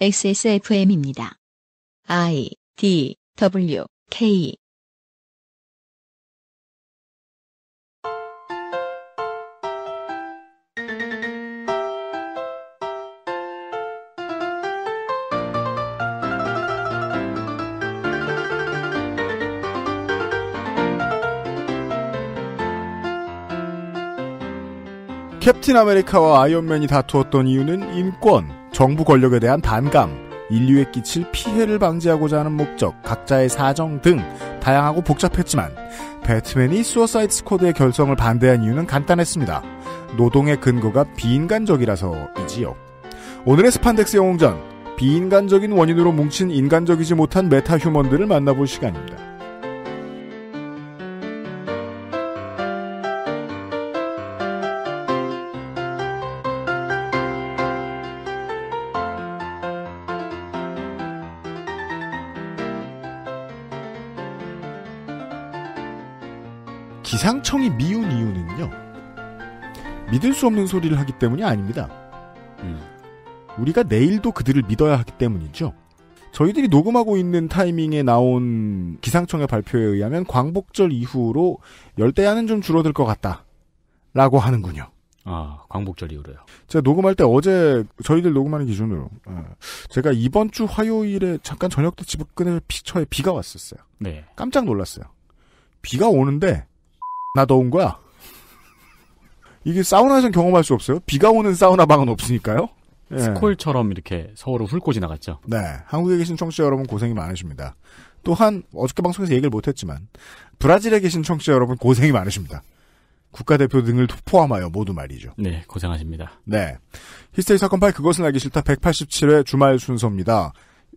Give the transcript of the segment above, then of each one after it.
XSFM입니다. I D W K 캡틴 아메리카와 아이언맨이 다투었던 이유는 인권. 정부 권력에 대한 반감, 인류에 끼칠 피해를 방지하고자 하는 목적, 각자의 사정 등 다양하고 복잡했지만 배트맨이 수어사이드 스쿼드의 결성을 반대한 이유는 간단했습니다. 노동의 근거가 비인간적이라서이지요. 오늘의 스판덱스 영웅전, 비인간적인 원인으로 뭉친 인간적이지 못한 메타 휴먼들을 만나볼 시간입니다. 기상청이 미운 이유는요. 믿을 수 없는 소리를 하기 때문이 아닙니다. 음. 우리가 내일도 그들을 믿어야 하기 때문이죠. 저희들이 녹음하고 있는 타이밍에 나온 기상청의 발표에 의하면 광복절 이후로 열대야는 좀 줄어들 것 같다. 라고 하는군요. 아, 광복절 이후로요. 제가 녹음할 때 어제 저희들 녹음하는 기준으로 예, 제가 이번 주 화요일에 잠깐 저녁 때 집을 끄는 피처에 비가 왔었어요. 네. 깜짝 놀랐어요. 비가 오는데 나 더운 거야. 이게 사우나에선 경험할 수 없어요. 비가 오는 사우나 방은 없으니까요. 예. 스콜처럼 이렇게 서울을 훑고 지나갔죠. 네. 한국에 계신 청취자 여러분 고생이 많으십니다. 또한 어저께 방송에서 얘기를 못했지만 브라질에 계신 청취자 여러분 고생이 많으십니다. 국가대표 등을 포함하여 모두 말이죠. 네, 고생하십니다. 네. 히스테이 사건 파일 그것은 알기 싫다 187회 주말 순서입니다.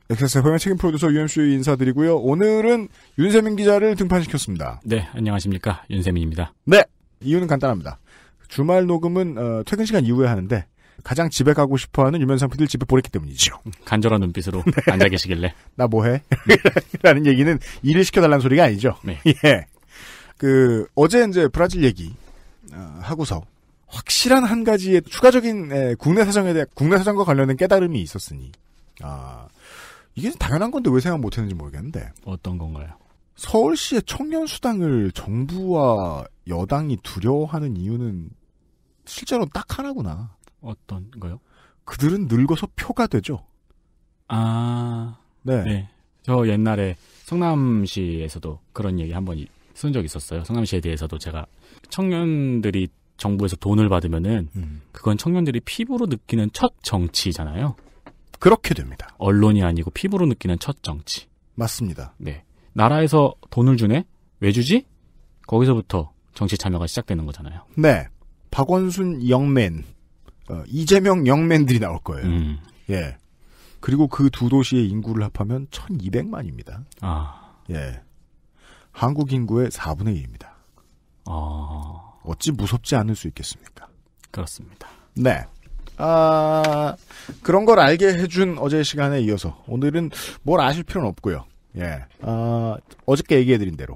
XSFM의 책임 프로듀서 UMC 인사드리고요. 오늘은 윤세민 기자를 등판시켰습니다. 네, 안녕하십니까. 윤세민입니다. 네! 이유는 간단합니다. 주말 녹음은 어, 퇴근 시간 이후에 하는데 가장 집에 가고 싶어하는 유면상 PD를 집에 보냈기 때문이죠. 간절한 눈빛으로 네. 앉아 계시길래 나 뭐해? 라는 얘기는 일을 시켜달라는 소리가 아니죠. 네. 예. 그 어제 이제 브라질 얘기 어, 하고서 확실한 한 가지의 추가적인 에, 국내 사정에 대해 국내 사정과 관련된 깨달음이 있었으니 아, 이게 당연한 건데 왜 생각 못했는지 모르겠는데. 어떤 건가요? 서울시의 청년수당을 정부와 여당이 두려워하는 이유는 실제로 딱 하나구나. 어떤가요? 그들은 늙어서 표가 되죠. 아. 네. 네. 저 옛날에 성남시에서도 그런 얘기 한 번 쓴 적이 있었어요. 성남시에 대해서도 제가 청년들이 정부에서 돈을 받으면은 음. 그건 청년들이 피부로 느끼는 첫 정치잖아요. 그렇게 됩니다. 언론이 아니고 피부로 느끼는 첫 정치. 맞습니다. 네. 나라에서 돈을 주네? 왜 주지? 거기서부터 정치 참여가 시작되는 거잖아요. 네. 박원순 영맨, 어, 이재명 영맨들이 나올 거예요. 음. 예. 그리고 그 두 도시의 인구를 합하면 1200만입니다. 아. 예. 한국 인구의 4분의 1입니다. 아. 어찌 무섭지 않을 수 있겠습니까? 그렇습니다. 네. 아, 그런 걸 알게 해준 어제 시간에 이어서 오늘은 뭘 아실 필요는 없고요. 예. 아, 어저께 얘기해드린 대로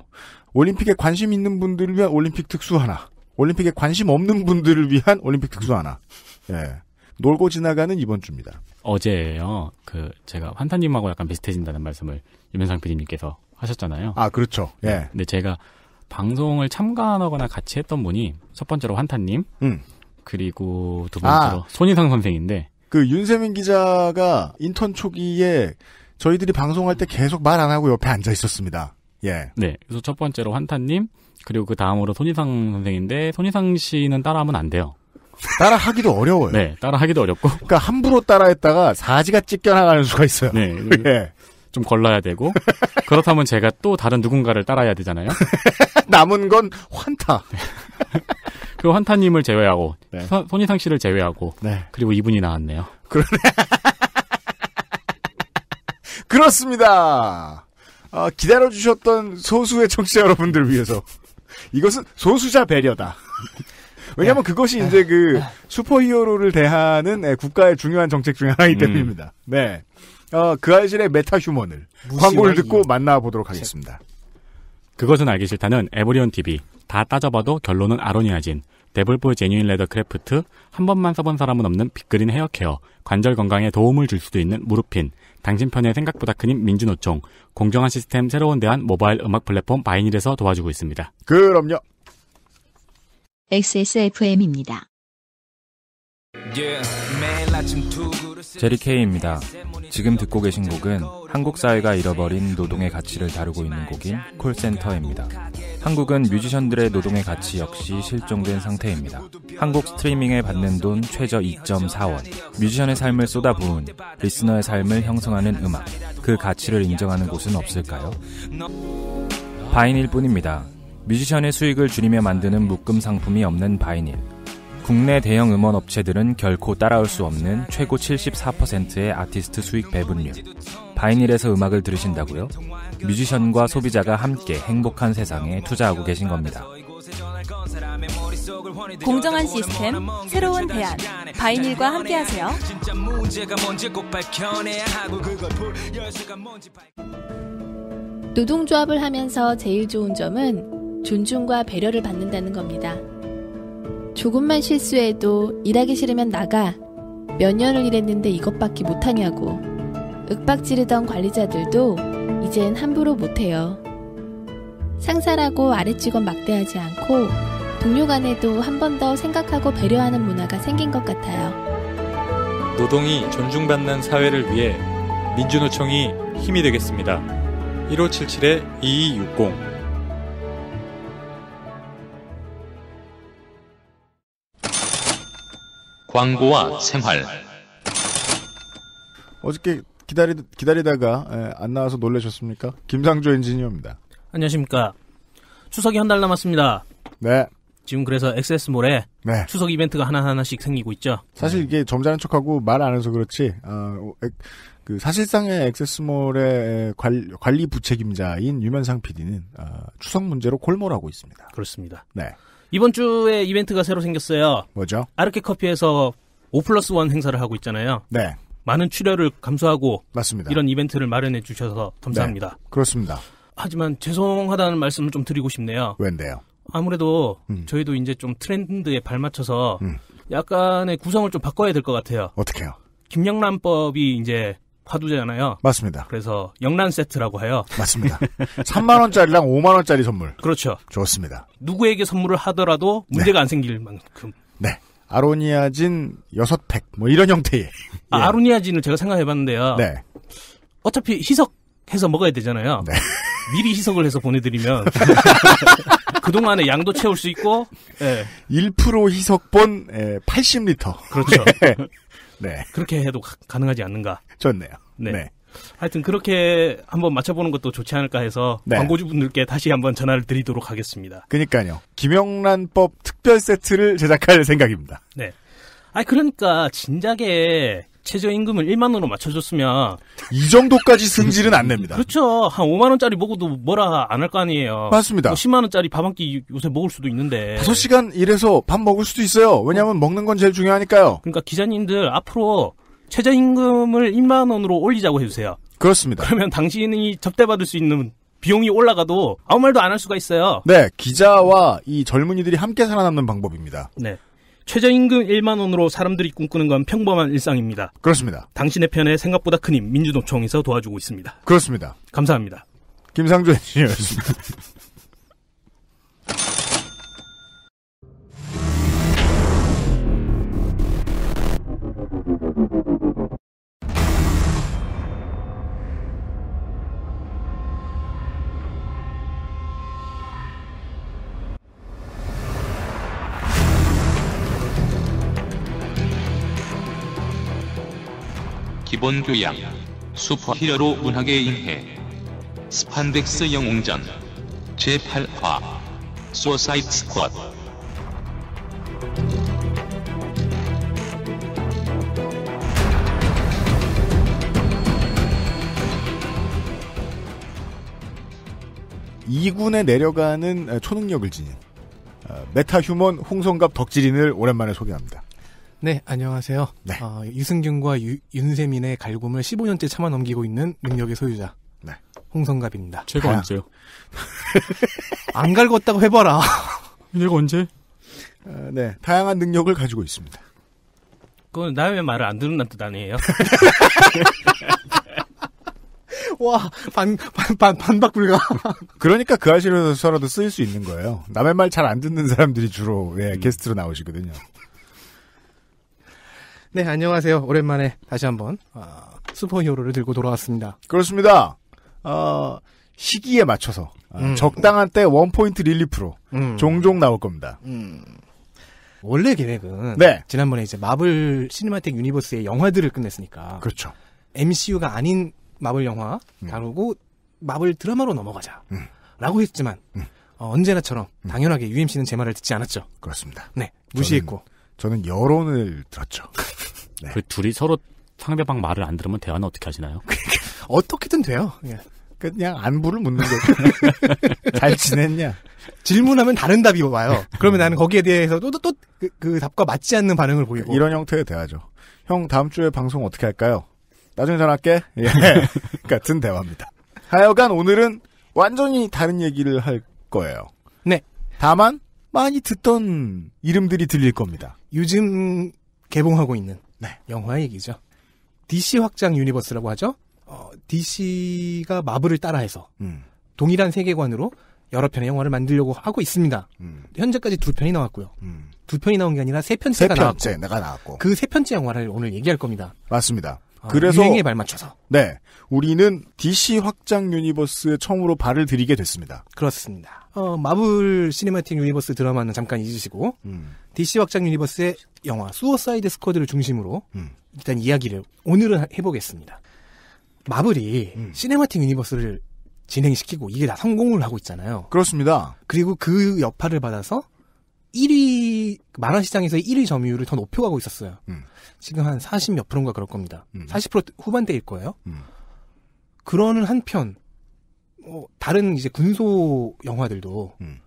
올림픽에 관심 있는 분들을 위한 올림픽 특수 하나, 올림픽에 관심 없는 분들을 위한 올림픽 특수 하나. 예. 놀고 지나가는 이번 주입니다. 어제요. 그 제가 환타님하고 약간 비슷해진다는 말씀을 유명상 PD님께서 하셨잖아요. 아 그렇죠. 예. 네, 근데 제가 방송을 참가하거나 같이 했던 분이 첫 번째로 환타님, 음. 그리고 두 아. 번째로 아, 손인상 선생인데 그 윤세민 기자가 인턴 초기에 저희들이 방송할 때 계속 말 안 하고 옆에 앉아 있었습니다. 예. 네. 그래서 첫 번째로 환타님 그리고 그 다음으로 손희상 선생인데 손희상 씨는 따라하면 안 돼요. 따라하기도 어려워요. 네, 따라하기도 어렵고. 그러니까 함부로 따라했다가 사지가 찢겨 나가는 수가 있어요. 네, 예. 좀 걸러야 되고 그렇다면 제가 또 다른 누군가를 따라야 되잖아요. 남은 건 환타. 네. 그 환타님을 제외하고 네. 서, 손희상 씨를 제외하고 네. 그리고 이분이 나왔네요. 그러네. 그렇습니다. 어, 기다려주셨던 소수의 청취자 여러분들을 위해서 이것은 소수자 배려다. 왜냐하면 네. 그것이 네. 이제 그 슈퍼히어로를 대하는 예, 국가의 중요한 정책 중에 하나이기 음. 때문입니다. 음. 네. 어, 그 알실의 메타휴먼을 광고를 듣고 만나보도록 하겠습니다. 그것은 알기 싫다는 에브리온 TV 다 따져봐도 결론은 아로니아진 데블보 제뉴인 레더 크래프트 한 번만 써본 사람은 없는 빅그린 헤어케어 관절 건강에 도움을 줄 수도 있는 무릎핀 당신 편의 생각보다 큰힘 민주노총 공정한 시스템 새로운 대안 모바일 음악 플랫폼 바이닐에서 도와주고 있습니다. 그럼요. XSFM입니다. 제리 케이입니다. 지금 듣고 계신 곡은 한국 사회가 잃어버린 노동의 가치를 다루고 있는 곡인 콜센터입니다. 한국은 뮤지션들의 노동의 가치 역시 실종된 상태입니다. 한국 스트리밍에 받는 돈 최저 2.4원. 뮤지션의 삶을 쏟아부은 리스너의 삶을 형성하는 음악. 그 가치를 인정하는 곳은 없을까요? 바인일 뿐입니다. 뮤지션의 수익을 줄이며 만드는 묶음 상품이 없는 바이닐. 국내 대형 음원 업체들은 결코 따라올 수 없는 최고 74%의 아티스트 수익 배분율. 바이닐에서 음악을 들으신다고요? 뮤지션과 소비자가 함께 행복한 세상에 투자하고 계신 겁니다. 공정한 시스템, 새로운 대안, 바이닐과 함께하세요. 노동조합을 하면서 제일 좋은 점은 존중과 배려를 받는다는 겁니다. 조금만 실수해도 일하기 싫으면 나가. 몇 년을 일했는데 이것밖에 못하냐고. 윽박지르던 관리자들도 이젠 함부로 못해요. 상사라고 아래직원 막대하지 않고 동료 간에도 한 번 더 생각하고 배려하는 문화가 생긴 것 같아요. 노동이 존중받는 사회를 위해 민주노총이 힘이 되겠습니다. 1577-2260 광고와 생활. 어저께 기다리, 기다리다가 에, 예, 안 나와서 놀라셨습니까? 김상조 엔지니어입니다. 안녕하십니까. 추석이 한 달 남았습니다. 네. 지금 그래서 엑세몰에 네. 추석 이벤트가 하나하나씩 생기고 있죠. 사실 네. 이게 점잖은 척하고 말 안 해서 그렇지 아, 어, 액, 그 사실상의 엑세몰의관 관리 부책임자인 유면상 PD는 아, 어, 추석 문제로 골몰하고 있습니다. 그렇습니다. 네. 이번 주에 이벤트가 새로 생겼어요. 뭐죠? 아르케 커피에서 5 플러스 1 행사를 하고 있잖아요. 네. 많은 출혈을 감수하고 맞습니다. 이런 이벤트를 마련해 주셔서 감사합니다. 네, 그렇습니다. 하지만 죄송하다는 말씀을 좀 드리고 싶네요. 왠데요? 아무래도 음. 저희도 이제 좀 트렌드에 발맞춰서 음. 약간의 구성을 좀 바꿔야 될 것 같아요. 어떻게요? 김영란법이 이제 화두잖아요. 제 맞습니다. 그래서 영란 세트라고 해요. 맞습니다. 3만 원짜리랑 5만 원짜리 선물. 그렇죠. 좋습니다. 누구에게 선물을 하더라도 문제가 네. 안 생길 만큼. 네. 아로니아진 6팩 뭐 이런 형태의. 아, 예. 아로니아진을 제가 생각해 봤는데요. 네. 어차피 희석해서 먹어야 되잖아요. 네. 미리 희석을 해서 보내드리면 그동안에 양도 채울 수 있고 예. 1% 희석본 80리터 예, 그렇죠 네. 네. 그렇게 해도 가, 능하지 않는가. 좋네요. 네. 네. 하여튼 그렇게 한번 맞춰보는 것도 좋지 않을까 해서 네. 광고주분들께 다시 한번 전화를 드리도록 하겠습니다. 그니까요. 김영란법 특별 세트를 제작할 생각입니다. 네. 아 그러니까 진작에 최저임금을 1만 원으로 맞춰줬으면 이 정도까지 승질은 안 냅니다. 그렇죠. 한 5만 원짜리 먹어도 뭐라 안 할 거 아니에요. 맞습니다. 뭐 10만 원짜리 밥 한 끼 요새 먹을 수도 있는데 5시간 일해서 밥 먹을 수도 있어요. 왜냐하면 어. 먹는 건 제일 중요하니까요. 그러니까 기자님들 앞으로 최저임금을 1만 원으로 올리자고 해주세요. 그렇습니다. 그러면 당신이 접대받을 수 있는 비용이 올라가도 아무 말도 안 할 수가 있어요. 네, 기자와 이 젊은이들이 함께 살아남는 방법입니다. 네. 최저임금 1만 원으로 사람들이 꿈꾸는 건 평범한 일상입니다. 그렇습니다. 당신의 편에 생각보다 큰 힘 민주노총에서 도와주고 있습니다. 그렇습니다. 감사합니다. 김상조 엔였습니다 기본 교양, 슈퍼 히어로 문학의 인해, 스판덱스 영웅전, 제8화, 소사이트 스쿼트. 이군에 내려가는 초능력을 지닌 어, 메타 휴먼 홍성갑 덕질인을 오랜만에 소개합니다. 네, 안녕하세요. 네. 어, 유승균과 유, 윤세민의 갈굼을 15년째 참아 넘기고 있는 능력의 소유자. 네. 홍성갑입니다. 제가 아. 언제요? 안 갈궜다고 해봐라. 내가 언제? 어, 네, 다양한 능력을 가지고 있습니다. 그건 나의 말을 안 듣는다는 뜻 아니에요? 와, 반, 반, 반, 반박 불가. 그러니까 그 아시로서라도 쓰일 수 있는 거예요. 남의 말 잘 안 듣는 사람들이 주로, 예, 음. 게스트로 나오시거든요. 네, 안녕하세요. 오랜만에 다시 한번 어, 슈퍼히어로를 들고 돌아왔습니다. 그렇습니다. 어, 시기에 맞춰서 어, 음. 적당한 때 원포인트 릴리프로 음. 종종 나올 겁니다. 음. 원래 계획은 네. 지난번에 이제 마블 시네마틱 유니버스의 영화들을 끝냈으니까 그렇죠. MCU가 아닌 마블 영화 음. 다루고 마블 드라마로 넘어가자. 음. 라고 했지만 음. 어, 언제나처럼 당연하게 UMC는 제 말을 듣지 않았죠. 그렇습니다. 네. 무시했고 저는 여론을 들었죠. 네. 그 둘이 서로 상대방 말을 안 들으면 대화는 어떻게 하시나요? 그러니까 어떻게든 돼요. 그냥, 예. 그냥 안부를 묻는 거고. 잘 지냈냐? 질문하면 다른 답이 와요. 네. 그러면 음. 나는 거기에 대해서 또, 또, 또, 그, 그 답과 맞지 않는 반응을 보이고. 그러니까 이런 형태의 대화죠. 형, 다음 주에 방송 어떻게 할까요? 나중에 전화할게. 예. 같은 대화입니다. 하여간 오늘은 완전히 다른 얘기를 할 거예요. 네. 다만, 많이 듣던 이름들이 들릴 겁니다. 요즘 개봉하고 있는 네. 영화 얘기죠. DC 확장 유니버스라고 하죠. 어, DC가 마블을 따라해서 음. 동일한 세계관으로 여러 편의 영화를 만들려고 하고 있습니다. 음. 현재까지 두 편이 나왔고요. 음. 두 편이 나온 게 아니라 세 편째가 세 편째 나왔고, 내가 나왔고 그 세 편째 영화를 오늘 얘기할 겁니다. 맞습니다. 어, 그래서 유행에 발맞춰서 네 우리는 DC 확장 유니버스에 처음으로 발을 들이게 됐습니다. 그렇습니다. 어, 마블 시네마틱 유니버스 드라마는 잠깐 잊으시고 음. DC 확장 유니버스의 영화 수어사이드 스쿼드를 중심으로 음. 일단 이야기를 오늘은 해보겠습니다. 마블이 음. 시네마틱 유니버스를 진행시키고 이게 다 성공을 하고 있잖아요. 그렇습니다. 그리고 그 여파를 받아서 1위 그 만화 시장에서 1위 점유율을 더 높여가고 있었어요. 음. 지금 한 40몇 프로인가 그럴 겁니다. 40% 음. 후반대일 거예요. 음. 그러는 한편 뭐 다른 이제 군소 영화들도 음.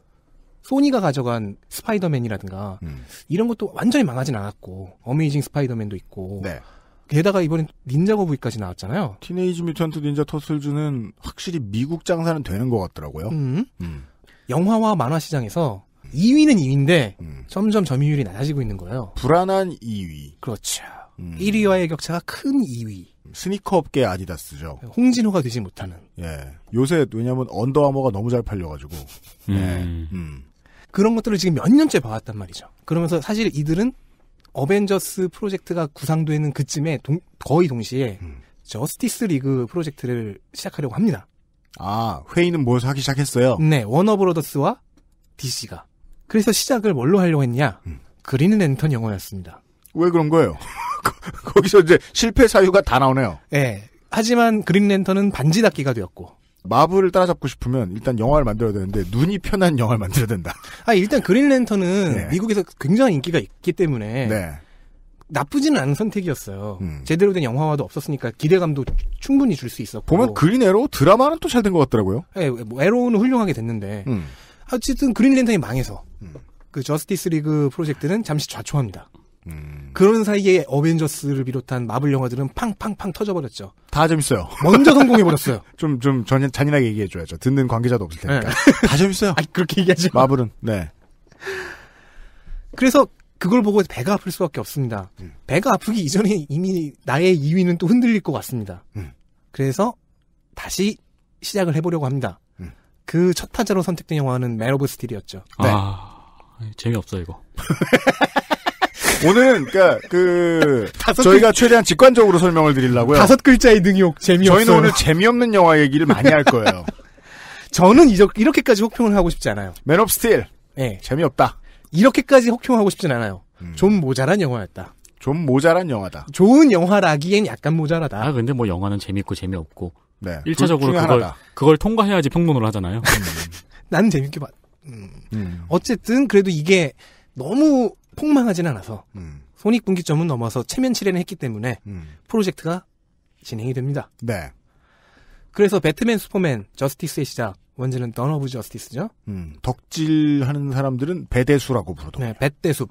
소니가 가져간 스파이더맨이라든가 음. 이런 것도 완전히 망하진 않았고 어메이징 스파이더맨도 있고 네. 게다가 이번엔 닌자고 부이까지 나왔잖아요. 티네이지 뮤턴트 닌자 터슬즈는 확실히 미국 장사는 되는 것 같더라고요. 음. 음. 영화와 만화 시장에서 2위는 2위인데 음. 점점 점유율이 낮아지고 있는 거예요. 불안한 2위. 그렇죠. 음. 1위와의 격차가 큰 2위. 스니커 업계 아디다스죠. 홍진호가 되지 못하는. 예. 요새 왜냐하면 언더아머가 너무 잘 팔려가지고. 음. 예. 음. 음. 그런 것들을 지금 몇 년째 봐왔단 말이죠. 그러면서 사실 이들은 어벤져스 프로젝트가 구상되는 그쯤에 동, 거의 동시에 음. 저스티스 리그 프로젝트를 시작하려고 합니다. 아 회의는 모서 하기 시작했어요. 네, 워너브로더스와 DC가. 그래서 시작을 뭘로 하려고 했냐? 음. 그린 랜턴 영화였습니다. 왜 그런 거예요? 거기서 이제 실패 사유가 다 나오네요. 예. 네. 하지만 그린랜턴은 반지 닦기가 되었고 마블을 따라잡고 싶으면 일단 영화를 만들어야 되는데 눈이 편한 영화를 만들어야 된다. 아 일단 그린랜턴은 네. 미국에서 굉장히 인기가 있기 때문에 네. 나쁘지는 않은 선택이었어요. 음. 제대로 된 영화화도 없었으니까 기대감도 충분히 줄 수 있었고 보면 그린 에로 드라마는 또 잘 된 것 같더라고요. 네, 뭐 에로는 훌륭하게 됐는데 음. 어쨌든 그린랜턴이 망해서 음. 그 저스티스 리그 프로젝트는 잠시 좌초합니다. 음. 그런 사이에 어벤져스를 비롯한 마블 영화들은 팡팡팡 터져버렸죠. 다 재밌어요. 먼저 성공해버렸어요. 좀, 좀, 전, 잔인하게 얘기해줘야죠. 듣는 관계자도 없을 테니까. 네. 다 재밌어요. 아 그렇게 얘기하지. 마블은, 네. 그래서 그걸 보고 배가 아플 수밖에 없습니다. 음. 배가 아프기 이전에 이미 나의 2위는 또 흔들릴 것 같습니다. 음. 그래서 다시 시작을 해보려고 합니다. 음. 그첫 타자로 선택된 영화는 메 오브 스틸이었죠. 네. 아, 재미없어, 이거. 오늘은 그러니까 그 저희가 글... 최대한 직관적으로 설명을 드리려고요. 다섯 글자의 능욕 재미없어요. 저희는 오늘 재미없는 영화 얘기를 많이 할 거예요. 저는 이렇게까지 혹평을 하고 싶지 않아요. 맨 오브 스틸. 네. 재미없다. 이렇게까지 혹평하고 싶진 않아요. 음. 좀 모자란 영화였다. 좀 모자란 영화다. 좋은 영화라기엔 약간 모자라다. 아, 근데 뭐 영화는 재밌고 재미없고. 네. 1차적으로 그걸, 그걸 통과해야지 평론을 하잖아요. 나는 재밌게 봤, 음. 음. 어쨌든 그래도 이게 너무 폭망하진 않아서 음. 손익분기점은 넘어서 체면 실현을 했기 때문에 음. 프로젝트가 진행이 됩니다. 네. 그래서 배트맨, 슈퍼맨, 저스티스의 시작 원제는 던어브 저스티스죠. 음, 덕질하는 사람들은 배대수라고 부르죠. 네, 배대수.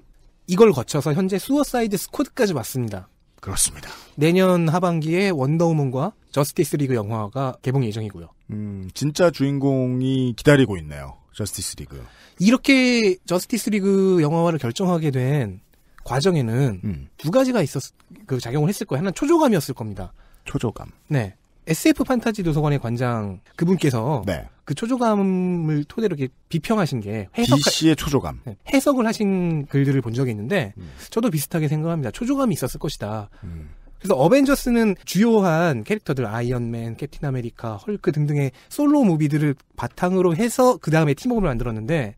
이걸 거쳐서 현재 수어사이드 스쿼드까지 왔습니다. 그렇습니다. 내년 하반기에 원더우먼과 저스티스 리그 영화가 개봉 예정이고요. 음, 진짜 주인공이 기다리고 있네요. 저스티스 리그. 이렇게 저스티스 리그 영화화를 결정하게 된 과정에는 음. 두 가지가 있었 그 작용을 했을 거예요. 하나는 초조감이었을 겁니다. 초조감. 네. SF 판타지 도서관의 관장 그분께서 네. 그 초조감을 토대로 이렇게 비평하신 게 해석 DC의 초조감 네, 해석을 하신 글들을 본 적이 있는데 음. 저도 비슷하게 생각합니다. 초조감이 있었을 것이다. 음. 그래서 어벤져스는 주요한 캐릭터들 아이언맨, 캡틴 아메리카, 헐크 등등의 솔로 무비들을 바탕으로 해서 그 다음에 팀업을 만들었는데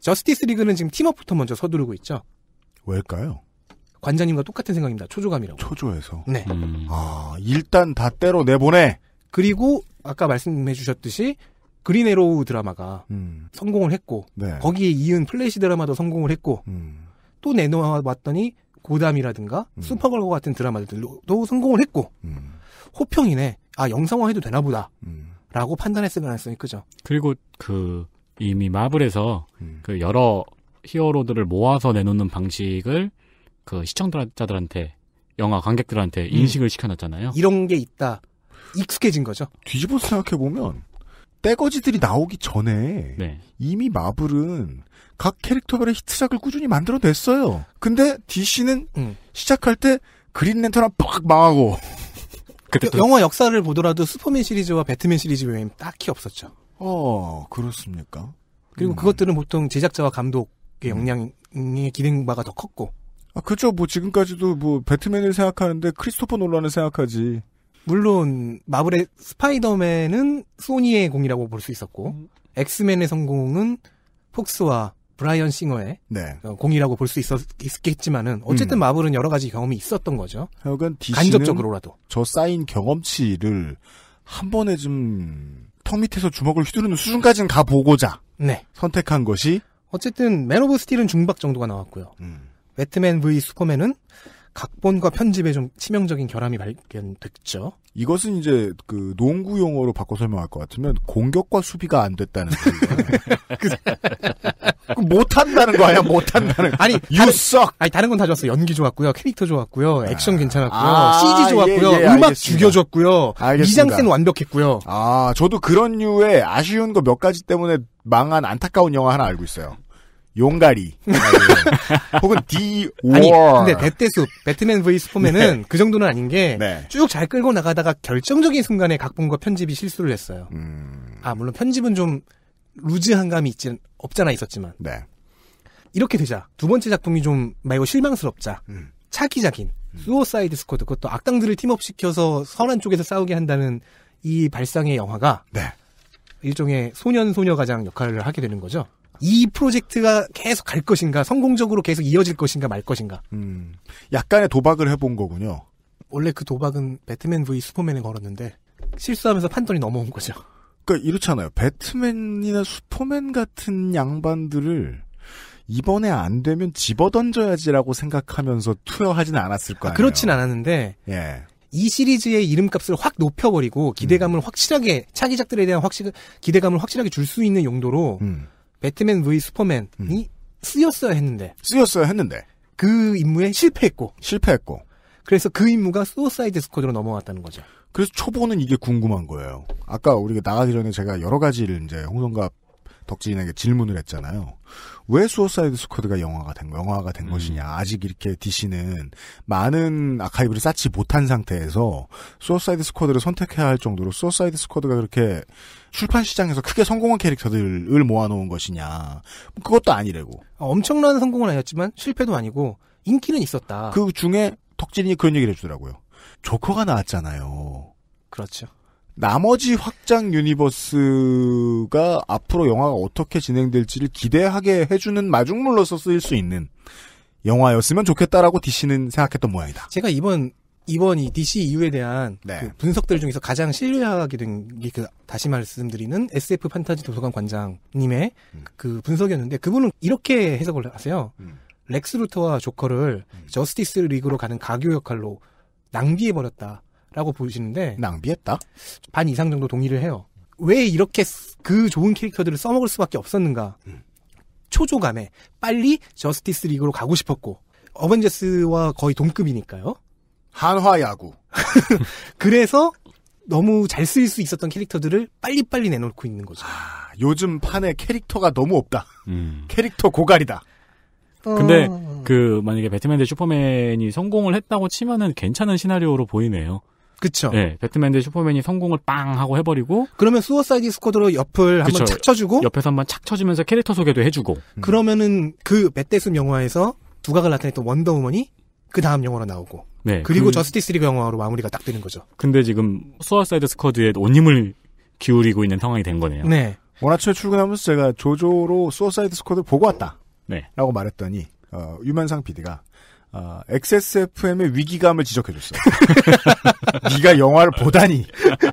저스티스 리그는 지금 팀업부터 먼저 서두르고 있죠. 왜일까요? 관장님과 똑같은 생각입니다. 초조감이라고. 초조해서. 네. 음. 아 일단 다 때로 내보내. 그리고 아까 말씀해주셨듯이 그린 에로우 드라마가 음. 성공을 했고 네. 거기에 이은 플래시 드라마도 성공을 했고 음. 또 내놓아봤더니 고담이라든가 음. 슈퍼걸과 같은 드라마들도 성공을 했고 음. 호평이네 아 영상화해도 되나보다 음. 라고 판단했을 가능성이 크죠 그리고 그 이미 마블에서 음. 그 여러 히어로들을 모아서 내놓는 방식을 그 시청자들한테 영화 관객들한테 음. 인식을 시켜놨잖아요 이런 게 있다 익숙해진 거죠 뒤집어서 생각해보면 떼거지들이 나오기 전에 네. 이미 마블은 각 캐릭터별의 히트작을 꾸준히 만들어냈어요. 근데 DC는 음. 시작할 때 그린 랜턴은 팍 망하고 그때 또... 영화 역사를 보더라도 슈퍼맨 시리즈와 배트맨 시리즈 외에는 딱히 없었죠. 어 그렇습니까? 그리고 음. 그것들은 보통 제작자와 감독의 음. 역량이 기댄 바가 더 컸고. 아, 그죠. 뭐, 지금까지도 뭐, 배트맨을 생각하는데 크리스토퍼 논란을 생각하지. 물론 마블의 스파이더맨은 소니의 공이라고 볼 수 있었고 음. 엑스맨의 성공은 폭스와 브라이언 싱어의 네. 어, 공이라고 볼 수 있었겠지만은 어쨌든 음. 마블은 여러 가지 경험이 있었던 거죠. 하여간 DC는 간접적으로라도 저 쌓인 경험치를 한 번에 좀 턱 밑에서 주먹을 휘두르는 수준까지는 가보고자 네. 선택한 것이 어쨌든 맨 오브 스틸은 중박 정도가 나왔고요. 음. 배트맨 v 슈퍼맨은 각본과 편집에 좀 치명적인 결함이 발견됐죠. 이것은 이제 그 농구 용어로 바꿔 설명할 것 같으면 공격과 수비가 안 됐다는 거. 예요못 한다는 거 아니야? 못 한다는. 아니, you 다른, 아니 다른 건 다 좋았어. 요 연기 좋았고요. 캐릭터 좋았고요. 아. 액션 괜찮았고요. 아, CG 예, 좋았고요. 예, 예, 음악 죽여줬고요. 이장센 완벽했고요. 아, 저도 그런 류의 아쉬운 거 몇 가지 때문에 망한 안타까운 영화 하나 알고 있어요. 용가리 혹은 D w 니 근데 대대수 배트맨 V 슈퍼맨은 네. 그 정도는 아닌 게 쭉잘 네. 끌고 나가다가 결정적인 순간에 각본과 편집이 실수를 했어요. 음... 아 물론 편집은 좀 루즈한 감이 있진 없잖아 있었지만. 네. 이렇게 되자 두 번째 작품이 좀 매우 실망스럽자 음. 차기작인 음. 수어사이드 스쿼드 그것도 악당들을 팀업 시켜서 선한 쪽에서 싸우게 한다는 이 발상의 영화가 네. 일종의 소년 소녀 가장 역할을 하게 되는 거죠. 이 프로젝트가 계속 갈 것인가, 성공적으로 계속 이어질 것인가 말 것인가. 음, 약간의 도박을 해본 거군요. 원래 그 도박은 배트맨 v 슈퍼맨에 걸었는데 실수하면서 판돈이 넘어온 거죠. 그러니까 이렇잖아요. 배트맨이나 슈퍼맨 같은 양반들을 이번에 안 되면 집어던져야지라고 생각하면서 투여하지는 않았을 거예요. 아, 그렇진 않았는데 예. 이 시리즈의 이름값을 확 높여버리고 기대감을 음. 확실하게 차기작들에 대한 확실 기대감을 확실하게 줄 수 있는 용도로 음. 배트맨 V 슈퍼맨이 음. 쓰였어야 했는데 쓰였어야 했는데 그 임무에 실패했고 실패했고 그래서 그 임무가 소사이드 스쿼드로 넘어갔다는 거죠. 그래서 초보는 이게 궁금한 거예요. 아까 우리가 나가기 전에 제가 여러 가지를 이제 홍성갑 덕진에게 질문을 했잖아요. 왜소사이드 스쿼드가 영화가 된, 영화가 된 음. 것이냐. 아직 이렇게 DC는 많은 아카이브를 쌓지 못한 상태에서 소사이드 스쿼드를 선택해야 할 정도로 소사이드 스쿼드가 그렇게 출판 시장에서 크게 성공한 캐릭터들을 모아놓은 것이냐. 뭐 그것도 아니래고. 어, 엄청난 성공은 아니었지만 실패도 아니고 인기는 있었다. 그 중에 덕진이 그런 얘기를 해주더라고요. 조커가 나왔잖아요. 그렇죠. 나머지 확장 유니버스가 앞으로 영화가 어떻게 진행될지를 기대하게 해주는 마중물로서 쓰일 수 있는 영화였으면 좋겠다라고 DC는 생각했던 모양이다. 제가 이번 이번 이 DC 이후에 대한 네. 그 분석들 중에서 가장 신뢰하게 된 게그 다시 말씀드리는 SF 판타지 도서관 관장님의 음. 그 분석이었는데 그분은 이렇게 해석을 하세요. 음. 렉스 루터와 조커를 음. 저스티스 리그로 가는 가교 역할로 낭비해 버렸다라고 보시는데 낭비했다? 반 이상 정도 동의를 해요. 왜 이렇게 그 좋은 캐릭터들을 써먹을 수밖에 없었는가? 음. 초조감에 빨리 저스티스 리그로 가고 싶었고 어벤져스와 거의 동급이니까요. 한화 야구. 그래서 너무 잘 쓰일 수 있었던 캐릭터들을 빨리빨리 내놓고 있는 거죠. 아, 요즘 판에 캐릭터가 너무 없다. 음. 캐릭터 고갈이다. 어. 근데 어... 그 만약에 배트맨 대 슈퍼맨이 성공을 했다고 치면은 괜찮은 시나리오로 보이네요. 그쵸. 네, 배트맨 대 슈퍼맨이 성공을 빵 하고 해버리고. 그러면 수어사이드 스쿼드로 옆을 그쵸. 한번 착 쳐주고. 옆에서 한번 착 쳐주면서 캐릭터 소개도 해주고. 음. 그러면은 그맷데순 영화에서 두각을 나타냈던 원더우먼이 그 다음 영화로 나오고. 네. 그리고 그, 저스티스 리그 영화로 마무리가 딱 되는 거죠. 근데 지금 소어사이드 스쿼드에 온 힘을 기울이고 있는 상황이 된 거네요. 네. 오늘 아에 출근하면서 제가 조조로 소어사이드 스쿼드를 보고 왔다. 네. 라고 말했더니 어, 유만상 PD가 아, 어, XSFM의 위기감을 지적해줬어요. 네가 영화를 보다니.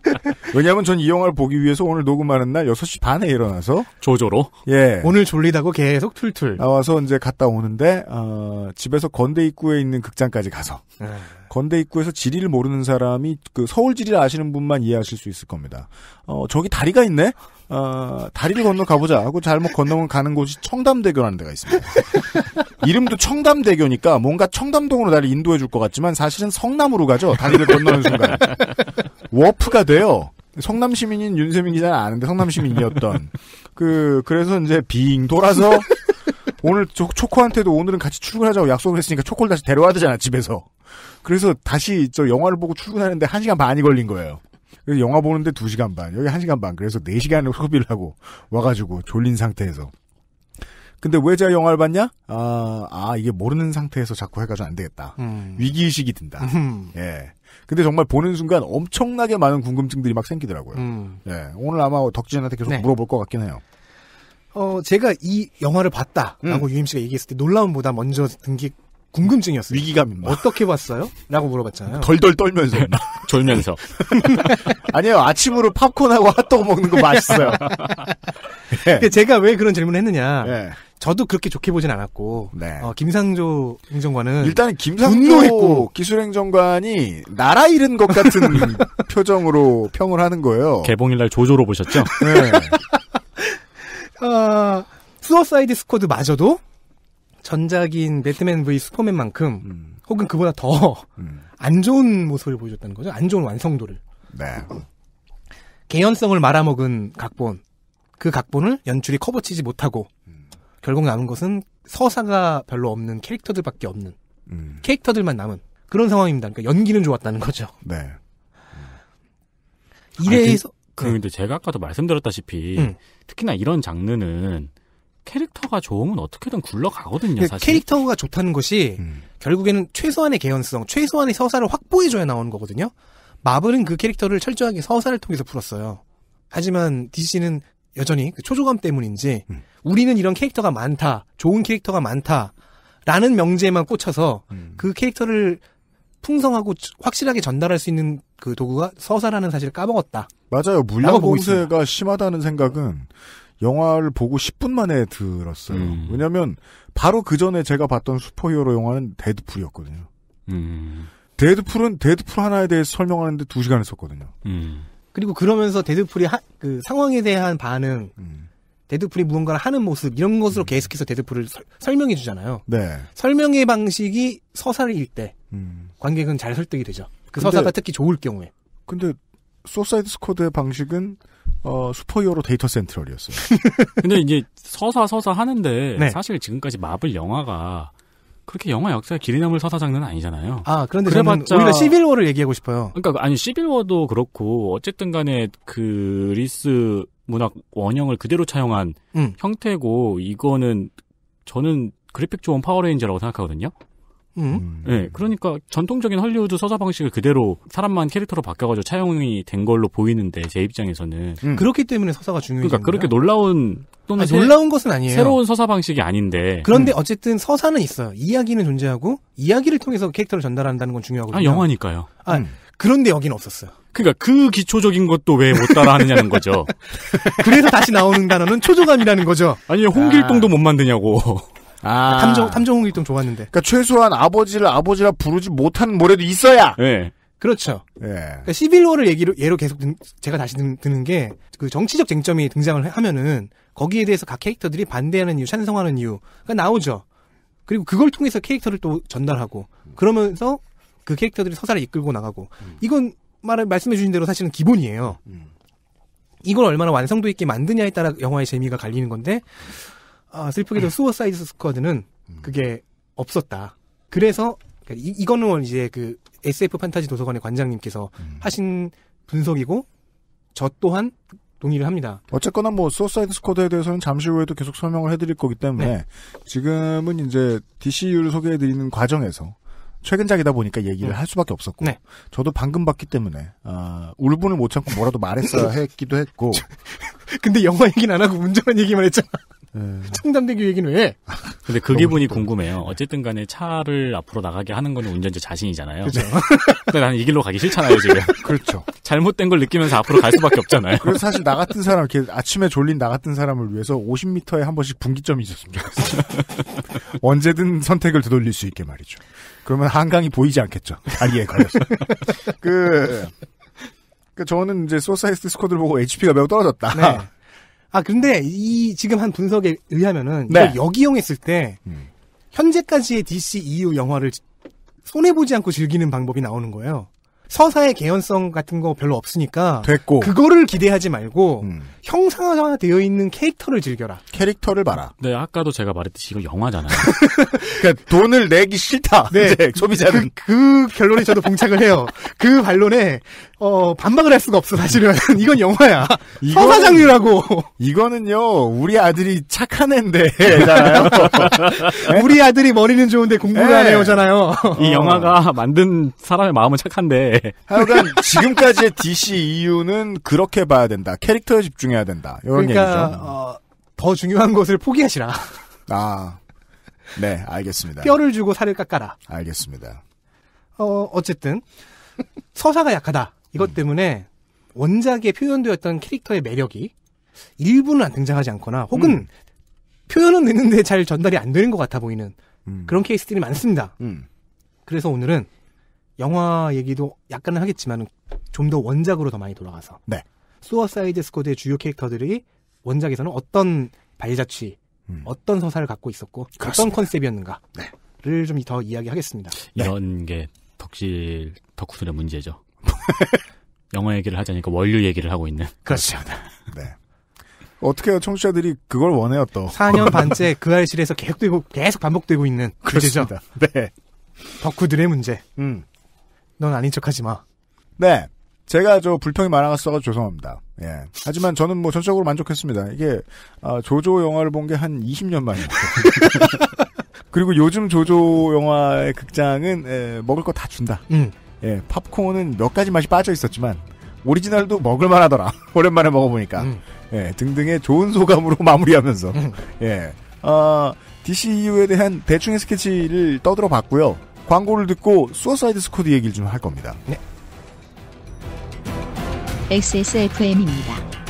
왜냐하면 전 이 영화를 보기 위해서 오늘 녹음하는 날 6시 반에 일어나서 조조로 예 오늘 졸리다고 계속 툴툴 나와서 이제 갔다 오는데 어, 집에서 건대 입구에 있는 극장까지 가서 네. 건대 입구에서 지리를 모르는 사람이 그 서울 지리를 아시는 분만 이해하실 수 있을 겁니다. 어 저기 다리가 있네. 어, 다리를 건너 가보자 하고 잘못 건너면 가는 곳이 청담대교라는 데가 있습니다. 이름도 청담대교니까 뭔가 청담동으로 나를 인도해 줄 것 같지만 사실은 성남으로 가죠. 다리를 건너는 순간. 워프가 돼요. 성남 시민인 윤세민 기자는 아는데 성남 시민이었던 그 그래서 이제 빙 돌아서 오늘 조, 초코한테도 오늘은 같이 출근하자고 약속을 했으니까 초코를 다시 데려와야 되잖아 집에서 그래서 다시 저 영화를 보고 출근하는데 1시간 반이 걸린 거예요 영화 보는데 2시간 반, 여기 1시간 반, 그래서 4시간을 소비를 하고 와가지고 졸린 상태에서. 근데 왜 제가 영화를 봤냐? 아, 아 이게 모르는 상태에서 자꾸 해가지고 안 되겠다. 음. 위기의식이 든다. 음. 예. 근데 정말 보는 순간 엄청나게 많은 궁금증들이 막 생기더라고요. 음. 예. 오늘 아마 덕진한테 계속 네. 물어볼 것 같긴 해요. 어, 제가 이 영화를 봤다라고 음. UMC가 얘기했을 때 놀라움보다 먼저 든게 궁금증이었어요. 위기감인 어떻게 봤어요? 라고 물어봤잖아요. 덜덜 떨면서. 네. 졸면서. 아니요, 아침으로 팝콘하고 핫도그 먹는 거 맛있어요. 예. 제가 왜 그런 질문을 했느냐. 예. 저도 그렇게 좋게 보진 않았고, 네. 어, 김상조 행정관은. 일단은 김상조 기술행정관이 나라 잃은 것 같은 표정으로 평을 하는 거예요. 개봉일날 조조로 보셨죠? 네. 어, 수어사이드 스쿼드 마저도 전작인 배트맨 V 슈퍼맨만큼 음. 혹은 그보다 더안 음. 좋은 모습을 보여줬다는 거죠. 안 좋은 완성도를. 네. 개연성을 말아먹은 각본. 그 각본을 연출이 커버치지 못하고 음. 결국 남은 것은 서사가 별로 없는 캐릭터들밖에 없는 음. 캐릭터들만 남은 그런 상황입니다. 그러니까 연기는 좋았다는 거죠. 네. 이래서 그, 그, 근데 제가 아까도 말씀드렸다시피 음. 특히나 이런 장르는 캐릭터가 좋으면 어떻게든 굴러가거든요. 네, 사실. 캐릭터가 좋다는 것이 음. 결국에는 최소한의 개연성, 최소한의 서사를 확보해줘야 나오는 거거든요. 마블은 그 캐릭터를 철저하게 서사를 통해서 풀었어요. 하지만 DC는 여전히 그 초조감 때문인지 음. 우리는 이런 캐릭터가 많다, 좋은 캐릭터가 많다라는 명제에만 꽂혀서 음. 그 캐릭터를 풍성하고 확실하게 전달할 수 있는 그 도구가 서사라는 사실을 까먹었다. 맞아요. 물량 공세가 심하다는 생각은 영화를 보고 10분 만에 들었어요. 음. 왜냐면 바로 그 전에 제가 봤던 슈퍼히어로 영화는 데드풀이었거든요. 음. 데드풀은 데드풀 하나에 대해 서 설명하는데 2시간을 썼거든요. 음. 그리고 그러면서 데드풀이 하, 그 상황에 대한 반응, 음. 데드풀이 무언가를 하는 모습 이런 것으로 음. 계속해서 데드풀을 서, 설명해 주잖아요. 네. 설명의 방식이 서사일때 음. 관객은 잘 설득이 되죠. 그 근데, 서사가 특히 좋을 경우에. 근데 소사이드 스쿼드의 방식은 어, 슈퍼히어로 데이터 센트럴이었어요. 근데 이제 서사 서사 하는데 네. 사실 지금까지 마블 영화가 그렇게 영화 역사에 길이 남을 서사 장르는 아니잖아요. 아 그런데 그래봤자... 우리가 시빌워를 얘기하고 싶어요. 그러니까 아니 시빌워도 그렇고 어쨌든간에 그 그리스 문학 원형을 그대로 차용한 음. 형태고 이거는 저는 그래픽 좋은 파워레인저라고 생각하거든요. 음. 네, 그러니까 전통적인 헐리우드 서사 방식을 그대로 사람만 캐릭터로 바뀌어가지고 차용이 된 걸로 보이는데 제 입장에서는 음. 그렇기 때문에 서사가 중요해요. 그러니까 그렇게 놀라운 또는 아니, 새, 놀라운 것은 아니에요. 새로운 서사 방식이 아닌데 그런데 음. 어쨌든 서사는 있어요. 이야기는 존재하고 이야기를 통해서 캐릭터를 전달한다는 건중요하고요 아, 영화니까요. 아 음. 그런데 여기는 없었어요. 그러니까 그 기초적인 것도 왜 못 따라하느냐는 거죠. 그래서 다시 나오는 단어는 초조감이라는 거죠. 아니 홍길동도 아. 못 만드냐고. 아. 탐정 탐정홍 일동 좋았는데. 그러니까 최소한 아버지를 아버지라 부르지 못하는 모래도 있어야. 네. 그렇죠. 예. 그러니까 시빌워를 얘기로 예로 계속 든, 제가 다시 든, 드는 게 그 정치적 쟁점이 등장을 하면은 거기에 대해서 각 캐릭터들이 반대하는 이유, 찬성하는 이유가 나오죠. 그리고 그걸 통해서 캐릭터를 또 전달하고 그러면서 그 캐릭터들이 서사를 이끌고 나가고 음. 이건 말을 말씀해 주신 대로 사실은 기본이에요. 음. 이걸 얼마나 완성도 있게 만드냐에 따라 영화의 재미가 갈리는 건데 아, 슬프게도 수어사이드 스쿼드는 그게 없었다. 그래서 그러니까 이, 이거는 이제 그 SF 판타지 도서관의 관장님께서 음. 하신 분석이고 저 또한 동의를 합니다. 어쨌거나 뭐 소사이드 스쿼드에 대해서는 잠시 후에도 계속 설명을 해드릴 거기 때문에 네. 지금은 이제 DCU를 소개해드리는 과정에서 최근작이다 보니까 얘기를 음. 할 수밖에 없었고 네. 저도 방금 봤기 때문에 아, 울분을 못 참고 뭐라도 말했어야 했기도 했고 근데 영화 얘기는 안 하고 운전한 얘기만 했잖아. 충당대 예. 교기는 왜? 근데 그 기분이 궁금해요. 어쨌든 간에 차를 앞으로 나가게 하는 거는 운전자 자신이잖아요. 그렇죠. 근데 나는 이 길로 가기 싫잖아요, 지금. 그렇죠. 잘못된 걸 느끼면서 앞으로 갈 수밖에 없잖아요. 그래서 사실 나 같은 사람, 이렇게 아침에 졸린 나 같은 사람을 위해서 50m에 한 번씩 분기점이 있었으면 좋겠어요. 언제든 선택을 되돌릴 수 있게 말이죠. 그러면 한강이 보이지 않겠죠. 다리에 걸려서. 그, 그 저는 이제 소사이스 스쿼드를 보고 HP가 매우 떨어졌다. 네. 아 근데 이 지금 한 분석에 의하면은 네. 여기용했을 때 음. 현재까지의 DC EU 영화를 손해 보지 않고 즐기는 방법이 나오는 거예요. 서사의 개연성 같은 거 별로 없으니까 됐고 그거를 기대하지 말고 음. 형상화되어 있는 캐릭터를 즐겨라. 캐릭터를 봐라. 네, 아까도 제가 말했듯이 이거 영화잖아요. 그러니까 돈을 내기 싫다. 네, 소비자는 그, 그 결론에 저도 봉착을 해요. 그 반론에 어, 반박을 할 수가 없어, 사실은. 이건 영화야. 이거는, 서사 장르라고. 이거는요, 우리 아들이 착한 앤데잖아요. 네? 우리 아들이 머리는 좋은데 공부를 네. 안 해오잖아요. 이 영화가 만든 사람의 마음은 착한데. 하여간 지금까지의 DCEU는 그렇게 봐야 된다. 캐릭터에 집중해야 된다. 이런 그러니까, 얘기죠. 어, 더 중요한 것을 포기하시라. 아. 네, 알겠습니다. 뼈를 주고 살을 깎아라. 알겠습니다. 어, 어쨌든. 서사가 약하다. 이것 음. 때문에 원작에 표현되었던 캐릭터의 매력이 일부는 안 등장하지 않거나 혹은 음. 표현은 됐는데잘 전달이 안 되는 것 같아 보이는 음. 그런 케이스들이 많습니다. 음. 그래서 오늘은 영화 얘기도 약간은 하겠지만 좀 더 원작으로 더 많이 돌아가서 네. 수어사이드 스쿼드의 주요 캐릭터들이 원작에서는 어떤 발자취, 음. 어떤 서사를 갖고 있었고 그렇습니다. 어떤 컨셉이었는가를 네. 좀더 이야기하겠습니다. 이런 네. 게 덕질 덕후들의 문제죠. 영어 얘기를 하자니까 원류 얘기를 하고 있는. 그렇죠. 네. 어떻게 요 청취자들이 그걸 원해요, 또. 4년 반째 그 알실에서 계속되고, 계속 반복되고 있는. 그렇죠. 네. 덕후들의 문제. 음. 넌 아닌 척 하지 마. 네. 제가 저 불평이 많아서 죄송합니다. 예. 하지만 저는 뭐 전적으로 만족했습니다. 이게, 아, 조조 영화를 본 게 한 20년 만이에요. 그리고 요즘 조조 영화의 극장은, 에, 예, 먹을 거 다 준다. 음. 예, 팝콘은 몇 가지 맛이 빠져 있었지만 오리지널도 먹을만하더라. 오랜만에 먹어보니까 음. 예, 등등의 좋은 소감으로 마무리하면서 음. 예, 어, DCU에 대한 대충의 스케치를 떠들어 봤고요. 광고를 듣고 수어사이드 스쿼드 얘기를 좀 할 겁니다. 네. XSFM입니다.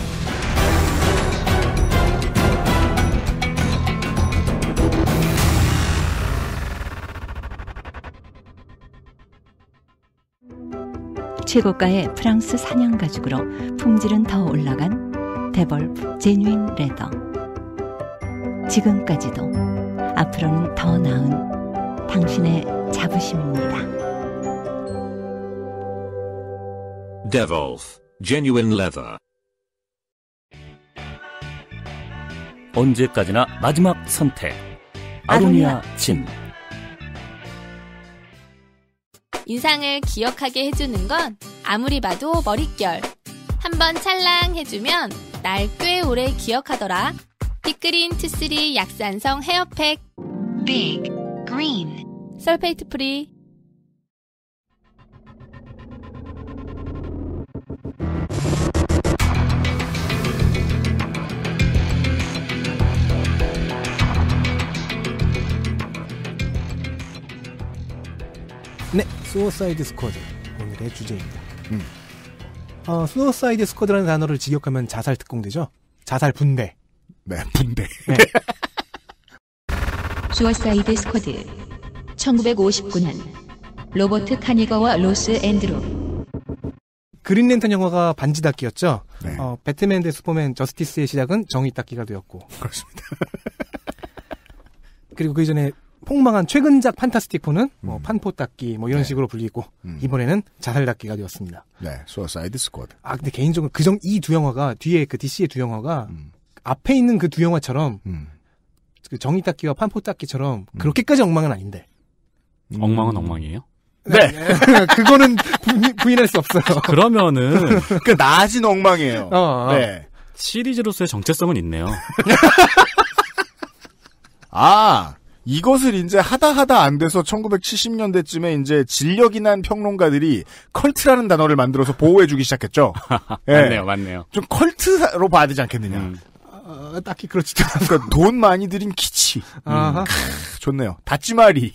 최고가의 프랑스 사냥 가죽으로 품질은 더 올라간 데벌프 제뉴인 레더. 지금까지도 앞으로는 더 나은 당신의 자부심입니다. Devolf Genuine Leather 언제까지나 마지막 선택 아로니아 진. 인상을 기억하게 해주는 건 아무리 봐도 머릿결. 한번 찰랑 해주면 날 꽤 오래 기억하더라. 빅그린 투쓰리 약산성 헤어팩. 빅 그린. 설페이트 프리. 수어사이드 스쿼드 오늘의 주제입니다. 음. 어, 수어사이드 스쿼드라는 단어를 직역하면 자살 특공대죠. 자살 분대. 네, 분대. 네. 수어사이드 스쿼드 1959년 로버트 카니거와 로스 앤드루 그린랜턴 영화가 반지 닦기였죠. 네. 어, 배트맨 대 슈퍼맨 저스티스의 시작은 정의 닦기가 되었고. 그렇습니다. 그리고 그 이전에 폭망한 최근작 판타스틱4는 뭐 음. 판포닦기 뭐 이런 네. 식으로 불리고 음. 이번에는 자살닦기가 되었습니다. 네, 소어사이드 스쿼드. 아 근데 개인적으로 그 정 이 두 영화가 뒤에 그 DC의 두 영화가 음. 앞에 있는 그 두 영화처럼 음. 그 정의닦기와 판포닦기처럼 음. 그렇게까지 엉망은 아닌데. 음. 엉망은 엉망이에요? 네. 그거는 부, 인할수 없어요. 그러면은 그 낮은 엉망이에요. 어, 어. 네. 시리즈로서의 정체성은 있네요. 아, 이것을 이제 하다 하다 안 돼서 1970년대쯤에 이제 진력이 난 평론가들이 컬트라는 단어를 만들어서 보호해주기 시작했죠. 맞네요, 예. 맞네요. 좀 컬트로 봐야 되지 않겠느냐. 음. 어, 딱히 그렇지도 않고 그러니까 돈 많이 들인 키치. 음. 크, 좋네요. 닫지마리.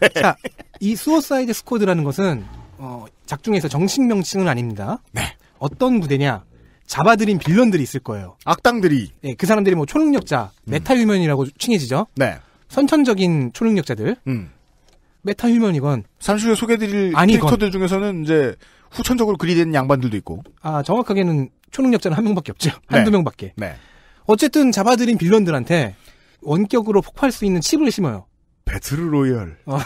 네. 자, 이 수어사이드 스쿼드라는 것은 어, 작중에서 정식 명칭은 아닙니다. 네. 어떤 부대냐? 잡아들인 빌런들이 있을 거예요. 악당들이. 네, 그 사람들이 뭐 초능력자, 메타 유면이라고 음. 칭해지죠. 네. 선천적인 초능력자들, 음. 메타 휴먼이건 삼십에 소개드릴 해 캐릭터들 중에서는 이제 후천적으로 그리 된 양반들도 있고. 아 정확하게는 초능력자는 한 명밖에 없죠. 네. 한두 명밖에. 네. 어쨌든 잡아들인 빌런들한테 원격으로 폭파할 수 있는 칩을 심어요. 배틀로얄. 어.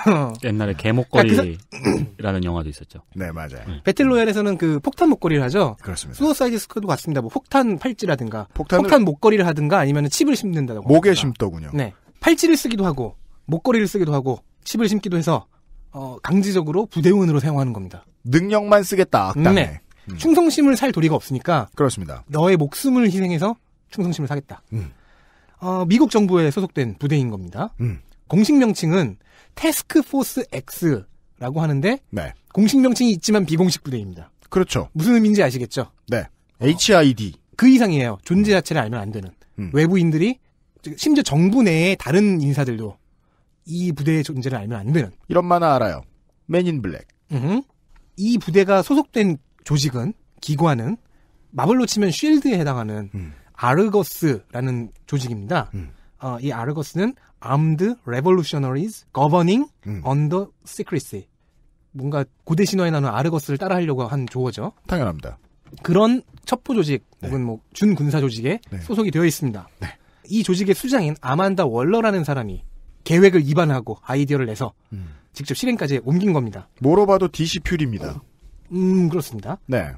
옛날에 그러니까 개목걸이라는 영화도 있었죠. 그 네, 맞아요. 응. 네. 배틀로얄에서는 그 폭탄 목걸이를 하죠. 그렇습니다. 수노사이드 스쿼드 같습니다. 뭐 폭탄 팔찌라든가 폭탄 목걸이를 하든가 아니면 칩을 심는다고 목에 심더군요. 네. 팔찌를 쓰기도 하고 목걸이를 쓰기도 하고 칩을 심기도 해서 어, 강제적으로 부대원으로 사용하는 겁니다. 능력만 쓰겠다. 악당에. 네. 음. 충성심을 살 도리가 없으니까 그렇습니다. 너의 목숨을 희생해서 충성심을 사겠다. 음. 어, 미국 정부에 소속된 부대인 겁니다. 음. 공식 명칭은 태스크포스 X라고 하는데 네. 공식 명칭이 있지만 비공식 부대입니다. 그렇죠. 무슨 의미인지 아시겠죠? 네. HID. 어, 그 이상이에요. 존재 자체를 알면 안 되는 음. 외부인들이 심지어 정부 내의 다른 인사들도 이 부대의 존재를 알면 안 되는. 이런 만화 알아요. 맨인 블랙. 이 부대가 소속된 조직은 기관은 마블로 치면 쉴드에 해당하는 음. 아르거스라는 조직입니다. 음. 어, 이 아르거스는 Armed Revolutionaries Governing 음. Under Secrecy. 뭔가 고대 신화에 나오는 아르거스를 따라하려고 한 조어죠. 당연합니다. 그런 첩보 조직 네. 혹은 네. 뭐 뭐준 군사 조직에 네. 소속이 되어 있습니다. 네. 이 조직의 수장인 아만다 월러라는 사람이 계획을 입안하고 아이디어를 내서 음. 직접 실행까지 옮긴 겁니다. 뭐로 봐도 DC 퓨리입니다. 음, 그렇습니다. 네.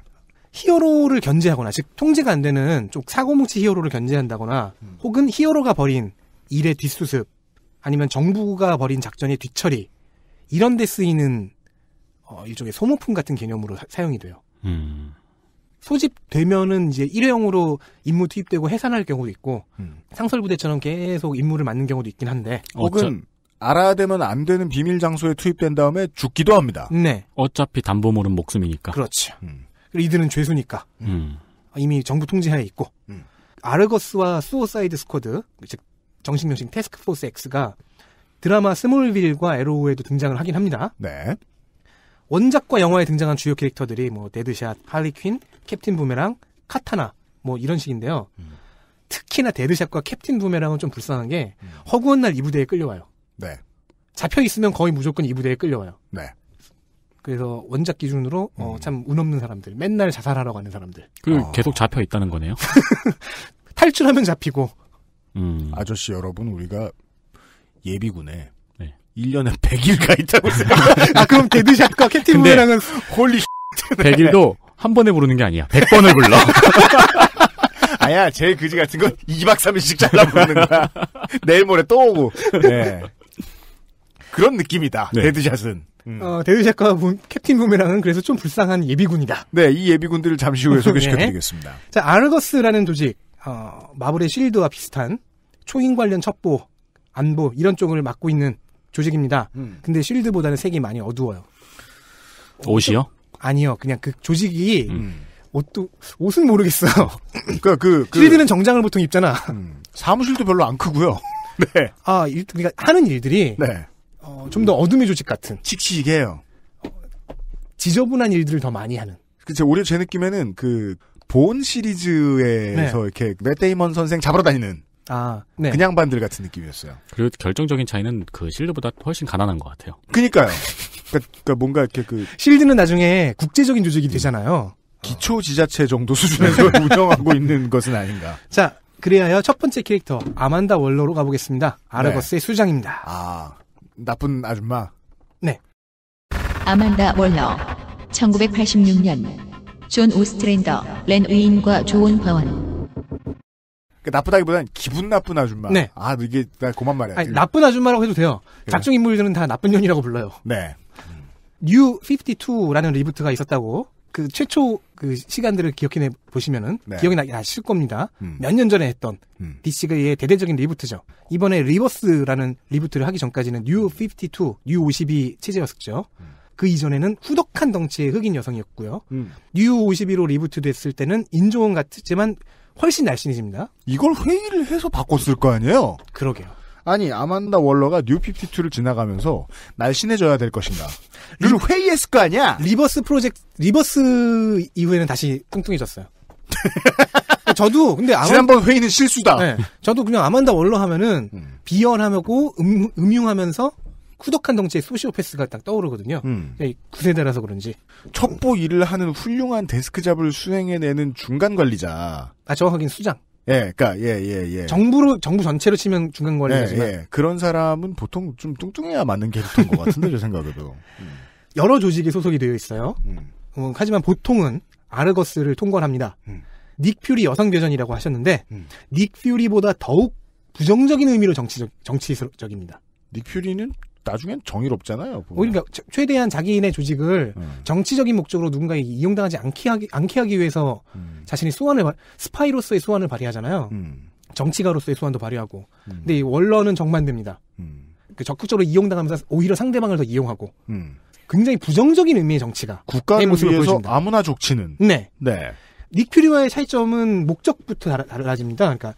히어로를 견제하거나, 즉, 통제가 안 되는 쪽 사고뭉치 히어로를 견제한다거나, 음. 혹은 히어로가 벌인 일의 뒷수습, 아니면 정부가 벌인 작전의 뒷처리 이런 데 쓰이는, 어, 일종의 소모품 같은 개념으로 사, 용이 돼요. 음. 소집되면은 이제 일회용으로 임무 투입되고 해산할 경우도 있고 음. 상설부대처럼 계속 임무를 맡는 경우도 있긴 한데 어, 혹은 알아야 되면 안 되는 비밀 장소에 투입된 다음에 죽기도 합니다. 네. 어차피 담보물은 목숨이니까. 그렇죠. 음. 그리고 이들은 죄수니까 음. 아, 이미 정부 통제하에 있고 음. 아르거스와 수어사이드 스쿼드 즉 정식 명칭 테스크포스 X가 드라마 스몰빌과 에로우에도 등장을 하긴 합니다. 네. 원작과 영화에 등장한 주요 캐릭터들이 뭐 데드샷, 할리퀸, 캡틴 부메랑, 카타나 뭐 이런 식인데요. 음. 특히나 데드샷과 캡틴 부메랑은 좀 불쌍한 게 음. 허구한 날 이부대에 끌려와요. 네. 잡혀 있으면 거의 무조건 이부대에 끌려와요. 네. 그래서 원작 기준으로 어, 음. 어, 참운 없는 사람들, 맨날 자살하러 가는 사람들. 그리고 어. 계속 잡혀 있다는 거네요. 탈출하면 잡히고. 음. 아저씨 여러분, 우리가 예비군에 1년에 100일 가 있다고 생각해. 아, 그럼 데드샷과 캡틴무이랑은 홀리 100일도 한 번에 부르는 게 아니야. 100번을 불러. 아야, 제일 그지 같은 건 2박 3일씩 잘라 부르는 거야. 내일 모레 또 오고. 네. 그런 느낌이다. 네. 데드샷은. 음. 어, 데드샷과 캡틴 부메랑은 그래서 좀 불쌍한 예비군이다. 네, 이 예비군들을 잠시 후에 소개시켜드리겠습니다. 네. 자, 아르거스라는 조직, 어, 마블의 실드와 비슷한 초인 관련 첩보, 안보 이런 쪽을 맡고 있는 조직입니다. 음. 근데 실드보다는 색이 많이 어두워요. 옷이요? 아니요. 그냥 그 조직이 음. 옷도 옷은 모르겠어. 요 그러니까 그, 그 실드는 정장을 보통 입잖아. 음. 사무실도 별로 안 크고요. 네. 아, 일, 그러니까 하는 일들이 네. 어, 좀 더 어둠의 조직 같은. 칙칙해요. 지저분한 일들을 더 많이 하는. 그제 오히려 제 느낌에는 그 본 시리즈에서 네. 이렇게 매데이먼 선생 잡으러 다니는. 아, 네. 그냥 반들 같은 느낌이었어요. 그리고 결정적인 차이는 그 실드보다 훨씬 가난한 것 같아요. 그니까요. 그러니까, 그러니까 뭔가 이렇게 그 실드는 나중에 국제적인 조직이 되잖아요. 기초 지자체 정도 수준에서 네. 운영하고 있는 것은 아닌가. 자, 그래야첫 번째 캐릭터 아만다 월러로 가보겠습니다. 아르거스의 네. 수장입니다. 아, 나쁜 아줌마. 네. 아만다 월러, 1986년 존 오스트랜더, 렌 위인과 조온 버원. 그러니까 나쁘다기보다는 기분 나쁜 아줌마. 네. 아 이게 나 고만 말이야. 아니, 나쁜 아줌마라고 해도 돼요. 작중 인물들은 다 나쁜 년이라고 불러요. 네. 뉴 52라는 리부트가 있었다고 그 최초 그 시간들을 기억해 보시면은 네. 기억이 나실 아, 겁니다. 음. 몇년 전에 했던 음. DC의 대대적인 리부트죠. 이번에 리버스라는 리부트를 하기 전까지는 뉴 52, 음. 뉴52 체제였었죠. 음. 그 이전에는 후덕한 덩치의 흑인 여성이었고요. 음. 뉴 52로 리부트됐을 때는 인종은 같지만 훨씬 날씬해집니다. 이걸 회의를 해서 바꿨을 거 아니에요? 그러게요. 아니 아만다 월러가 뉴52를 지나가면서 날씬해져야 될 것인가? 를 회의했을 거 아니야? 리버스 프로젝트 리버스 이후에는 다시 뚱뚱해졌어요. 저도 근데 아만... 지난번 회의는 실수다. 네, 저도 그냥 아만다 월러 하면은 음. 비열하고 음, 음흉하면서 쿠덕한 덩치의 소시오패스가 딱 떠오르거든요. 음. 네, 구세대라서 그런지. 첩보 일을 하는 훌륭한 데스크 잡을 수행해내는 중간 관리자. 아, 정확하긴 수장. 예, 그니까, 예, 예, 예. 정부로, 정부 전체로 치면 중간 관리자지만. 예, 예. 그런 사람은 보통 좀 뚱뚱해야 맞는 캐릭터인 것 같은데, 제 생각에도. 음. 여러 조직에 소속이 되어 있어요. 음. 어, 하지만 보통은 아르거스를 통과합니다. 음. 닉 퓨리 여성 배전이라고 하셨는데, 음. 닉 퓨리보다 더욱 부정적인 의미로 정치적, 정치적입니다. 닉 퓨리는 나중엔 정의롭잖아요. 보면. 그러니까 최대한 자기인의 조직을 음. 정치적인 목적으로 누군가에 이용당하지 않게 하기, 않게 하기 위해서 음. 자신이 소환을 스파이로서의 소환을 발휘하잖아요. 음. 정치가로서의 소환도 발휘하고. 음. 근데 이 원러는 정반대입니다. 음. 그 적극적으로 이용당하면서 오히려 상대방을 더 이용하고. 음. 굉장히 부정적인 의미의 정치가 국가의 모습을 위해서 다 아무나 족치는. 네. 네. 닉퓨리와의 차이점은 목적부터 달라집니다. 그러니까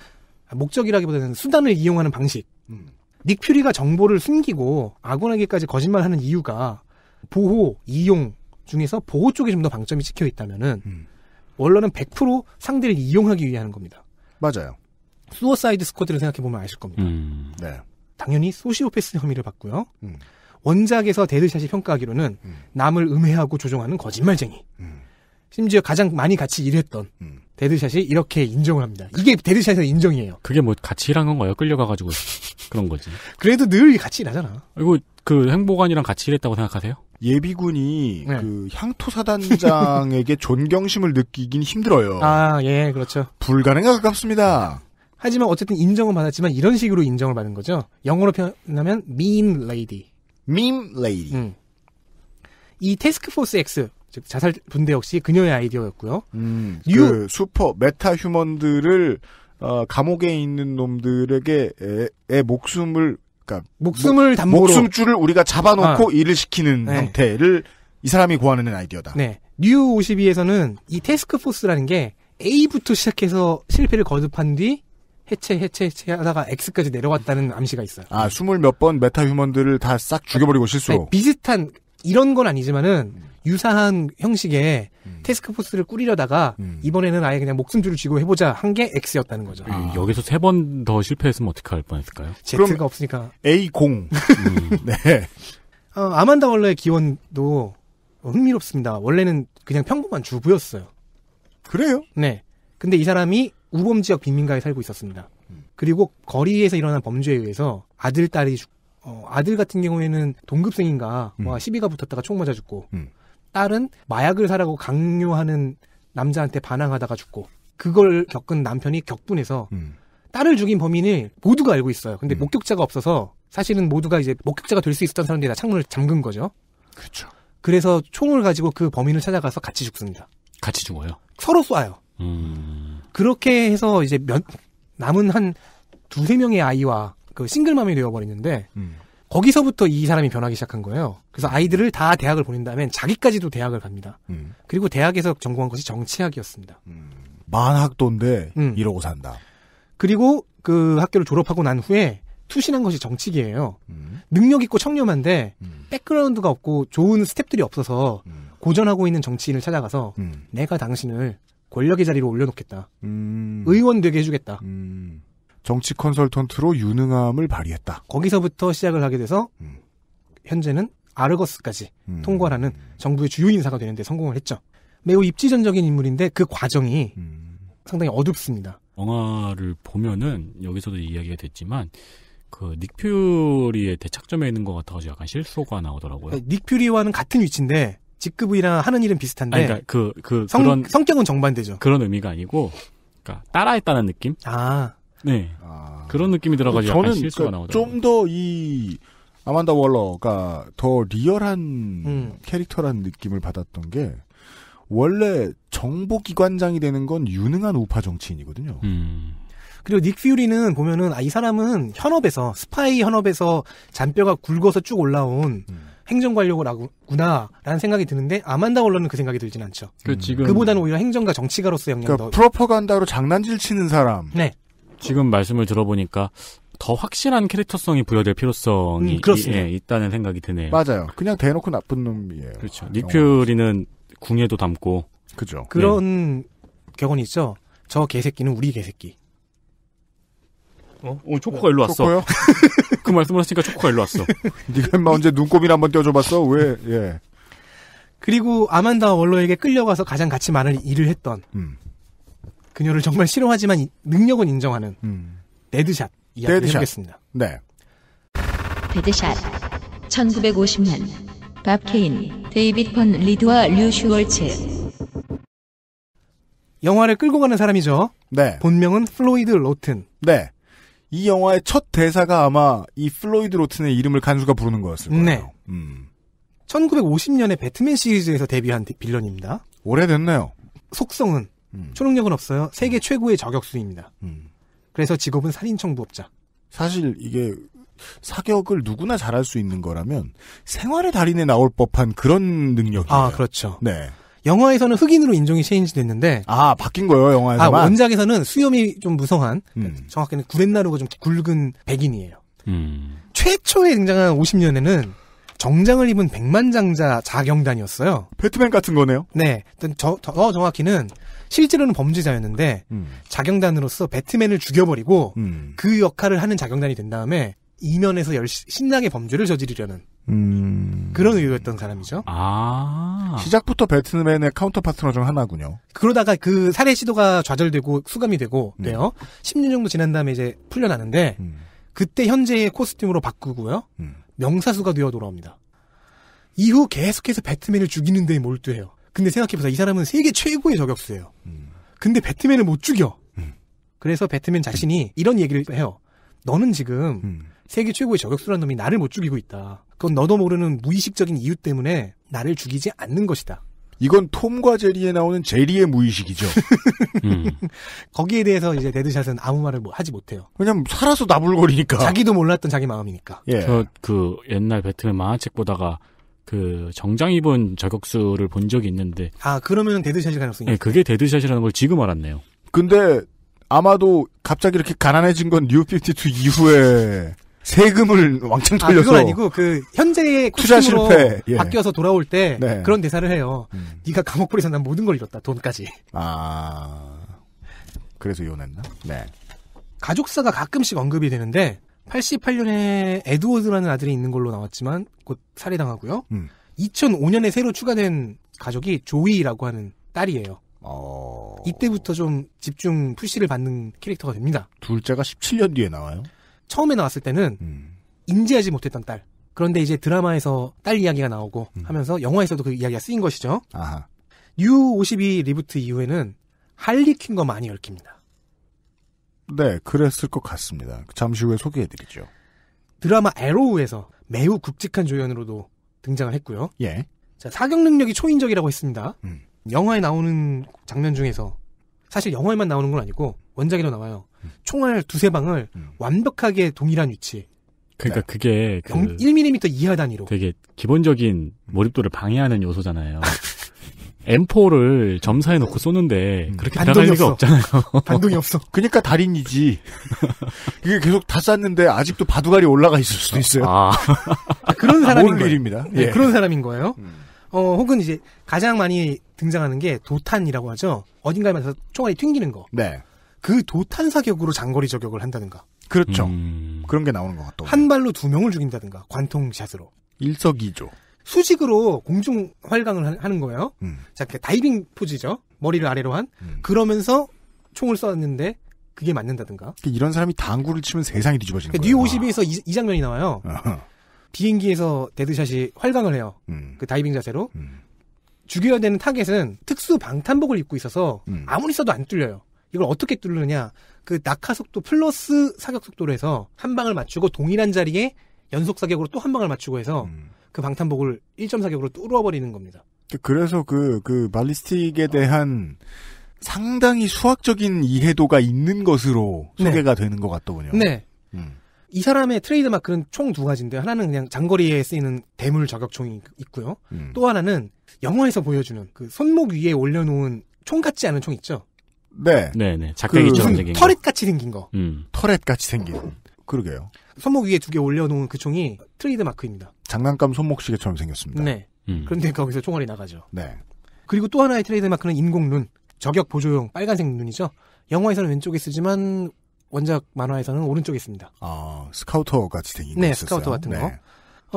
목적이라기보다는 수단을 이용하는 방식. 닉 퓨리가 정보를 숨기고 아군에게까지 거짓말하는 이유가 보호, 이용 중에서 보호 쪽에 좀 더 방점이 찍혀 있다면은 음. 원러는 100% 상대를 이용하기 위해 하는 겁니다. 맞아요. 수어사이드 스쿼드를 생각해 보면 아실 겁니다. 음. 네. 당연히 소시오패스 혐의를 받고요. 음. 원작에서 데드샷이 평가하기로는 음. 남을 음해하고 조종하는 거짓말쟁이. 음. 심지어 가장 많이 같이 일했던 음. 데드샷이 이렇게 인정을 합니다. 이게 데드샷에서 인정이에요. 그게 뭐 같이 일한 건가요? 끌려가가지고 그런 거지. 그래도 늘 같이 일하잖아. 그리고 그 행보관이랑 같이 일했다고 생각하세요? 예비군이 네. 그 향토 사단장에게 존경심을 느끼긴 힘들어요. 아, 예, 그렇죠. 불가능에 가깝습니다. 하지만 어쨌든 인정은 받았지만 이런 식으로 인정을 받은 거죠. 영어로 표현하면 meme lady. meme lady. 음. 이 태스크포스 X 즉 자살 분대 역시 그녀의 아이디어였고요. 음, 뉴... 그 슈퍼 메타 휴먼들을 어, 감옥에 있는 놈들에게 애, 애 목숨을 그러니까 목숨을 담보 목숨줄을 우리가 잡아놓고 아. 일을 시키는 네. 형태를 이 사람이 고하는 아이디어다. 네. 뉴 52에서는 이 테스크포스라는 게 A부터 시작해서 실패를 거듭한 뒤 해체 해체 해체 하다가 X까지 내려왔다는 암시가 있어요. 아, 스물 몇 번 메타 휴먼들을 다 싹 죽여버리고 실수로. 아 비슷한 이런 건 아니지만은 음. 유사한 형식의 음. 테스크포스를 꾸리려다가 음. 이번에는 아예 그냥 목숨줄을 쥐고 해보자 한 게 X였다는 거죠. 아. 여기서 세 번 더 실패했으면 어떻게 할 뻔했을까요? Z가 없으니까 A0. 음. 네. 어, 아만다 원래의 기원도 흥미롭습니다. 원래는 그냥 평범한 주부였어요. 그래요? 네. 근데 이 사람이 우범 지역 빈민가에 살고 있었습니다. 음. 그리고 거리에서 일어난 범죄에 의해서 아들, 딸이 죽, 어, 아들 같은 경우에는 동급생인가 음. 시비가 붙었다가 총 맞아 죽고 음. 딸은 마약을 사라고 강요하는 남자한테 반항하다가 죽고 그걸 겪은 남편이 격분해서 음. 딸을 죽인 범인을 모두가 알고 있어요. 근데 음. 목격자가 없어서 사실은 모두가 이제 목격자가 될 수 있었던 사람들이 다 창문을 잠근 거죠. 그렇죠. 그래서 총을 가지고 그 범인을 찾아가서 같이 죽습니다. 같이 죽어요? 서로 쏴요. 음... 그렇게 해서 이제 몇, 남은 한 두세 명의 아이와 그 싱글맘이 되어버리는데 음. 거기서부터 이 사람이 변하기 시작한 거예요. 그래서 음. 아이들을 다 대학을 보낸 다면 자기까지도 대학을 갑니다. 음. 그리고 대학에서 전공한 것이 정치학이었습니다. 음. 만학도인데 음. 이러고 산다. 그리고 그 학교를 졸업하고 난 후에 투신한 것이 정치기예요. 음. 능력 있고 청렴한데 음. 백그라운드가 없고 좋은 스탭들이 없어서 고전하고 있는 정치인을 찾아가서 내가 당신을 권력의 자리로 올려놓겠다. 의원 되게 해주겠다. 정치 컨설턴트로 유능함을 발휘했다. 거기서부터 시작을 하게 돼서 음. 현재는 아르거스까지 음. 통과하는 정부의 주요 인사가 되는데 성공을 했죠. 매우 입지전적인 인물인데 그 과정이 음. 상당히 어둡습니다. 영화를 보면은 여기서도 이야기가 됐지만 그 닉퓨리의 대착점에 있는 것 같아서 약간 실소가 나오더라고요. 그러니까 닉퓨리와는 같은 위치인데 직급이랑 하는 일은 비슷한데 아니, 그러니까 그, 그 성, 그런 성격은 정반대죠. 그런 의미가 아니고 그러니까 따라했다는 느낌? 아. 네. 아... 그런 느낌이 들어가지고 저는 약간 실수가 그러니까 나오죠. 좀더 이 아만다 월러가 더 리얼한 음. 캐릭터라는 느낌을 받았던 게 원래 정보기관장이 되는 건 유능한 우파 정치인이거든요. 음. 그리고 닉 퓨리는 보면은 아 이 사람은 현업에서 스파이 현업에서 잔뼈가 굵어서 쭉 올라온 음. 행정관료구나라는 생각이 드는데 아만다 월러는 그 생각이 들진 않죠. 그 음. 지금 그보다는 오히려 행정과 정치가로서 영향 그러니까 프로퍼간다로 장난질 치는 사람. 네. 지금 말씀을 들어보니까 더 확실한 캐릭터성이 부여될 필요성이 음, 예, 있다는 생각이 드네요. 맞아요. 그냥 대놓고 나쁜 놈이에요. 그렇죠. 니퓨리는 궁에도 담고 그죠. 네. 그런 네. 격언이 있죠. 저 개새끼는 우리 개새끼. 어? 오, 초코가 일로 왔어. 그 말씀을 하시니까 초코가 일로 왔어. 네가 인마 언제 눈곱이나 한번 떼어줘봤어? 왜? 예. 그리고 아만다 원로에게 끌려가서 가장 같이 많은 일을 했던 음. 그녀를 정말 싫어하지만 능력은 인정하는 음. 데드샷 이야기 해보겠습니다. 네. 데드샷 1950년 밥 케인, 데이빗 펀 리드와 류 슈월츠 영화를 끌고 가는 사람이죠. 네. 본명은 플로이드 로튼. 네. 이 영화의 첫 대사가 아마 이 플로이드 로튼의 이름을 간수가 부르는 거였을 거예요. 네. 음. 1950년에 배트맨 시리즈에서 데뷔한 빌런입니다. 오래됐네요. 속성은 음. 초능력은 없어요. 세계 음. 최고의 저격수입니다. 음. 그래서 직업은 살인 청부업자. 사실 이게 사격을 누구나 잘할 수 있는 거라면 생활의 달인에 나올 법한 그런 능력이에요. 아 그렇죠. 네. 영화에서는 흑인으로 인종이 체인지됐는데 아 바뀐 거예요 영화에서만 아, 원작에서는 수염이 좀 무성한 음. 그러니까 정확히는 구렛나루가 좀 굵은 백인이에요 음. 최초에 등장한 50년에는 정장을 입은 백만장자 자경단이었어요 배트맨 같은 거네요 네 저, 더 정확히는 실제로는 범죄자였는데 음. 자경단으로서 배트맨을 죽여버리고 음. 그 역할을 하는 자경단이 된 다음에 이면에서 열 신나게 범죄를 저지르려는 음... 그런 의도였던 사람이죠. 아 시작부터 배트맨의 카운터 파트너 중 하나군요. 그러다가 그 살해 시도가 좌절되고 수감이 되고 음. 돼요. 10년 정도 지난 다음에 이제 풀려나는데 음. 그때 현재의 코스튬으로 바꾸고요. 음. 명사수가 되어 돌아옵니다. 이후 계속해서 배트맨을 죽이는 데에 몰두해요. 근데 생각해보자. 이 사람은 세계 최고의 저격수예요. 음. 근데 배트맨을 못 죽여. 음. 그래서 배트맨 자신이 이런 얘기를 해요. 너는 지금 음. 세계 최고의 저격수라는 놈이 나를 못 죽이고 있다. 그건 너도 모르는 무의식적인 이유 때문에 나를 죽이지 않는 것이다. 이건 톰과 제리에 나오는 제리의 무의식이죠. 음. 거기에 대해서 이제 데드샷은 아무 말을 뭐 하지 못해요. 왜냐면 살아서 나불거리니까. 자기도 몰랐던 자기 마음이니까. 예. 저그 옛날 배트맨 만화책 보다가 그 정장 입은 저격수를 본 적이 있는데 아 그러면 데드샷일 가능성이 네, 그게 데드샷이라는 걸 지금 알았네요. 근데 아마도 갑자기 이렇게 가난해진 건 뉴 52 이후에 세금을 왕창 아, 돌려서 아, 그건 아니고 그 현재의 투자 실패 예. 바뀌어서 돌아올 때 네. 그런 대사를 해요. 음. 네가 감옥불리서난 모든 걸 잃었다 돈까지. 아 그래서 이혼했나? 네. 가족사가 가끔씩 언급이 되는데 88년에 에드워드라는 아들이 있는 걸로 나왔지만 곧 살해당하고요. 음. 2005년에 새로 추가된 가족이 조이라고 하는 딸이에요. 어... 이때부터 좀 집중 푸시를 받는 캐릭터가 됩니다. 둘째가 17년 뒤에 나와요? 처음에 나왔을 때는 음. 인지하지 못했던 딸. 그런데 이제 드라마에서 딸 이야기가 나오고 음. 하면서 영화에서도 그 이야기가 쓰인 것이죠. 아하. U52 리부트 이후에는 할리퀸과 많이 얽힙니다. 네, 그랬을 것 같습니다. 잠시 후에 소개해드리죠. 드라마 에로우에서 매우 굵직한 조연으로도 등장을 했고요. 예. 자, 사격 능력이 초인적이라고 했습니다. 음. 영화에 나오는 장면 중에서 사실 영화에만 나오는 건 아니고 원작에도 나와요. 음. 총알 두세 방을 음. 완벽하게 동일한 위치. 그러니까 네. 그게 그 1mm 이하 단위로 되게 기본적인 음. 몰입도를 방해하는 요소잖아요. M4를 점사해 놓고 쏘는데 음. 그렇게 반동이 들어갈 없어. 없잖아요. 반동이 없어. 그러니까 달인이지. 이게 계속 다 쐈는데 아직도 바둑알이 올라가 있을 수도 아. 있어요. 아. 그런 아, 사람인 거예요. 일입니다. 네, 예. 네, 그런 사람인 거예요. 음. 어, 혹은 이제 가장 많이 등장하는 게 도탄이라고 하죠. 어딘가에서 총알이 튕기는 거. 네. 그 도탄 사격으로 장거리 저격을 한다든가. 그렇죠. 음. 그런 게 나오는 것같더고요한 발로 두 명을 죽인다든가 관통샷으로. 일석이조. 수직으로 공중 활강을 하는 거예요. 음. 자, 다이빙 포즈죠. 머리를 아래로 한. 음. 그러면서 총을 쏘았는데 그게 맞는다든가. 그러니까 이런 사람이 당구를 치면 세상이 뒤집어지는 니까 그러니까 거예요. 뉴 52에서 이, 이, 장면이 나와요. 비행기에서 데드샷이 활강을 해요. 음. 그 다이빙 자세로. 음. 죽여야 되는 타겟은 특수 방탄복을 입고 있어서 음. 아무리 써도 안 뚫려요. 이걸 어떻게 뚫느냐. 그 낙하 속도 플러스 사격 속도로 해서 한 방을 맞추고 동일한 자리에 연속 사격으로 또 한 방을 맞추고 해서 음. 그 방탄복을 1.4격으로 뚫어 버리는 겁니다. 그래서 그, 그 발리스틱에 대한 상당히 수학적인 이해도가 있는 것으로 네. 소개가 네. 되는 것 같더군요. 네. 음. 이 사람의 트레이드 마크는 총 두 가지인데 하나는 그냥 장거리에 쓰이는 대물 저격총이 있고요. 음. 또 하나는 영화에서 보여주는 그 손목 위에 올려놓은 총 같지 않은 총 있죠. 네, 네, 네. 그 작대기처럼 그 생긴 터렛 같이 생긴 거. 음. 터렛 같이 생긴. 그러게요. 손목 위에 두 개 올려놓은 그 총이 트레이드 마크입니다. 장난감 손목 시계처럼 생겼습니다. 네. 음. 그런데 거기서 총알이 나가죠. 네. 그리고 또 하나의 트레이드 마크는 인공 눈, 저격 보조용 빨간색 눈이죠. 영화에서는 왼쪽에 쓰지만 원작 만화에서는 오른쪽에 있니다아 스카우터 같이 생긴 네, 있었어 스카우터 같은 네. 거.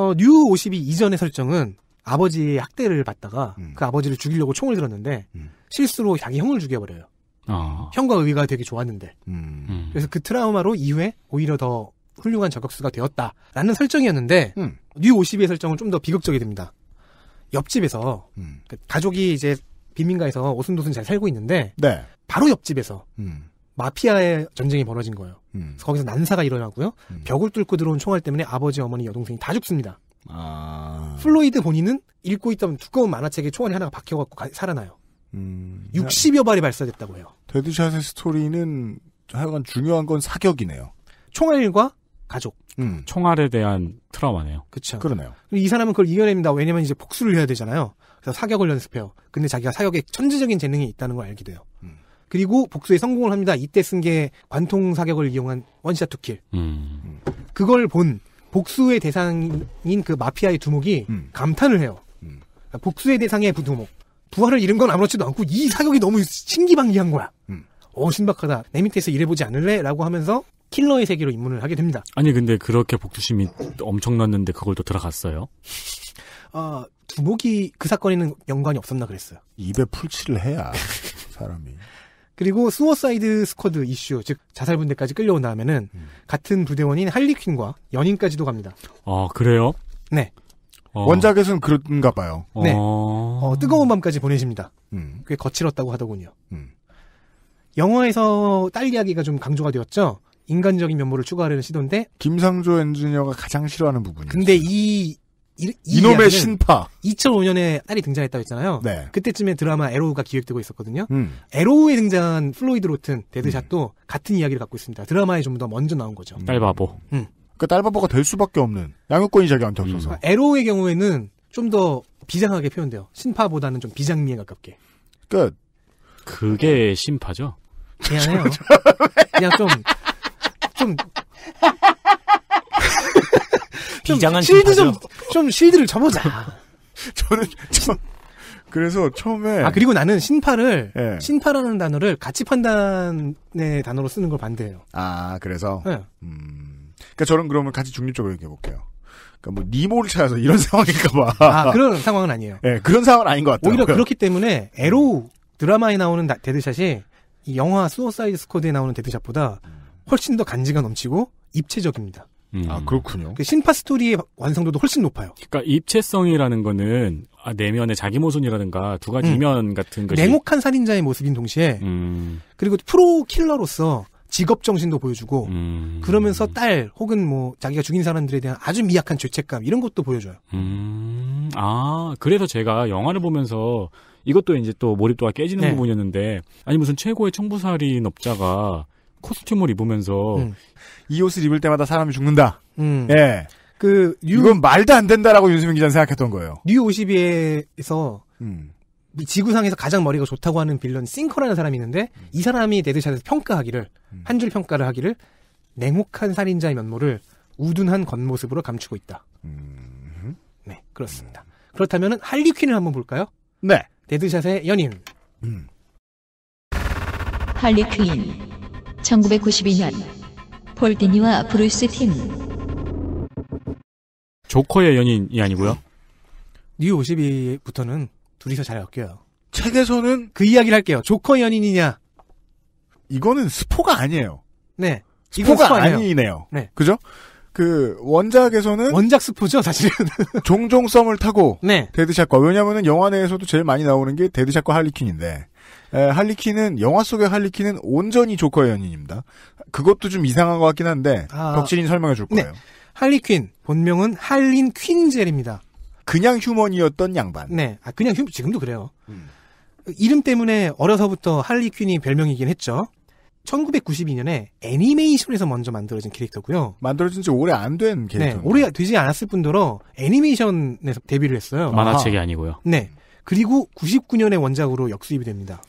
어, 뉴 52 이전의 설정은 아버지의 학대를 받다가 음. 그 아버지를 죽이려고 총을 들었는데 음. 실수로 자기 형을 죽여버려요. 아. 형과 의가 되게 좋았는데. 음. 음. 그래서 그 트라우마로 이후에 오히려 더 훌륭한 저격수가 되었다라는 설정이었는데 음. 뉴 52의 설정은 좀 더 비극적이 됩니다. 옆집에서 음. 그 가족이 이제 빈민가에서 오순도순 잘 살고 있는데 네. 바로 옆집에서 음. 마피아의 전쟁이 벌어진 거예요. 음. 그래서 거기서 난사가 일어나고요. 음. 벽을 뚫고 들어온 총알 때문에 아버지, 어머니, 여동생이 다 죽습니다. 아... 플로이드 본인은 읽고 있던 두꺼운 만화책에 총알이 하나가 박혀갖고 살아나요. 음... 60여 발이 발사됐다고 해요. 데드샷의 스토리는 하여간 중요한 건 사격이네요. 총알과 가족. 음. 총알에 대한 트라우마네요. 그렇죠. 그러네요. 이 사람은 그걸 이겨냅니다. 왜냐면 이제 폭수를 해야 되잖아요. 그래서 사격을 연습해요. 근데 자기가 사격에 천재적인 재능이 있다는 걸 알게 돼요. 음. 그리고 복수에 성공을 합니다. 이때 쓴 게 관통 사격을 이용한 원샷 투킬. 음. 그걸 본 복수의 대상인 그 마피아의 두목이 음. 감탄을 해요. 그 복수의 대상의 두목. 부활을 잃은 건 아무렇지도 않고 이 사격이 너무 신기방기한 거야. 음. 어 신박하다. 내 밑에서 일해보지 않을래? 라고 하면서 킬러의 세계로 입문을 하게 됩니다. 아니 근데 그렇게 복수심이 엄청났는데 그걸 또 들어갔어요? 아 두목이 그 사건에는 연관이 없었나 그랬어요. 입에 풀칠을 해야 사람이. 그리고 수어사이드 스쿼드 이슈 즉 자살 분대까지 끌려온 다음에는 음. 같은 부대원인 할리퀸과 연인까지도 갑니다. 아 그래요? 네. 어. 원작에서는 그런가 봐요. 네. 어... 어, 뜨거운 밤까지 보내십니다. 음. 꽤 거칠었다고 하더군요. 음. 영화에서 딸 이야기가 좀 강조가 되었죠. 인간적인 면모를 추구하려는 시도인데 김상조 엔지니어가 가장 싫어하는 부분이 근데 이, 이, 이 이놈의 신파 2005년에 딸이 등장했다고 했잖아요. 네. 그때쯤에 드라마 에로우가 기획되고 있었거든요. 음. 에로우에 등장한 플로이드 로튼 데드샷도 음. 같은 이야기를 갖고 있습니다. 드라마에 좀 더 먼저 나온 거죠. 딸 바보. 음. 그딸 그러니까 바보가 될 수밖에 없는 양육권이 자기한테 없어서. 그 에로우의 경우에는 좀 더 비장하게 표현돼요. 신파보다는 좀 비장미에 가깝게. 끝. 그게 신파죠. 미안해요. 그냥 좀 좀 비장한 실드 좀, 좀 실드를 쳐보자. 아. 저는 좀 그래서 처음에 아 그리고 나는 신파를 예. 신파라는 단어를 가치 판단의 단어로 쓰는 걸 반대해요. 아 그래서 예. 음 그러니까 저는 그러면 같이 중립적으로 얘기해 볼게요. 그러니까 뭐 니모를 찾아서 이런 상황인가 봐. 아 그런 상황은 아니에요. 예 그런 상황은 아닌 것 같아요. 오히려 그렇기 때문에 에로 드라마에 나오는 데드샷이 이 영화 수어사이드 스쿼드에 나오는 데드샷보다 음. 훨씬 더 간지가 넘치고 입체적입니다. 음. 아 그렇군요. 그 신파 스토리의 완성도도 훨씬 높아요. 그러니까 입체성이라는 거는 아, 내면의 자기 모순이라든가 두 가지 음. 이면 같은 것이 냉혹한 살인자의 모습인 동시에 음. 그리고 프로 킬러로서 직업 정신도 보여주고 음. 그러면서 딸 혹은 뭐 자기가 죽인 사람들에 대한 아주 미약한 죄책감 이런 것도 보여줘요. 음. 아 그래서 제가 영화를 보면서 이것도 이제 또 몰입도가 깨지는 네. 부분이었는데 아니 무슨 최고의 청부살인 업자가 코스튬을 입으면서 음. 이 옷을 입을 때마다 사람이 죽는다. 음. 예. 그 뉴, 이건 말도 안 된다라고 윤수민 기자는 생각했던 거예요. 뉴 52에서 음. 지구상에서 가장 머리가 좋다고 하는 빌런 싱커라는 사람이 있는데 음. 이 사람이 데드샷에서 평가하기를 음. 한줄 평가를 하기를 냉혹한 살인자의 면모를 우둔한 겉모습으로 감추고 있다. 음. 네, 그렇습니다. 그렇다면 할리퀸을 한번 볼까요? 네. 데드샷의 연인. 음. 할리퀸. 1992년 폴디니와 브루스 팀 조커의 연인이 아니고요. 뉴 52부터는 둘이서 잘 엮여요. 책에서는 그 이야기를 할게요. 조커 연인이냐? 이거는 스포가 아니에요. 네. 스포가 스포 아니네요. 네. 그죠? 그 원작에서는 원작 스포죠 사실은 종종 썸을 타고 네. 데드샷과 왜냐하면 영화 내에서도 제일 많이 나오는 게 데드샷과 할리퀸인데 에, 할리퀸은 영화 속의 할리퀸은 온전히 조커의 연인입니다. 그것도 좀 이상한 것 같긴 한데 아, 덕진이 설명해 줄 네. 거예요. 네. 할리퀸 본명은 할린 퀸젤입니다. 그냥 휴먼이었던 양반. 네, 아, 그냥 휴 지금도 그래요. 음. 이름 때문에 어려서부터 할리퀸이 별명이긴 했죠. 1992년에 애니메이션에서 먼저 만들어진 캐릭터고요. 만들어진 지 오래 안 된 캐릭터. 네, 오래 되지 않았을 뿐더러 애니메이션에서 데뷔를 했어요. 만화책이 아니고요. 네. 그리고 99년에 원작으로 역수입이 됩니다.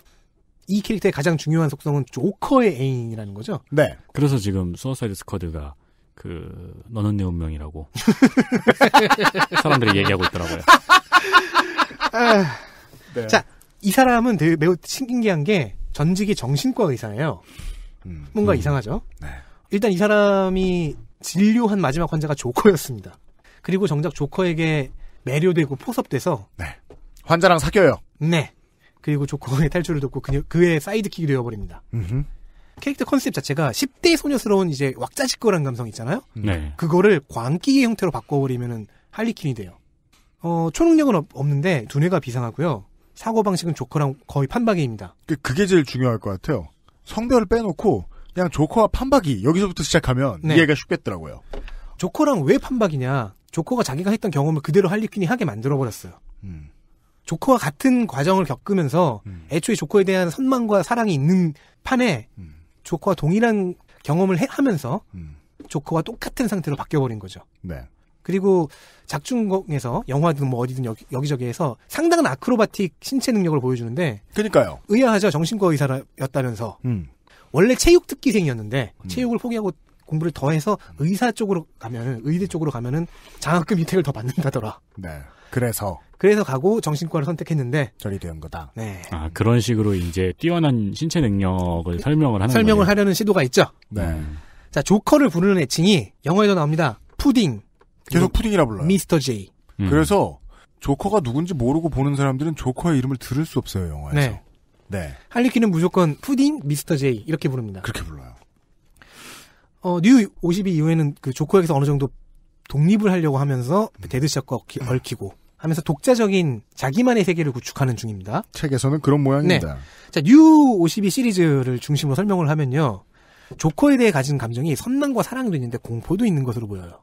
이 캐릭터의 가장 중요한 속성은 조커의 애인이라는 거죠. 네. 그래서 지금 수어사이드 스쿼드가 그 너는 내 운명이라고 사람들이 얘기하고 있더라고요. 아, 네. 자, 이 사람은 되게 매우 신기한 게 전직이 정신과 의사예요. 음, 뭔가 음. 이상하죠. 네. 일단 이 사람이 진료한 마지막 환자가 조커였습니다. 그리고 정작 조커에게 매료되고 포섭돼서 네. 환자랑 사귀어요. 네. 그리고 조커의 탈출을 돕고 그녀, 그의 사이드킥이 되어버립니다. 음흠. 캐릭터 컨셉 자체가 10대 소녀스러운 이제 왁자지껄한 감성 있잖아요. 네. 그거를 광기의 형태로 바꿔버리면은 할리퀸이 돼요. 어, 초능력은 없, 는데 두뇌가 비상하고요. 사고 방식은 조커랑 거의 판박이입니다. 그, 그게 제일 중요할 것 같아요. 성별을 빼놓고 그냥 조커와 판박이 여기서부터 시작하면 네. 이해가 쉽겠더라고요. 조커랑 왜 판박이냐? 조커가 자기가 했던 경험을 그대로 할리퀸이 하게 만들어 버렸어요. 음. 조커와 같은 과정을 겪으면서 음. 애초에 조커에 대한 선망과 사랑이 있는 판에 음. 조커와 동일한 경험을 해, 하면서 음. 조커와 똑같은 상태로 바뀌어버린 거죠. 네. 그리고 작중공에서 영화든 뭐 어디든 여기, 여기저기에서 상당한 아크로바틱 신체 능력을 보여주는데 그러니까요. 의아하죠. 정신과 의사였다면서 음. 원래 체육 특기생이었는데 음. 체육을 포기하고 공부를 더해서 의사 쪽으로 가면은 의대 쪽으로 가면은 장학금 혜택을 더 받는다더라. 네. 그래서 그래서 가고 정신과를 선택했는데 저리 된 거다. 네. 아 그런 식으로 이제 뛰어난 신체 능력을 설명을 하는 설명을 거예요. 하려는 시도가 있죠. 네. 네. 자 조커를 부르는 애칭이 영어에도 나옵니다. 푸딩. 계속 푸딩이라 불러요. 미스터 제이. 음. 그래서 조커가 누군지 모르고 보는 사람들은 조커의 이름을 들을 수 없어요 영화에서. 네. 네. 할리퀸은 무조건 푸딩, 미스터 제이 이렇게 부릅니다. 그렇게 불러요. 어, 뉴 52 이후에는 그 조커에게서 어느 정도 독립을 하려고 하면서 음. 데드샷과 음. 얽히고 하면서 독자적인 자기만의 세계를 구축하는 중입니다. 책에서는 그런 모양입니다. 네. 자, 뉴 52 시리즈를 중심으로 설명을 하면요. 조커에 대해 가진 감정이 선망과 사랑도 있는데 공포도 있는 것으로 보여요.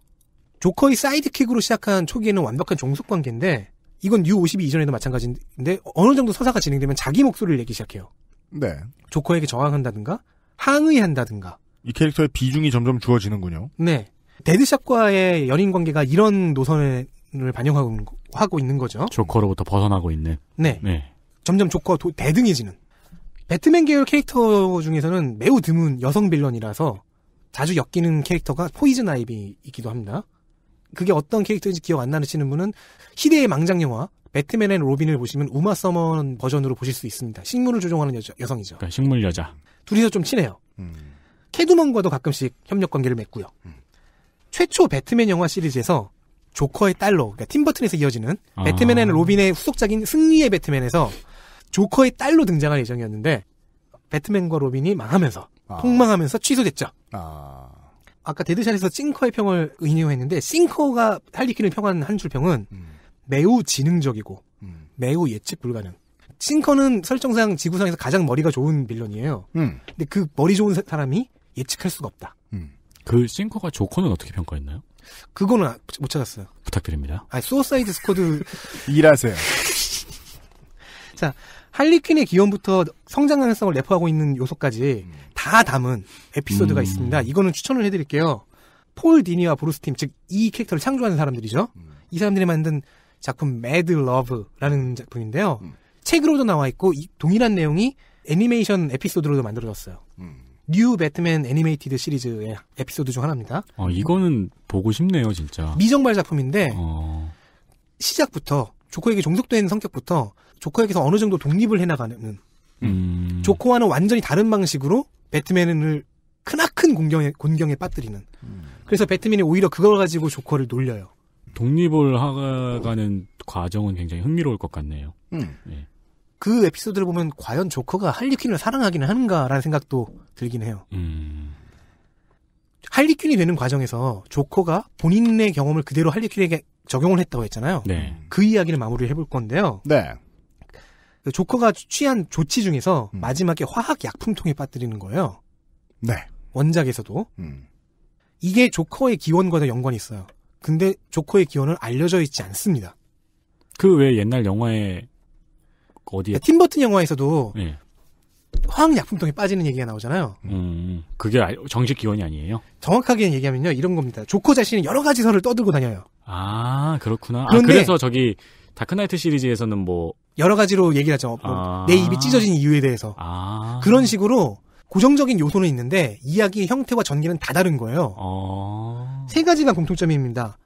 조커의 사이드킥으로 시작한 초기에는 완벽한 종속 관계인데 이건 뉴 52 이전에도 마찬가지인데 어느 정도 서사가 진행되면 자기 목소리를 내기 시작해요. 네. 조커에게 저항한다든가 항의한다든가. 이 캐릭터의 비중이 점점 주어지는군요. 네. 데드샵과의 연인 관계가 이런 노선에 을 반영하고 있는 거죠. 조커로부터 벗어나고 있는. 네. 네. 점점 조커가 도, 대등해지는. 배트맨 계열 캐릭터 중에서는 매우 드문 여성 빌런이라서 자주 엮이는 캐릭터가 포이즌 아이비이기도 합니다. 그게 어떤 캐릭터인지 기억 안 나시는 분은 시대의 망작 영화 배트맨 앤 로빈을 보시면 우마 서먼 버전으로 보실 수 있습니다. 식물을 조종하는 여자, 여성이죠. 그러니까 식물 여자. 둘이서 좀 친해요. 음. 캐두먼과도 가끔씩 협력 관계를 맺고요. 음. 최초 배트맨 영화 시리즈에서 조커의 딸로, 그니까 팀버튼에서 이어지는 아. 배트맨 앤 로빈의 후속작인 승리의 배트맨에서 조커의 딸로 등장할 예정이었는데 배트맨과 로빈이 망하면서 아. 폭망하면서 취소됐죠. 아. 아까 데드샷에서 싱커의 평을 인용했는데 싱커가 할리퀸을 평한 한 줄 평은 음. 매우 지능적이고 음. 매우 예측 불가능. 싱커는 설정상 지구상에서 가장 머리가 좋은 빌런이에요. 음. 근데 그 머리 좋은 사람이 예측할 수가 없다. 음. 그 싱커가 조커는 어떻게 평가했나요? 그거는 못 찾았어요. 부탁드립니다. 아, 소사이드 스쿼드 일하세요. 자, 할리퀸의 기원부터 성장 가능성을 내포하고 있는 요소까지 다 담은 에피소드가 음. 있습니다. 이거는 추천을 해드릴게요. 폴 디니와 보루스팀, 즉 이 캐릭터를 창조하는 사람들이죠. 음. 이 사람들이 만든 작품 매드 러브라는 작품인데요. 음. 책으로도 나와 있고 이, 동일한 내용이 애니메이션 에피소드로도 만들어졌어요. 음. 뉴 배트맨 애니메이티드 시리즈의 에피소드 중 하나입니다. 어, 이거는 보고 싶네요, 진짜. 미정발 작품인데 어... 시작부터 조커에게 종속된 성격부터 조커에게서 어느 정도 독립을 해나가는 음... 조커와는 완전히 다른 방식으로 배트맨을 크나큰 공경에, 공경에 빠뜨리는 그래서 배트맨이 오히려 그걸 가지고 조커를 놀려요. 독립을 하가는 과정은 굉장히 흥미로울 것 같네요. 음. 네. 그 에피소드를 보면 과연 조커가 할리퀸을 사랑하기는 하는가라는 생각도 들긴 해요. 음. 할리퀸이 되는 과정에서 조커가 본인의 경험을 그대로 할리퀸에게 적용을 했다고 했잖아요. 네. 그 이야기를 마무리 해볼 건데요. 네. 그 조커가 취한 조치 중에서 음. 마지막에 화학 약품통에 빠뜨리는 거예요. 네. 원작에서도. 음. 이게 조커의 기원과도 연관이 있어요. 근데 조커의 기원은 알려져 있지 않습니다. 그왜 옛날 영화에 어디에? 그러니까 팀 버튼 영화에서도 예. 화학 약품통에 빠지는 얘기가 나오잖아요. 음, 음. 그게 정식 기원이 아니에요? 정확하게 얘기하면요, 이런 겁니다. 조커 자신은 여러 가지 선을 떠들고 다녀요. 아, 그렇구나. 아, 그런데 아, 그래서 저기 다크나이트 시리즈에서는 뭐 여러 가지로 얘기 하죠. 뭐 아~ 내 입이 찢어진 이유에 대해서 아~ 그런 식으로 고정적인 요소는 있는데 이야기의 형태와 전개는 다 다른 거예요. 어~ 세 가지가 공통점입니다.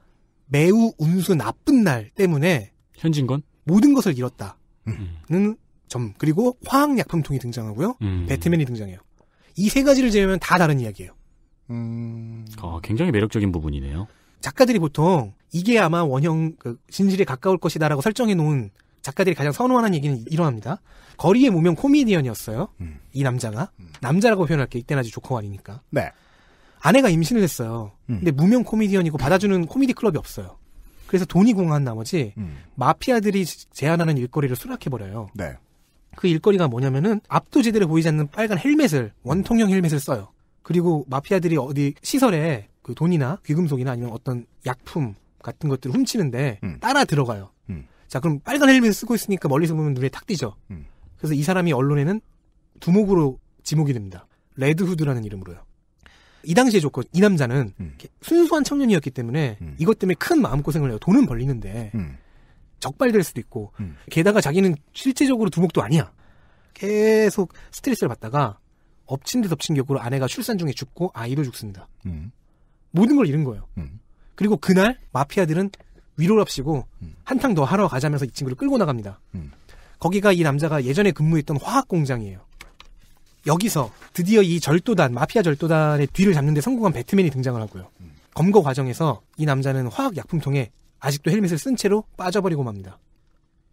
매우 운수 나쁜 날 때문에 현진건 모든 것을 잃었다. 점 그리고 화학약품통이 등장하고요. 음. 배트맨이 등장해요. 이 세 가지를 제외하면 다 다른 이야기예요. 음... 아, 굉장히 매력적인 부분이네요. 작가들이 보통 이게 아마 원형 그 진실에 가까울 것이다라고 설정해 놓은 작가들이 가장 선호하는 얘기는 이러합니다. 거리의 무명 코미디언이었어요. 음. 이 남자가 음. 남자라고 표현할게 이때는 아직 조커가 아니니까. 네. 아내가 임신을 했어요. 음. 근데 무명 코미디언이고 받아주는 코미디 클럽이 없어요. 그래서 돈이 공한 나머지 음. 마피아들이 제한하는 일거리를 수락해버려요. 네. 그 일거리가 뭐냐면은 앞도 제대로 보이지 않는 빨간 헬멧을 원통형 헬멧을 써요. 그리고 마피아들이 어디 시설에 그 돈이나 귀금속이나 아니면 어떤 약품 같은 것들을 훔치는데 음. 따라 들어가요. 음. 자 그럼 빨간 헬멧을 쓰고 있으니까 멀리서 보면 눈에 탁 띄죠. 음. 그래서 이 사람이 언론에는 두목으로 지목이 됩니다. 레드 후드라는 이름으로요. 이당시에 좋고 이 남자는 음. 순수한 청년이었기 때문에 음. 이것 때문에 큰 마음고생을 해요. 돈은 벌리는데 음. 적발될 수도 있고 음. 게다가 자기는 실제적으로 두목도 아니야. 계속 스트레스를 받다가 엎친 데 덮친 격으로 아내가 출산 중에 죽고 아이도 죽습니다. 음. 모든 걸 잃은 거예요. 그리고 그날 마피아들은 위로랍시고 를 한탕 더 하러 가자면서 이 친구를 끌고 나갑니다. 거기가 이 남자가 예전에 근무했던 화학 공장이에요. 여기서 드디어 이 절도단, 마피아 절도단의 뒤를 잡는데 성공한 배트맨이 등장을 하고요. 음. 검거 과정에서 이 남자는 화학 약품통에 아직도 헬멧을 쓴 채로 빠져버리고 맙니다.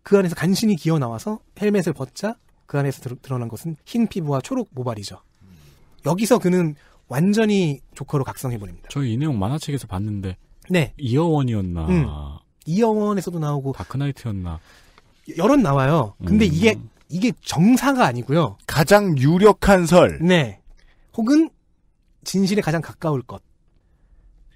그 안에서 간신히 기어 나와서 헬멧을 벗자 그 안에서 드러난 것은 흰 피부와 초록 모발이죠. 여기서 그는 완전히 조커로 각성해버립니다. 저희 이 내용 만화책에서 봤는데. 네. 이어원이었나. 음. 이어원에서도 나오고. 다크나이트였나. 여럿 나와요. 근데 음. 이게 이게 정사가 아니고요. 가장 유력한 설. 네. 혹은 진실에 가장 가까울 것.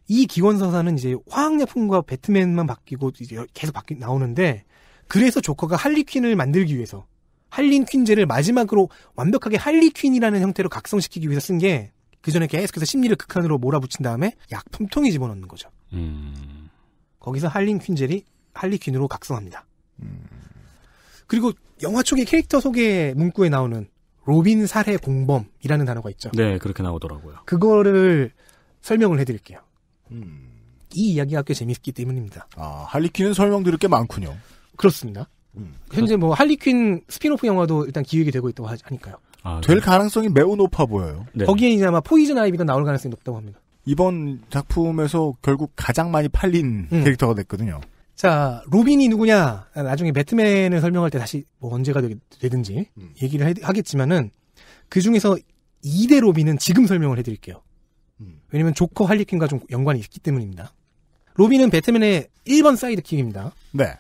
이 기원서사는 이제 화학약품과 배트맨만 바뀌고 이제 계속 바뀌 나오는데 그래서 조커가 할리퀸을 만들기 위해서 할린 퀸제를 마지막으로 완벽하게 할리퀸이라는 형태로 각성시키기 위해서 쓴 게그 전에 계속해서 심리를 극한으로 몰아붙인 다음에 약품통에 집어넣는 거죠. 음. 거기서 할린 퀸젤이 할리퀸으로 각성합니다. 음. 그리고 영화 초기 캐릭터 소개 문구에 나오는 로빈 살해 공범이라는 단어가 있죠. 네, 그렇게 나오더라고요. 그거를 설명을 해드릴게요. 음. 이 이야기가 꽤 재밌기 때문입니다. 아, 할리퀸은 설명드릴 게 많군요. 그렇습니다. 음, 현재 뭐 할리퀸 스피노프 영화도 일단 기획이 되고 있다고 하니까요. 아, 네. 될 가능성이 매우 높아 보여요. 네. 거기에 이제 아마 포이즌 아이비가 나올 가능성이 높다고 합니다. 이번 작품에서 결국 가장 많이 팔린 음. 캐릭터가 됐거든요. 자, 로빈이 누구냐? 나중에 배트맨을 설명할 때 다시 뭐 언제가 되든지 음. 얘기를 하, 겠지만은그 중에서 2대 로빈은 지금 설명을 해드릴게요. 음. 왜냐면 조커 할리퀸과 좀 연관이 있기 때문입니다. 로빈은 배트맨의 1번 사이드킥입니다. 네.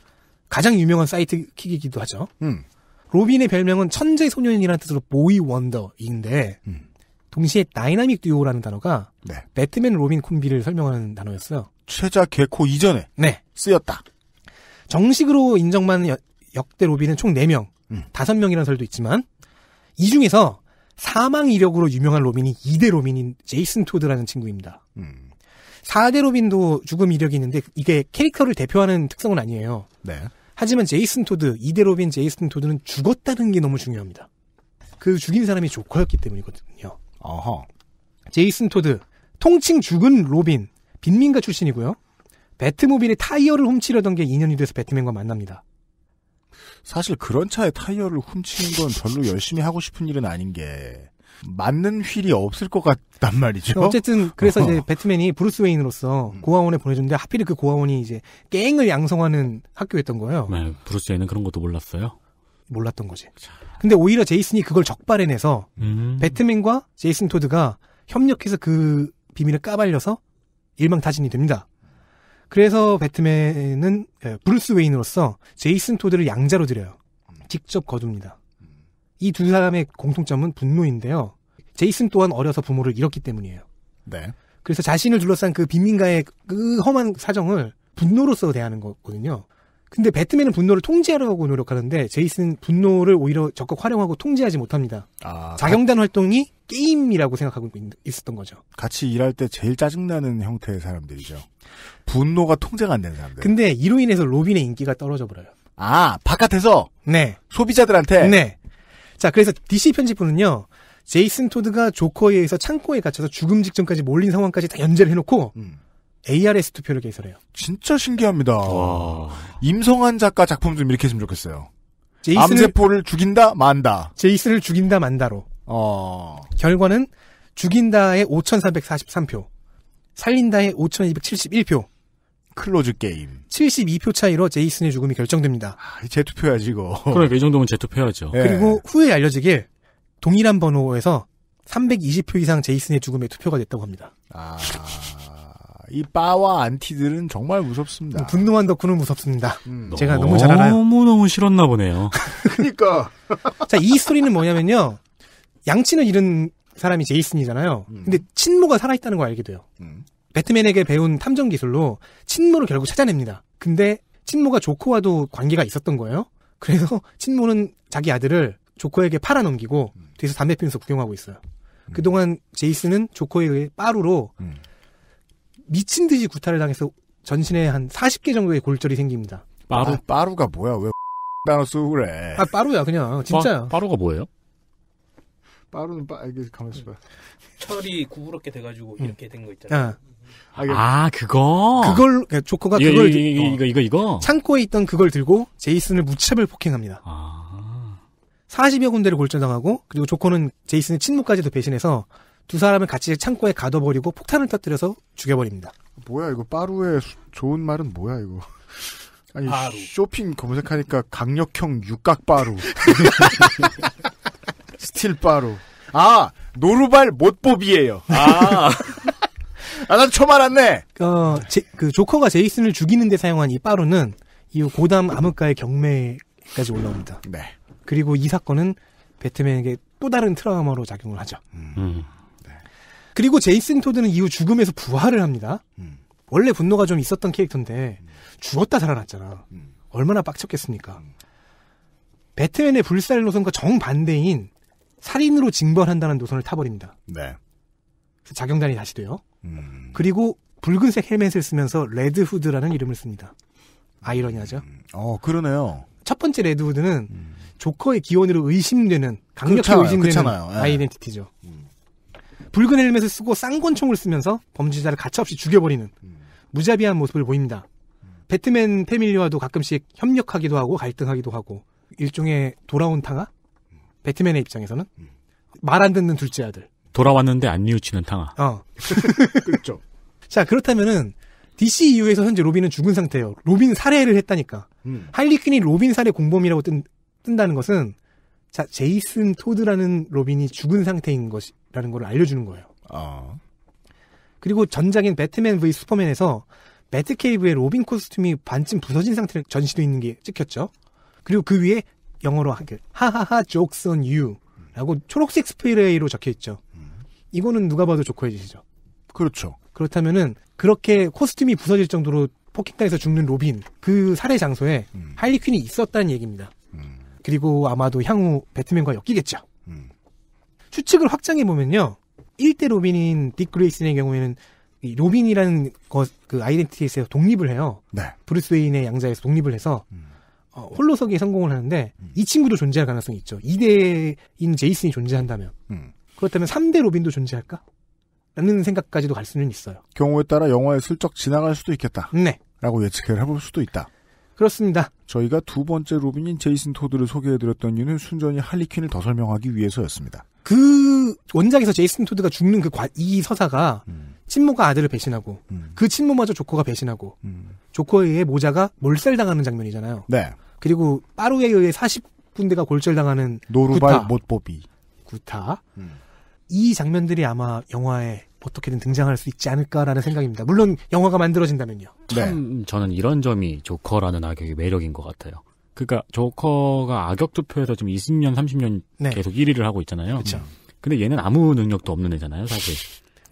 가장 유명한 사이드킥이기도 하죠. 음. 로빈의 별명은 천재 소년이라는 뜻으로 보이 원더인데 음. 동시에 다이나믹 듀오라는 단어가 네. 배트맨 로빈 콤비를 설명하는 단어였어요. 최자 개코 이전에 네. 쓰였다. 정식으로 인정받는 여, 역대 로비는 총 4명, 음. 5명이라는 설도 있지만 이 중에서 사망 이력으로 유명한 로빈이 2대 로빈인 제이슨 토드라는 친구입니다. 음. 4대 로빈도 죽음 이력이 있는데 이게 캐릭터를 대표하는 특성은 아니에요. 네. 하지만 제이슨 토드, 2대 로빈 제이슨 토드는 죽었다는 게 너무 중요합니다. 그 죽인 사람이 조커였기 때문이거든요. 어허. 제이슨 토드, 통칭 죽은 로빈, 빈민가 출신이고요. 배트모빌의 타이어를 훔치려던 게 인연이 돼서 배트맨과 만납니다. 사실 그런 차에 타이어를 훔치는 건 별로 열심히 하고 싶은 일은 아닌 게 맞는 휠이 없을 것 같단 말이죠. 네, 어쨌든 그래서 이제 배트맨이 브루스 웨인으로서 음. 고아원에 보내줬는데 하필 그 고아원이 이제 갱을 양성하는 학교였던 거예요. 네, 브루스 웨인은 그런 것도 몰랐어요. 몰랐던 거지. 근데 오히려 제이슨이 그걸 적발해내서 음. 배트맨과 제이슨 토드가 협력해서 그 비밀을 까발려서 일망타진이 됩니다. 그래서 배트맨은 예, 브루스 웨인으로서 제이슨 토드를 양자로 들여요. 직접 거둡니다. 이 두 사람의 공통점은 분노인데요. 제이슨 또한 어려서 부모를 잃었기 때문이에요. 네. 그래서 자신을 둘러싼 그 빈민가의 그 험한 사정을 분노로서 대하는 거거든요. 근데 배트맨은 분노를 통제하려고 노력하는데 제이슨은 분노를 오히려 적극 활용하고 통제하지 못합니다. 아, 자경단 가... 활동이 게임이라고 생각하고 있었던 거죠. 같이 일할 때 제일 짜증나는 형태의 사람들이죠. 분노가 통제가 안 되는 사람들. 근데 이로 인해서 로빈의 인기가 떨어져 버려요. 아, 바깥에서? 네. 소비자들한테? 네. 자, 그래서 DC 편집부는요, 제이슨 토드가 조커에 의해서 창고에 갇혀서 죽음 직전까지 몰린 상황까지 다 연재를 해놓고, 음. ARS 투표를 개설해요. 진짜 신기합니다. 와. 임성한 작가 작품 좀 이렇게 했으면 좋겠어요. 제이슨을, 암세포를 죽인다 만다. 제이슨을 죽인다 만다로. 어. 결과는 죽인다에 5,443표, 살린다에 5,271표. 클로즈 게임. 72표 차이로 제이슨의 죽음이 결정됩니다. 아, 재투표야지 이거. 그러이 그러니까 정도면 재투표야죠. 예. 그리고 후에 알려지길 동일한 번호에서 320표 이상 제이슨의 죽음에 투표가 됐다고 합니다. 아. 이바와 안티들은 정말 무섭습니다. 분노한 덕후는 무섭습니다. 음, 제가 너무, 너무 잘 알아요. 너무너무 싫었나 보네요. 그러니까. 자, 이 스토리는 뭐냐면요. 양치는 이런 사람이 제이슨이잖아요. 음. 근데 친모가 살아있다는 걸 알게 돼요. 음. 배트맨에게 배운 탐정 기술로 친모를 결국 찾아냅니다. 근데 친모가 조커와도 관계가 있었던 거예요. 그래서 친모는 자기 아들을 조커에게 팔아넘기고 음. 뒤에서 담배 피면서 구경하고 있어요. 음. 그동안 제이슨은 조커의 빠루로 음. 미친 듯이 구타를 당해서 전신에 한 40개 정도의 골절이 생깁니다. 빠루? 아, 빠루가 뭐야? 왜 단어 쓰고 그래? 아, 빠루야, 그냥. 진짜야. 빠, 루가 뭐예요? 빠루는 빠, 이게 가만있어 봐. 철이 구부럽게 돼가지고 응. 음. 이렇게 된 거 있잖아. 아. 아, 아, 그거? 그걸, 그러니까 조커가 이거, 그걸. 이거, 이거, 이거, 이거, 어. 창고에 있던 그걸 들고 제이슨을 무차별 폭행합니다. 아. 40여 군데를 골절당하고, 그리고 조커는 제이슨의 친모까지도 배신해서 두 사람을 같이 창고에 가둬버리고 폭탄을 터뜨려서 죽여버립니다. 뭐야 이거 빠루의 수, 좋은 말은 뭐야 이거? 아니 바루. 쇼핑 검색하니까 강력형 육각 빠루, 스틸 빠루. 아 노루발 못보이에요 아. 아, 난 처음 알았네! 어, 제, 그, 조커가 제이슨을 죽이는데 사용한 이 빠루는, 이후 고담 암흑가의 경매까지 올라옵니다. 네. 그리고 이 사건은 배트맨에게 또 다른 트라우마로 작용을 하죠. 음. 그리고 제이슨 토드는 이후 죽음에서 부활을 합니다. 음. 원래 분노가 좀 있었던 캐릭터인데 음. 죽었다 살아났잖아. 음. 얼마나 빡쳤겠습니까? 음. 배트맨의 불살 노선과 정반대인 살인으로 징벌한다는 노선을 타버립니다. 네. 자경단이 다시 돼요. 음. 그리고 붉은색 헬멧을 쓰면서 레드 후드라는 이름을 씁니다. 아이러니하죠. 음. 어, 그러네요. 첫 번째 레드 후드는 음. 조커의 기원으로 의심되는 강력히 그렇잖아요. 의심되는 그렇잖아요. 예. 아이덴티티죠. 네. 붉은 헬멧을 쓰고 쌍권총을 쓰면서 범죄자를 가차없이 죽여버리는 음. 무자비한 모습을 보입니다. 음. 배트맨 패밀리와도 가끔씩 협력하기도 하고 갈등하기도 하고 일종의 돌아온 탕아? 배트맨의 입장에서는 음. 말안 듣는 둘째 아들. 돌아왔는데 안 뉘우치는 탕아. 어. 그렇죠. 자 그렇다면은 DC 이후에서 현재 로빈은 죽은 상태예요. 로빈 살해를 했다니까. 음. 할리퀸이 로빈 살해 공범이라고 뜬, 뜬다는 것은 자 제이슨 토드라는 로빈이 죽은 상태인 것이 있다는 걸 알려주는 거예요. 어. 그리고 전작인 배트맨 v 슈퍼맨에서 배트케이브의 로빈 코스튬이 반쯤 부서진 상태로 전시되어 있는 게 찍혔죠. 그리고 그 위에 영어로 하하하 jokes on you 라고 초록색 스프레이로 적혀 있죠. 이거는 누가 봐도 조커해지시죠. 그렇죠. 그렇다면은 그렇게 코스튬이 부서질 정도로 폭행당해서 죽는 로빈 그 살해 장소에 음. 할리퀸이 있었다는 얘기입니다. 음. 그리고 아마도 향후 배트맨과 엮이겠죠. 추측을 확장해 보면요. 1대 로빈인 딕 그레이슨의 경우에는 이 로빈이라는 것 그 아이덴티티에서 독립을 해요. 네. 브루스 웨인의 양자에서 독립을 해서 음. 어, 홀로서기에 성공을 하는데 음. 이 친구도 존재할 가능성이 있죠. 2대인 제이슨이 존재한다면 음. 그렇다면 3대 로빈도 존재할까? 라는 생각까지도 갈 수는 있어요. 경우에 따라 영화에 슬쩍 지나갈 수도 있겠다. 네. 라고 예측을 해볼 수도 있다. 그렇습니다. 저희가 두 번째 로빈인 제이슨 토드를 소개해드렸던 이유는 순전히 할리퀸을 더 설명하기 위해서였습니다. 그 원작에서 제이슨 토드가 죽는 그 이 서사가 음. 친모가 아들을 배신하고 음. 그 친모마저 조커가 배신하고 음. 조커의 모자가 몰살당하는 장면이잖아요. 네. 그리고 빠루에 의해 40군데가 골절당하는 노루발 구타. 못보비 구타. 음. 이 장면들이 아마 영화의 어떻게든 등장할 수 있지 않을까라는 생각입니다. 물론 영화가 만들어진다면요. 참 네. 저는 이런 점이 조커라는 악역의 매력인 것 같아요. 그러니까 조커가 악역 투표에서 지금 20년, 30년 네. 계속 1위를 하고 있잖아요. 그렇죠. 근데 얘는 아무 능력도 없는 애잖아요, 사실.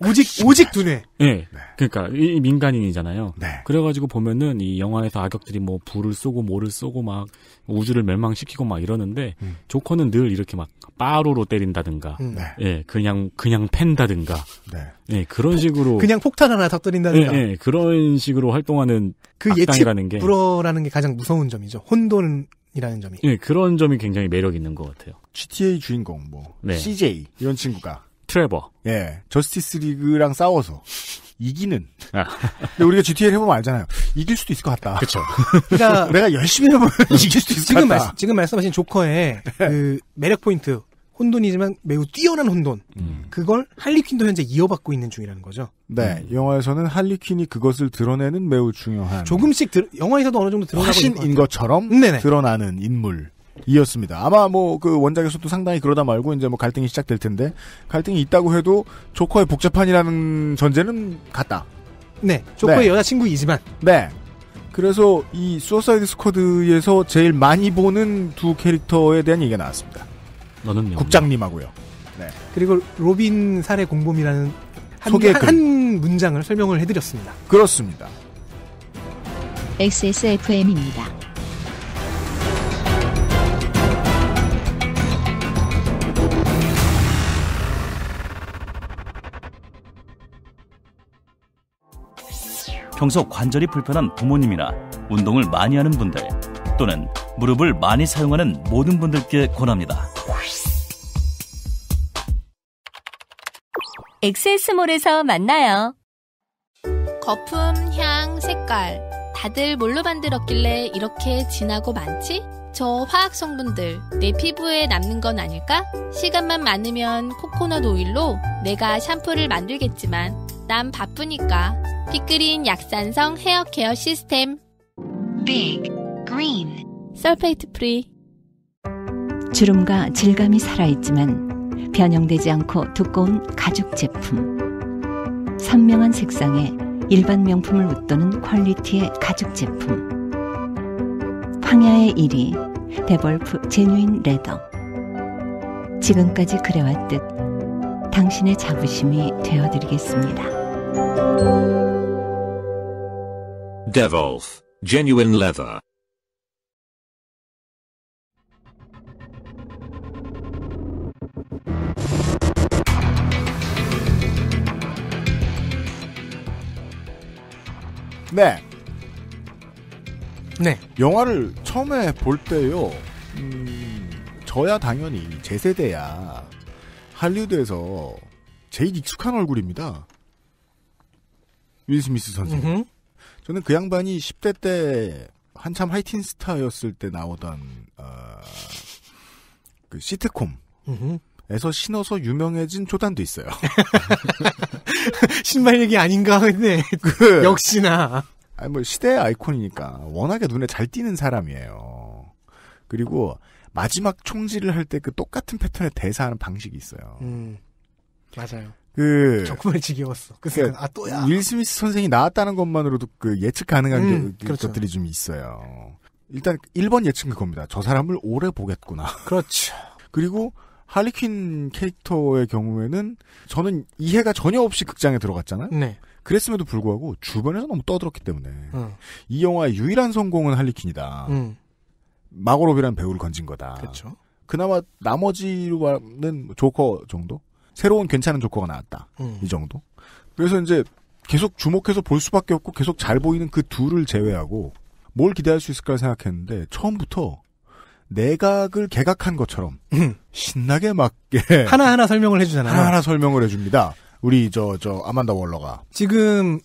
오직 오직 두뇌. 예. 네. 그러니까 이 민간인이잖아요. 네. 그래가지고 보면은 이 영화에서 악역들이 뭐 불을 쏘고 모를 쏘고 막 우주를 멸망시키고 막 이러는데 음. 조커는 늘 이렇게 막 빠로로 때린다든가, 음, 네. 예, 그냥 그냥 팬다든가, 네. 예, 그런 식으로 그냥 폭탄 하나 터뜨린다든가, 예, 예, 그런 식으로 활동하는 그 악당이라는 게 불어라는 게 가장 무서운 점이죠. 혼돈이라는 점이. 예, 그런 점이 굉장히 매력 있는 것 같아요. GTA 주인공 뭐, 네. CJ 이런 친구가 트레버, 예, 저스티스 리그랑 싸워서 이기는. 아. 근데 우리가 GTA를 해보면 알잖아요. 이길 수도 있을 것 같다. 그렇죠. 그러니까 내가 열심히 해보면 이길 수도 있을 지것 같다. 말씀, 지금 말씀하신 조커의 네. 그 매력 포인트 혼돈이지만 매우 뛰어난 혼돈. 음. 그걸 할리퀸도 현재 이어받고 있는 중이라는 거죠. 네, 음. 영화에서는 할리퀸이 그것을 드러내는 매우 중요한. 조금씩 드러, 영화에서도 어느 정도 드러나고 훨씬 인 것처럼 네네. 드러나는 인물. 이었습니다. 아마 뭐 그 원작에서도 상당히 그러다 말고 이제 뭐 갈등이 시작될 텐데 갈등이 있다고 해도 조커의 복잡한이라는 전제는 같다. 네, 조커의 네. 여자친구이지만. 네. 그래서 이 수어사이드 스쿼드에서 제일 많이 보는 두 캐릭터에 대한 얘기가 나왔습니다. 너는 국장님하고요. 네. 그리고 로빈 사례 공범이라는 한, 소개 한, 한 문장을 설명을 해드렸습니다. 그렇습니다. XSFM입니다. 평소 관절이 불편한 부모님이나 운동을 많이 하는 분들 또는 무릎을 많이 사용하는 모든 분들께 권합니다. 엑세스몰에서 만나요. 거품, 향, 색깔. 다들 뭘로 만들었길래 이렇게 진하고 많지? 저 화학 성분들 내 피부에 남는 건 아닐까? 시간만 많으면 코코넛 오일로 내가 샴푸를 만들겠지만 난 바쁘니까. 피크린 약산성 헤어 케어 시스템. Big g r 빅 그린 설페이트 프리. 주름과 질감이 살아있지만 변형되지 않고 두꺼운 가죽 제품. 선명한 색상에 일반 명품을 웃도는 퀄리티의 가죽 제품. 황야의 1위 데볼프 제뉴인 레더. 지금까지 그래왔듯 당신의 자부심이 되어드리겠습니다. Devolf, genuine leather. 네. 네. 영화를 처음에 볼 때요. 음, 저야 당연히 제 세대야. 할리우드에서 제일 익숙한 얼굴입니다. 윌 스미스 선생님. 음흠. 저는 그 양반이 10대 때 한참 하이틴 스타였을 때 나오던 어, 그 시트콤. 음흠. 에서 신어서 유명해진 조단도 있어요. 신발 얘기 아닌가 했네. 그, 역시나. 아니 뭐 시대의 아이콘이니까 워낙에 눈에 잘 띄는 사람이에요. 그리고 마지막 총질을 할 때 그 똑같은 패턴의 대사하는 방식이 있어요. 음, 맞아요. 그 정말 지겨웠어. 그 그러니까 아 또야. 윌 스미스 선생이 나왔다는 것만으로도 그 예측 가능한 음, 게, 그 그렇죠. 것들이 좀 있어요. 일단 1번 예측 그겁니다. 저 사람을 오래 보겠구나. 그렇죠. 그리고 할리퀸 캐릭터의 경우에는 저는 이해가 전혀 없이 극장에 들어갔잖아요. 네. 그랬음에도 불구하고 주변에서 너무 떠들었기 때문에 음. 이 영화의 유일한 성공은 할리퀸이다. 음. 마고로비라는 배우를 건진 거다. 그렇죠. 그나마 나머지로는 조커 정도? 새로운 괜찮은 조커가 나왔다. 음. 이 정도. 그래서 이제 계속 주목해서 볼 수밖에 없고 계속 잘 보이는 그 둘을 제외하고 뭘 기대할 수 있을까 생각했는데 처음부터 내각을 개각한 것처럼 음. 신나게 맞게 하나 하나 설명을 해주잖아요. 하나 하나 설명을 해줍니다. 우리 저저 저 아만다 월러가 지금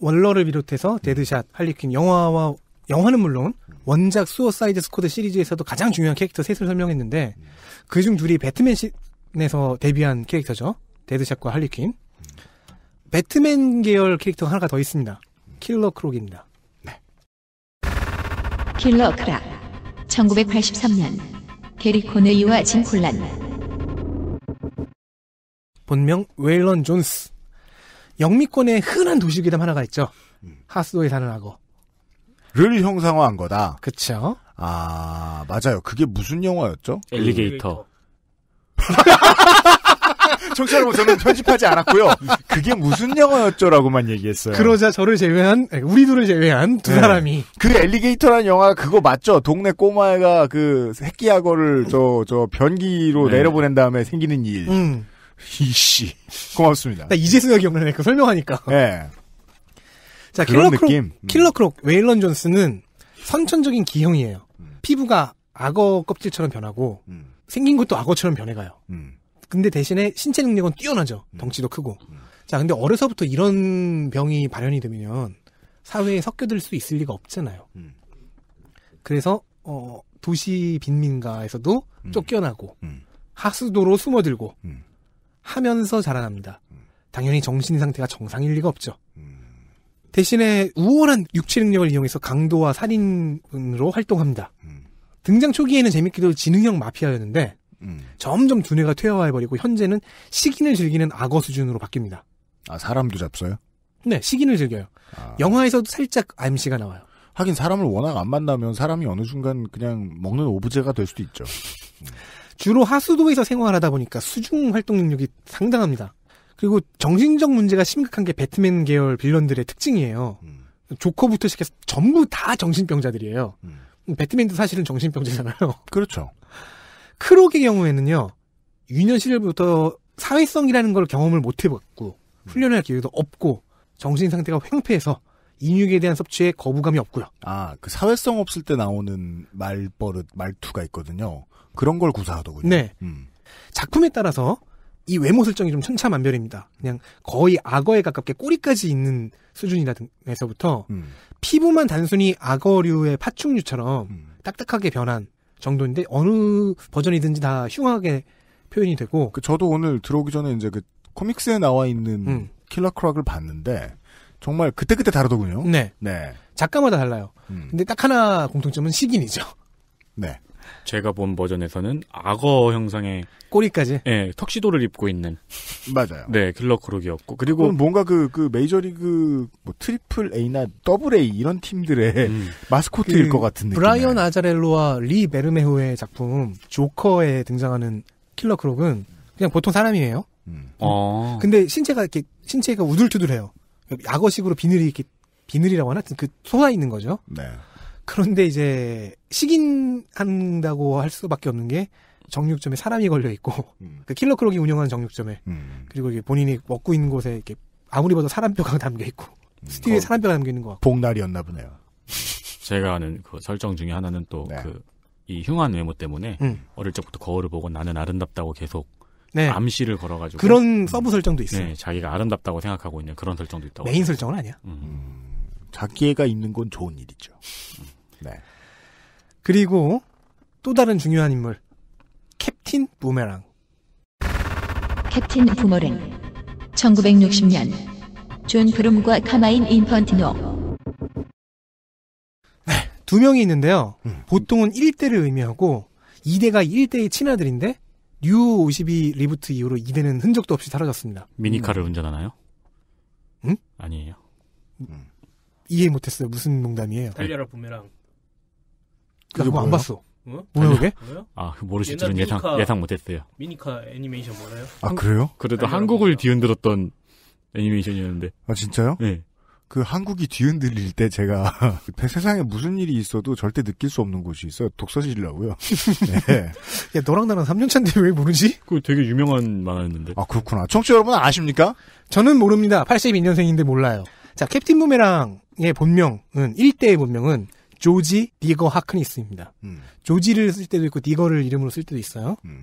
월러를 비롯해서 음. 데드샷, 할리퀸 영화와 영화는 물론 원작 수어사이드 스쿼드 시리즈에서도 가장 중요한 캐릭터 셋을 설명했는데 음. 그중 둘이 배트맨 시, 에서 데뷔한 캐릭터죠. 데드샷과 할리퀸. 배트맨 계열 캐릭터 가 하나가 더 있습니다. 킬러 크록입니다. 네. 킬러 크락. 1983년 게리 코네이와 짐 콜란. 본명 웨일런 존스. 영미권의 흔한 도시괴담 하나가 있죠. 하스도에 사는 악어. 를 형상화한 거다. 그쵸. 아, 맞아요. 그게 무슨 영화였죠? 엘리게이터. 청취자 여러분, 저는 편집하지 않았고요. 그게 무슨 영화였죠라고만 얘기했어요. 그러자 저를 제외한 네, 우리 둘을 제외한 두 네. 사람이 그 엘리게이터라는 영화 그거 맞죠? 동네 꼬마애가 그 새끼약어를 저저 변기로 네. 내려보낸 다음에 생기는 일. 음. 이씨 고맙습니다. 나 이제서야 기억네그 설명하니까. 네. 자 킬러 크록 음. 킬러 크록 웨일런 존스는 선천적인 기형이에요. 음. 피부가 악어 껍질처럼 변하고 음. 생긴 것도 악어처럼 변해가요. 음. 근데 대신에 신체 능력은 뛰어나죠. 음. 덩치도 크고. 음. 자, 근데 어려서부터 이런 병이 발현이 되면 사회에 섞여들 수 있을 리가 없잖아요. 음. 그래서 어, 도시 빈민가에서도 쫓겨나고 하수도로 숨어들고 하면서 자라납니다. 당연히 정신 상태가 정상일 리가 없죠. 대신에 우월한 육체 능력을 이용해서 강도와 살인으로 활동합니다. 음. 등장 초기에는 재밌기도 지능형 마피아였는데 음. 점점 두뇌가 퇴화해버리고 현재는 식인을 즐기는 악어 수준으로 바뀝니다. 아 사람도 잡숴요? 네, 식인을 즐겨요. 아. 영화에서도 살짝 암시가 나와요. 하긴 사람을 워낙 안 만나면 사람이 어느 순간 그냥 먹는 오브제가 될 수도 있죠. 주로 하수도에서 생활하다 보니까 수중 활동 능력이 상당합니다. 그리고 정신적 문제가 심각한 게 배트맨 계열 빌런들의 특징이에요. 음. 조커부터 시작해서 전부 다 정신병자들이에요. 음. 배트맨도 사실은 정신병자잖아요. 그렇죠. 크록의 경우에는요. 유년 시절부터 사회성이라는 걸 경험을 못 해봤고 음. 훈련할 기회도 없고 정신 상태가 횡패해서 인육에 대한 섭취에 거부감이 없고요. 아, 그 사회성 없을 때 나오는 말버릇, 말투가 있거든요. 그런 걸 구사하더군요. 네. 음. 작품에 따라서 이 외모 설정이 좀 천차만별입니다. 그냥 거의 악어에 가깝게 꼬리까지 있는 수준이라서부터 음. 피부만 단순히 악어류의 파충류처럼 음. 딱딱하게 변한 정도인데 어느 버전이든지 다 흉하게 표현이 되고 그 저도 오늘 들어오기 전에 이제 그 코믹스에 나와 있는 음. 킬러 크락을 봤는데 정말 그때그때 다르더군요. 네. 네. 작가마다 달라요. 음. 근데 딱 하나 공통점은 시기이죠 네. 제가 본 버전에서는 악어 형상의 꼬리까지 예 턱시도를 입고 있는 맞아요 네킬러크록이었고 그리고 뭔가 그그 그 메이저리그 뭐 트리플 A나 더블 A 이런 팀들의 음. 마스코트일 그것 같은 느낌 브라이언 아자렐로와 리 메르메호의 작품 조커에 등장하는 킬러크록은 그냥 보통 사람이에요 음. 어. 근데 신체가 이렇게 신체가 우둘투둘해요 악어식으로 비늘이 이렇게 비늘이라고 하나 그 솟아 있는 거죠 네 그런데 이제 식인한다고 할 수밖에 없는 게 정육점에 사람이 걸려 있고 음. 그 킬러 크록이 운영하는 정육점에 음. 그리고 이게 본인이 먹고 있는 곳에 이렇게 아무리 봐도 사람 뼈가 담겨 있고 음. 스티에 어. 사람 뼈가 담겨 있는 거같 복날이었나 보네요. 제가 아는 그 설정 중에 하나는 또 그이 네. 그 흉한 외모 때문에 음. 어릴 적부터 거울을 보고 나는 아름답다고 계속 네. 암시를 걸어가지고 그런 서브 설정도 있어요. 네, 자기가 아름답다고 생각하고 있는 그런 설정도 있다고. 메인 설정은 아니야. 자기애가 음. 음. 있는 건 좋은 일이죠. 네. 그리고 또 다른 중요한 인물 캡틴 부메랑. 캡틴 부메랑. 1960년 존 브룸과 카마인 인펀티노. 네, 두 명이 있는데요. 음. 보통은 1대를 의미하고 2대가 1대의 친아들인데 뉴 52 리부트 이후로 2대는 흔적도 없이 사라졌습니다. 미니카를 음. 운전하나요? 응? 음? 아니에요. 음. 이해 못했어요. 무슨 농담이에요? 달려라 부메랑. 그거 안 봤어. 어? 달력에? 뭐 아, 그 모르실 줄은 예상, 예상 못했어요. 미니카 애니메이션 뭐예요? 아, 한, 그래요? 그래도 한국을 뒤흔들었던 애니메이션이었는데. 아, 진짜요? 네. 그 한국이 뒤흔들릴 때 제가 세상에 무슨 일이 있어도 절대 느낄 수 없는 곳이 있어요. 독서실이라고요. 네. 야, 너랑 나랑 3년 차인데 왜 모르지? 그 되게 유명한 만화였는데. 아, 그렇구나. 청취자 여러분 아십니까? 저는 모릅니다. 82년생인데 몰라요. 자, 캡틴 부메랑의 본명은, 1대의 본명은 조지 디거 하크니스입니다. 음. 조지를 쓸 때도 있고 디거를 이름으로 쓸 때도 있어요. 음.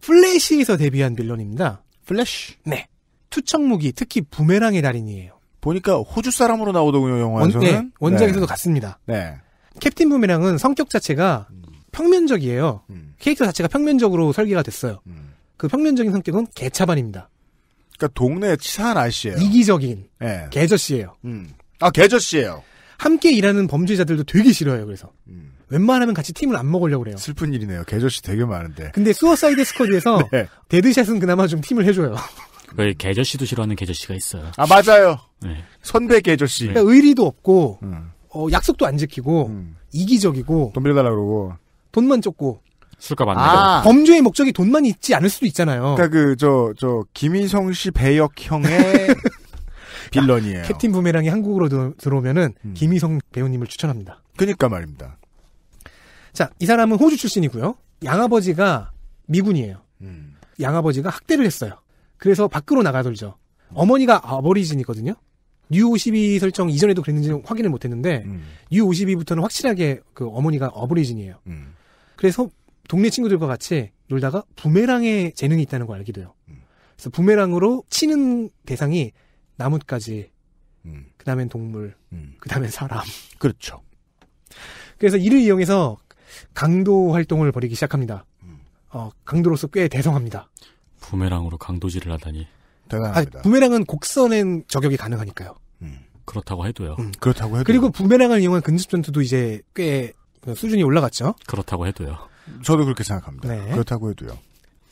플래시에서 데뷔한 빌런입니다. 플래시? 네. 투척무기, 특히 부메랑의 달인이에요. 보니까 호주 사람으로 나오더군요, 영화에서는. 원, 네, 네. 원작에서도 네. 같습니다. 네. 캡틴 부메랑은 성격 자체가 음. 평면적이에요. 음. 캐릭터 자체가 평면적으로 설계가 됐어요. 음. 그 평면적인 성격은 개차반입니다. 그러니까 동네 치사한 아씨예요. 저 이기적인 네. 개저씨예요. 음. 아 개저씨예요. 함께 일하는 범죄자들도 되게 싫어요. 해 그래서 음. 웬만하면 같이 팀을 안 먹으려고 그래요. 슬픈 일이네요. 개저씨 되게 많은데. 근데 수어사이드 스쿼드에서 네. 데드샷은 그나마 좀 팀을 해줘요. 그개저씨도 싫어하는 개저씨가 있어요. 아 맞아요. 네. 선배 개저씨 그러니까 의리도 없고 음. 어, 약속도 안 지키고 음. 이기적이고 돈 빌려달라 그러고 돈만 쫓고 술값 안 내고 아. 범죄의 목적이 돈만 있지 않을 수도 있잖아요. 그러니까 그 저 저 김희성 씨 배역형의 빌런이에요. 캡틴 부메랑이 한국으로 들어오면은 음. 김희성 배우님을 추천합니다. 그니까 말입니다. 자, 이 사람은 호주 출신이고요. 양아버지가 미군이에요. 음. 양아버지가 학대를 했어요. 그래서 밖으로 나가돌죠. 음. 어머니가 아버리진이거든요. U52 설정 이전에도 그랬는지는 확인을 못했는데 음. U52부터는 확실하게 그 어머니가 어버리진이에요. 음. 그래서 동네 친구들과 같이 놀다가 부메랑에 재능이 있다는 걸 알게 돼요. 음. 그래서 부메랑으로 치는 대상이 나뭇가지, 음. 그 다음엔 동물, 음. 그 다음엔 사람. 그렇죠. 그래서 이를 이용해서 강도 활동을 벌이기 시작합니다. 음. 어, 강도로서 꽤 대성합니다. 부메랑으로 강도질을 하다니. 대단합니다. 아, 부메랑은 곡선엔 저격이 가능하니까요. 음. 그렇다고 해도요. 음. 그렇다고 해도. 그리고 부메랑을 이용한 근접 전투도 이제 꽤 수준이 올라갔죠. 그렇다고 해도요. 저도 그렇게 생각합니다. 네. 그렇다고 해도요.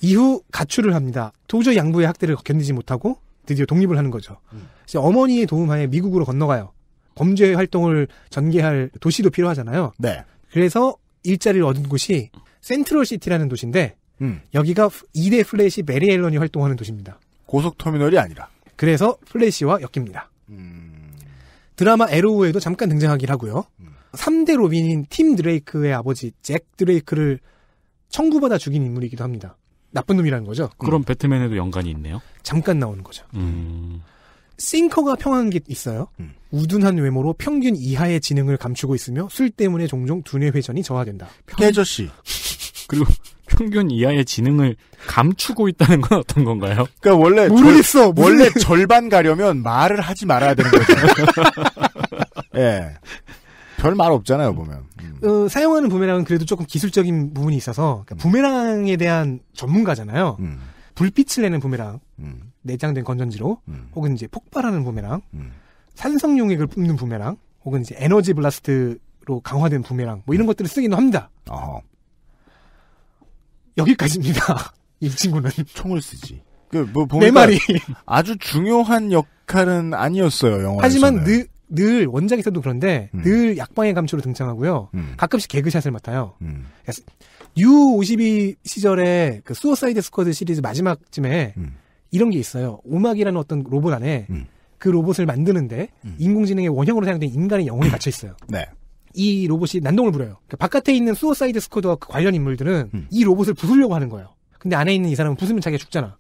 이후 가출을 합니다. 도저히 양부의 학대를 견디지 못하고 드디어 독립을 하는 거죠. 음. 이제 어머니의 도움하에 미국으로 건너가요. 범죄 활동을 전개할 도시도 필요하잖아요. 네. 그래서 일자리를 얻은 곳이 센트럴 시티라는 도시인데 음. 여기가 2대 플래시 메리 앨런이 활동하는 도시입니다. 고속터미널이 아니라. 그래서 플래시와 엮입니다. 음. 드라마 에로우에도 잠깐 등장하긴 하고요. 음. 3대 로빈인 팀 드레이크의 아버지 잭 드레이크를 청구받아 죽인 인물이기도 합니다. 나쁜 놈이라는 거죠. 음. 그럼 음. 배트맨에도 연관이 있네요. 잠깐 나오는 거죠. 음. 싱커가 평한 게 있어요. 음. 우둔한 외모로 평균 이하의 지능을 감추고 있으며 술 때문에 종종 두뇌 회전이 저하된다. 깨저 씨. 그리고 평균 이하의 지능을 감추고 있다는 건 어떤 건가요? 그러니까 원래 모르겠어. 절, 원래 절반 가려면 말을 하지 말아야 되는 거죠. 예. 별말 없잖아요 보면. 음. 어, 사용하는 부메랑은 그래도 조금 기술적인 부분이 있어서 그러니까 음. 부메랑에 대한 전문가잖아요. 음. 불빛을 내는 부메랑, 음. 내장된 건전지로, 음. 혹은 이제 폭발하는 부메랑, 음. 산성 용액을 뿜는 부메랑, 혹은 이제 에너지 블라스트로 강화된 부메랑, 뭐 이런 것들을 쓰기도 합니다. 어허. 여기까지입니다. 이 친구는 총을 쓰지. 그뭐 보내 말이 아주 중요한 역할은 아니었어요 영화. 하지만 늘늘 원작에서도 그런데 음. 늘 약방의 감초로 등장하고요. 음. 가끔씩 개그샷을 맡아요. 음. U52 시절에 그 수어사이드 스쿼드 시리즈 마지막쯤에 음. 이런 게 있어요. 오막이라는 어떤 로봇 안에 음. 그 로봇을 만드는데 음. 인공지능의 원형으로 사용된 인간의 영혼이 갇혀 있어요. 네. 이 로봇이 난동을 부려요. 그 바깥에 있는 수어사이드 스쿼드와 그 관련 인물들은 이 로봇을 부수려고 하는 거예요. 근데 안에 있는 이 사람은 부수면 자기가 죽잖아.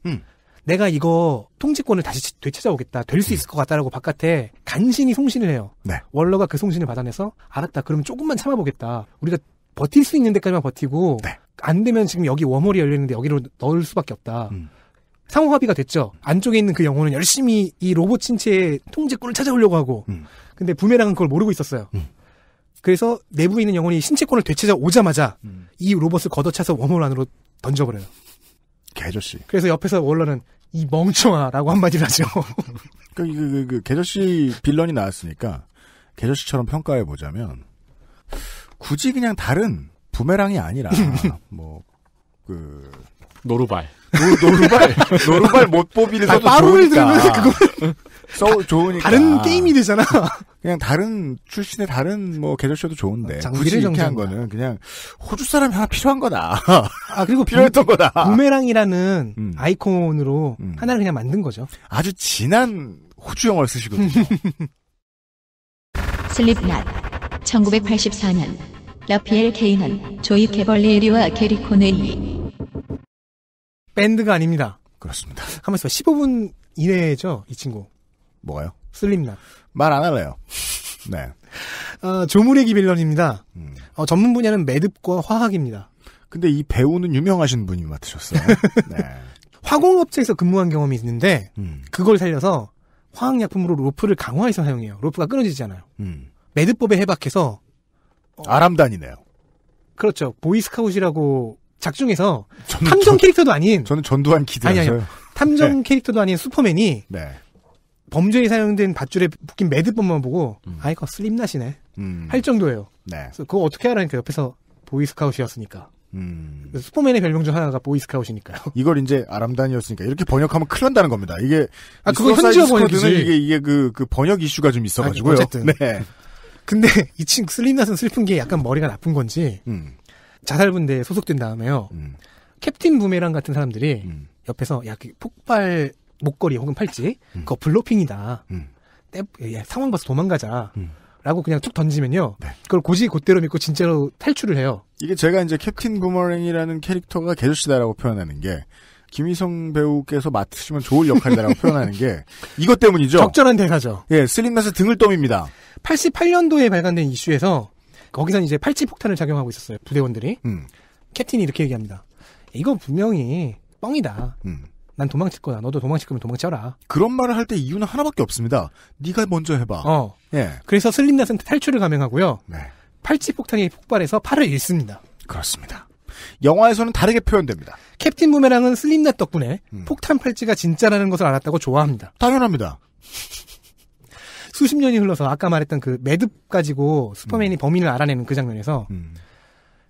내가 이거 통치권을 다시 되찾아오겠다. 될수 음. 있을 것 같다라고 바깥에 간신히 송신을 해요. 네. 월러가 그 송신을 받아내서 알았다. 그러면 조금만 참아보겠다. 우리가 버틸 수 있는 데까지만 버티고 네. 안 되면 지금 여기 워홀이 열리는데 여기로 넣을 수밖에 없다. 음. 상호 합의가 됐죠. 안쪽에 있는 그 영혼은 열심히 이 로봇 신체의 통제권을 찾아오려고 하고 음. 근데 부메랑은 그걸 모르고 있었어요. 음. 그래서 내부에 있는 영혼이 신체권을 되찾아 오자마자 음. 이 로봇을 걷어차서 웜홀 안으로 던져버려요. 개저씨. 그래서 옆에서 원러는 이 멍청아라고 한마디를 하죠. 그, 그, 그, 그 개저씨 빌런이 나왔으니까 개저씨처럼 평가해 보자면 굳이 그냥 다른 부메랑이 아니라 뭐 그 노루발 노, 노루발 노루발 못 뽑이는 서도 빠루를 들으면서 그거 써 좋으니까 다른 게임이 되잖아. 그냥 다른 출신의 다른 뭐 계절쇼도 좋은데 굳이 이렇게 한 거는 그냥 호주 사람 하나 필요한 거다. 아 그리고 필요했던 부, 거다. 부메랑이라는 음. 아이콘으로 음. 하나를 그냥 만든 거죠. 아주 진한 호주 영어를 쓰시거든요. 슬립낫 1984년 라피엘 케이는 조이 캐벌리에리와 게리 코네이 밴드가 아닙니다. 그렇습니다. 한번 있 15분 이내죠, 이 친구. 뭐가요? 슬림나. 말안 할래요. 네. 어, 조무래기 빌런입니다. 음. 어, 전문 분야는 매듭과 화학입니다. 근데 이 배우는 유명하신 분이 맡으셨어요. 네. 화공업체에서 근무한 경험이 있는데 음. 그걸 살려서 화학약품으로 로프를 강화해서 사용해요. 로프가 끊어지잖아요. 음. 매듭법에 해박해서 어, 아람단이네요. 그렇죠. 보이스카웃이라고 작중에서 저는, 탐정 전, 캐릭터도 아닌 저는 전두환 기대하요 아니, 탐정 네. 캐릭터도 아닌 슈퍼맨이 네. 범죄에 사용된 밧줄에 묶인 매듭범만 보고 음. 아이거 슬림나시네 음. 할 정도예요. 네. 그래서 그거 어떻게 하라니까 옆에서 보이스카웃이었으니까. 음. 슈퍼맨의 별명 중 하나가 보이스카웃이니까요. 이걸 이제 아람단이었으니까 이렇게 번역하면 큰일 난다는 겁니다. 이게 아 그거 현지어 번역이지. 이게 이게 그, 그 번역 이슈가 좀 있어가지고요. 아니, 어쨌든. 네. 근데 이 친구 슬림낫은 슬픈 게 약간 머리가 나쁜 건지 음. 자살분대에 소속된 다음에요. 음. 캡틴 부메랑 같은 사람들이 음. 옆에서 야, 그 폭발 목걸이 혹은 팔찌 음. 그거 블로핑이다. 때, 음. 야, 상황 봐서 도망가자. 음. 라고 그냥 툭 던지면요. 네. 그걸 고지 곧대로 믿고 진짜로 탈출을 해요. 이게 제가 이제 캡틴 부머랭이라는 캐릭터가 개조시다라고 표현하는 게 김희성 배우께서 맡으시면 좋을 역할이다라고 표현하는 게 이것 때문이죠. 적절한 대사죠. 예, 슬림나스 등을 떠밉니다. 88년도에 발간된 이슈에서 거기선 이제 팔찌 폭탄을 작용하고 있었어요. 부대원들이. 음. 캡틴이 이렇게 얘기합니다. 이거 분명히 뻥이다. 음. 난 도망칠 거야. 너도 도망칠 거면 도망쳐라. 그런 말을 할 때 이유는 하나밖에 없습니다. 네가 먼저 해봐. 어. 예. 그래서 슬림닷은 탈출을 감행하고요. 네. 팔찌 폭탄이 폭발해서 팔을 잃습니다. 그렇습니다. 영화에서는 다르게 표현됩니다. 캡틴 부메랑은 슬림닷 덕분에 음. 폭탄 팔찌가 진짜라는 것을 알았다고 좋아합니다. 당연합니다. 수십 년이 흘러서 아까 말했던 그 매듭 가지고 슈퍼맨이 음. 범인을 알아내는 그 장면에서 음.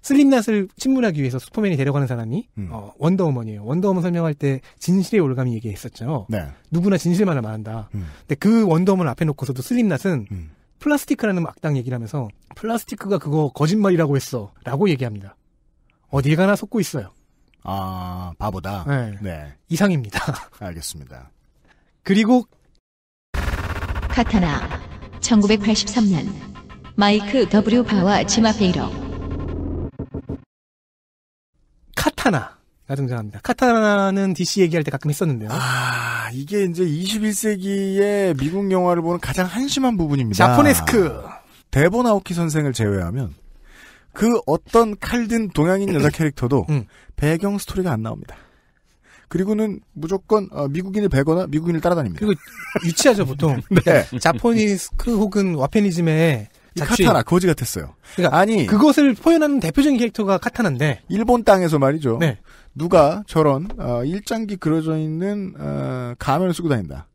슬림낫을 침문하기 위해서 슈퍼맨이 데려가는 사람이 음. 어, 원더우먼이에요. 원더우먼 설명할 때 진실의 올감이 얘기했었죠. 네. 누구나 진실만을 말한다. 음. 근데 그 원더우먼 앞에 놓고서도 슬림낫은 음. 플라스틱이라는 악당 얘기를 하면서 플라스틱가 그거 거짓말이라고 했어. 라고 얘기합니다. 어딜 가나 속고 있어요. 아, 바보다? 네. 네. 이상입니다. 알겠습니다. 그리고 카타나 1983년 마이크 W 바와 지마 페이로카타나나 등장합니다. 카타나는 DC 얘기할 때 가끔 했었는데요. 아 이게 이제 21세기의 미국 영화를 보는 가장 한심한 부분입니다. 자포네스크 대본 아오키 선생을 제외하면 그 어떤 칼든 동양인 여자 캐릭터도 음. 배경 스토리가 안 나옵니다. 그리고는 무조건 어, 미국인을 베거나 미국인을 따라다닙니다. 그리고 유치하죠 보통. 네. 자포니스크 혹은 와페니즘의 카타나 거지 같았어요. 그러니까 아니 그것을 표현하는 대표적인 캐릭터가 카타나인데 일본 땅에서 말이죠. 네. 누가 저런 어, 일장기 그려져 있는 어, 가면을 쓰고 다닌다.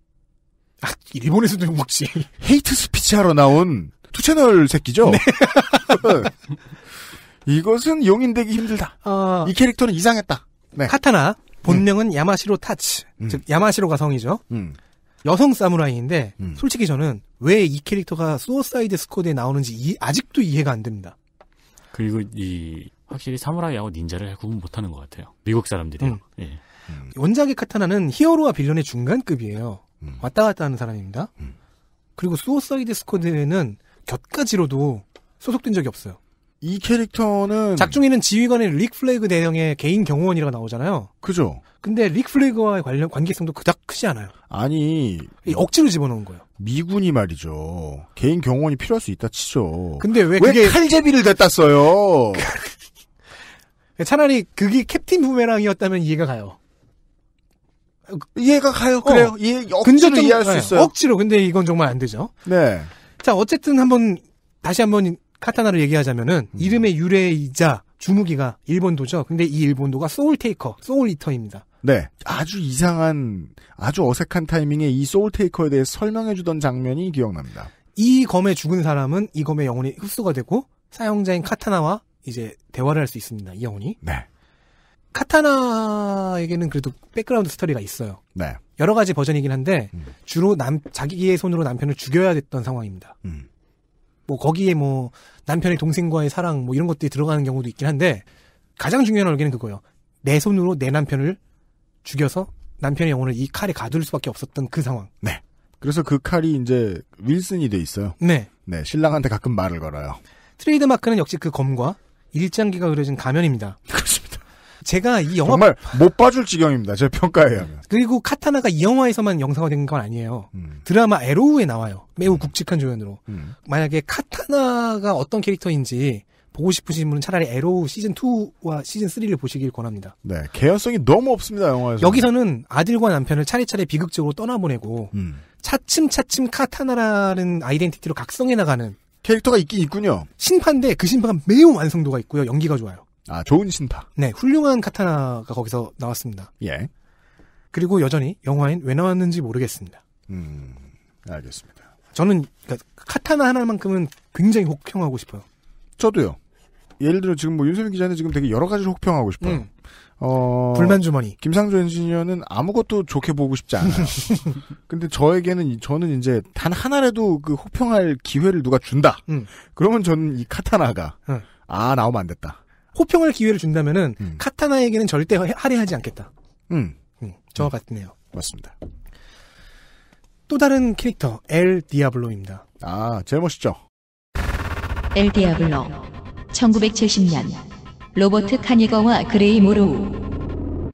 아, 일본에서도 혹시 헤이트 스피치 하러 나온 투 채널 새끼죠. 네. 이것은 용인되기 힘들다. 어... 이 캐릭터는 이상했다. 네. 카타나 본명은 음. 야마시로 타츠, 음. 즉 야마시로 가성이죠. 음. 여성 사무라이인데 음. 솔직히 저는 왜 이 캐릭터가 소사이드 스쿼드에 나오는지 이, 아직도 이해가 안 됩니다. 그리고 이 확실히 사무라이하고 닌자를 구분 못하는 것 같아요. 미국 사람들이요. 음. 예. 음. 원작의 카타나는 히어로와 빌런의 중간급이에요. 왔다 갔다 하는 사람입니다. 그리고 수어사이드 스쿼드에는 곁가지로도 소속된 적이 없어요. 이 캐릭터는 작중이는 지휘관의 릭 플레이그 대령의 개인 경호원이라고 나오잖아요. 그죠. 근데 릭 플레이그와의 관련 관계성도 그닥 크지 않아요. 아니 억지로 집어넣은 거예요. 미군이 말이죠. 개인 경호원이 필요할 수 있다 치죠. 근데 왜, 왜 그게... 칼제비를 댔다 써요? 차라리 그게 캡틴 부메랑이었다면 이해가 가요. 이해가 가요. 어. 그래요. 어. 이해, 억지로 근데점 이해할 수 네, 있어요. 억지로. 근데 이건 정말 안 되죠. 네. 자 어쨌든 한번 다시 한번 카타나를 얘기하자면은 음. 이름의 유래이자 주무기가 일본도죠. 근데 이 일본도가 소울테이커, 소울이터입니다. 네. 아주 이상한, 아주 어색한 타이밍에 이 소울테이커에 대해 설명해주던 장면이 기억납니다. 이 검에 죽은 사람은 이 검의 영혼이 흡수가 되고 사용자인 카타나와 이제 대화를 할 수 있습니다. 이 영혼이. 네. 카타나에게는 그래도 백그라운드 스토리가 있어요. 네. 여러 가지 버전이긴 한데 음. 주로 남 자기의 손으로 남편을 죽여야 됐던 상황입니다. 음. 뭐 거기에 뭐 남편의 동생과의 사랑 뭐 이런 것들이 들어가는 경우도 있긴 한데 가장 중요한 얼개는 그거예요. 내 손으로 내 남편을 죽여서 남편의 영혼을 이 칼에 가둘 수밖에 없었던 그 상황. 네. 그래서 그 칼이 이제 윌슨이 돼 있어요. 네. 네, 신랑한테 가끔 말을 걸어요. 트레이드 마크는 역시 그 검과 일장기가 그려진 가면입니다. 그렇죠. 제가 이 영화 정말 못 봐줄 지경입니다. 제 평가에 하면. 그리고 카타나가 이 영화에서만 영상화된 건 아니에요. 음. 드라마 에로우에 나와요. 매우 음. 굵직한 조연으로. 음. 만약에 카타나가 어떤 캐릭터인지 보고 싶으신 분은 차라리 에로우 시즌 2와 시즌 3를 보시길 권합니다. 네, 개연성이 너무 없습니다 영화에서. 여기서는 아들과 남편을 차례차례 비극적으로 떠나보내고 음. 차츰차츰 카타나라는 아이덴티티로 각성해 나가는 캐릭터가 있긴 있군요. 신판인데 그 신판은 매우 완성도가 있고요. 연기가 좋아요. 아, 좋은 신타. 네, 훌륭한 카타나가 거기서 나왔습니다. 예. 그리고 여전히 영화엔 왜 나왔는지 모르겠습니다. 음, 알겠습니다. 저는 그러니까 카타나 하나만큼은 굉장히 혹평하고 싶어요. 저도요. 예를 들어 지금 뭐 윤세민 기자는 지금 되게 여러 가지를 혹평하고 싶어요. 음. 어, 불만 주머니. 김상조 엔지니어는 아무것도 좋게 보고 싶지 않아요. 근데 저에게는 저는 이제 단 하나라도 그 혹평할 기회를 누가 준다. 음. 그러면 저는 이 카타나가 음. 아 나오면 안 됐다. 호평을 기회를 준다면은 음. 카타나에게는 절대 할애하지 않겠다. 음. 음 저와 같네요. 맞습니다. 또 다른 캐릭터 엘 디아블로입니다. 아, 제일 멋있죠. 엘 디아블로. 1970년 로버트 카니거와 그레이 모로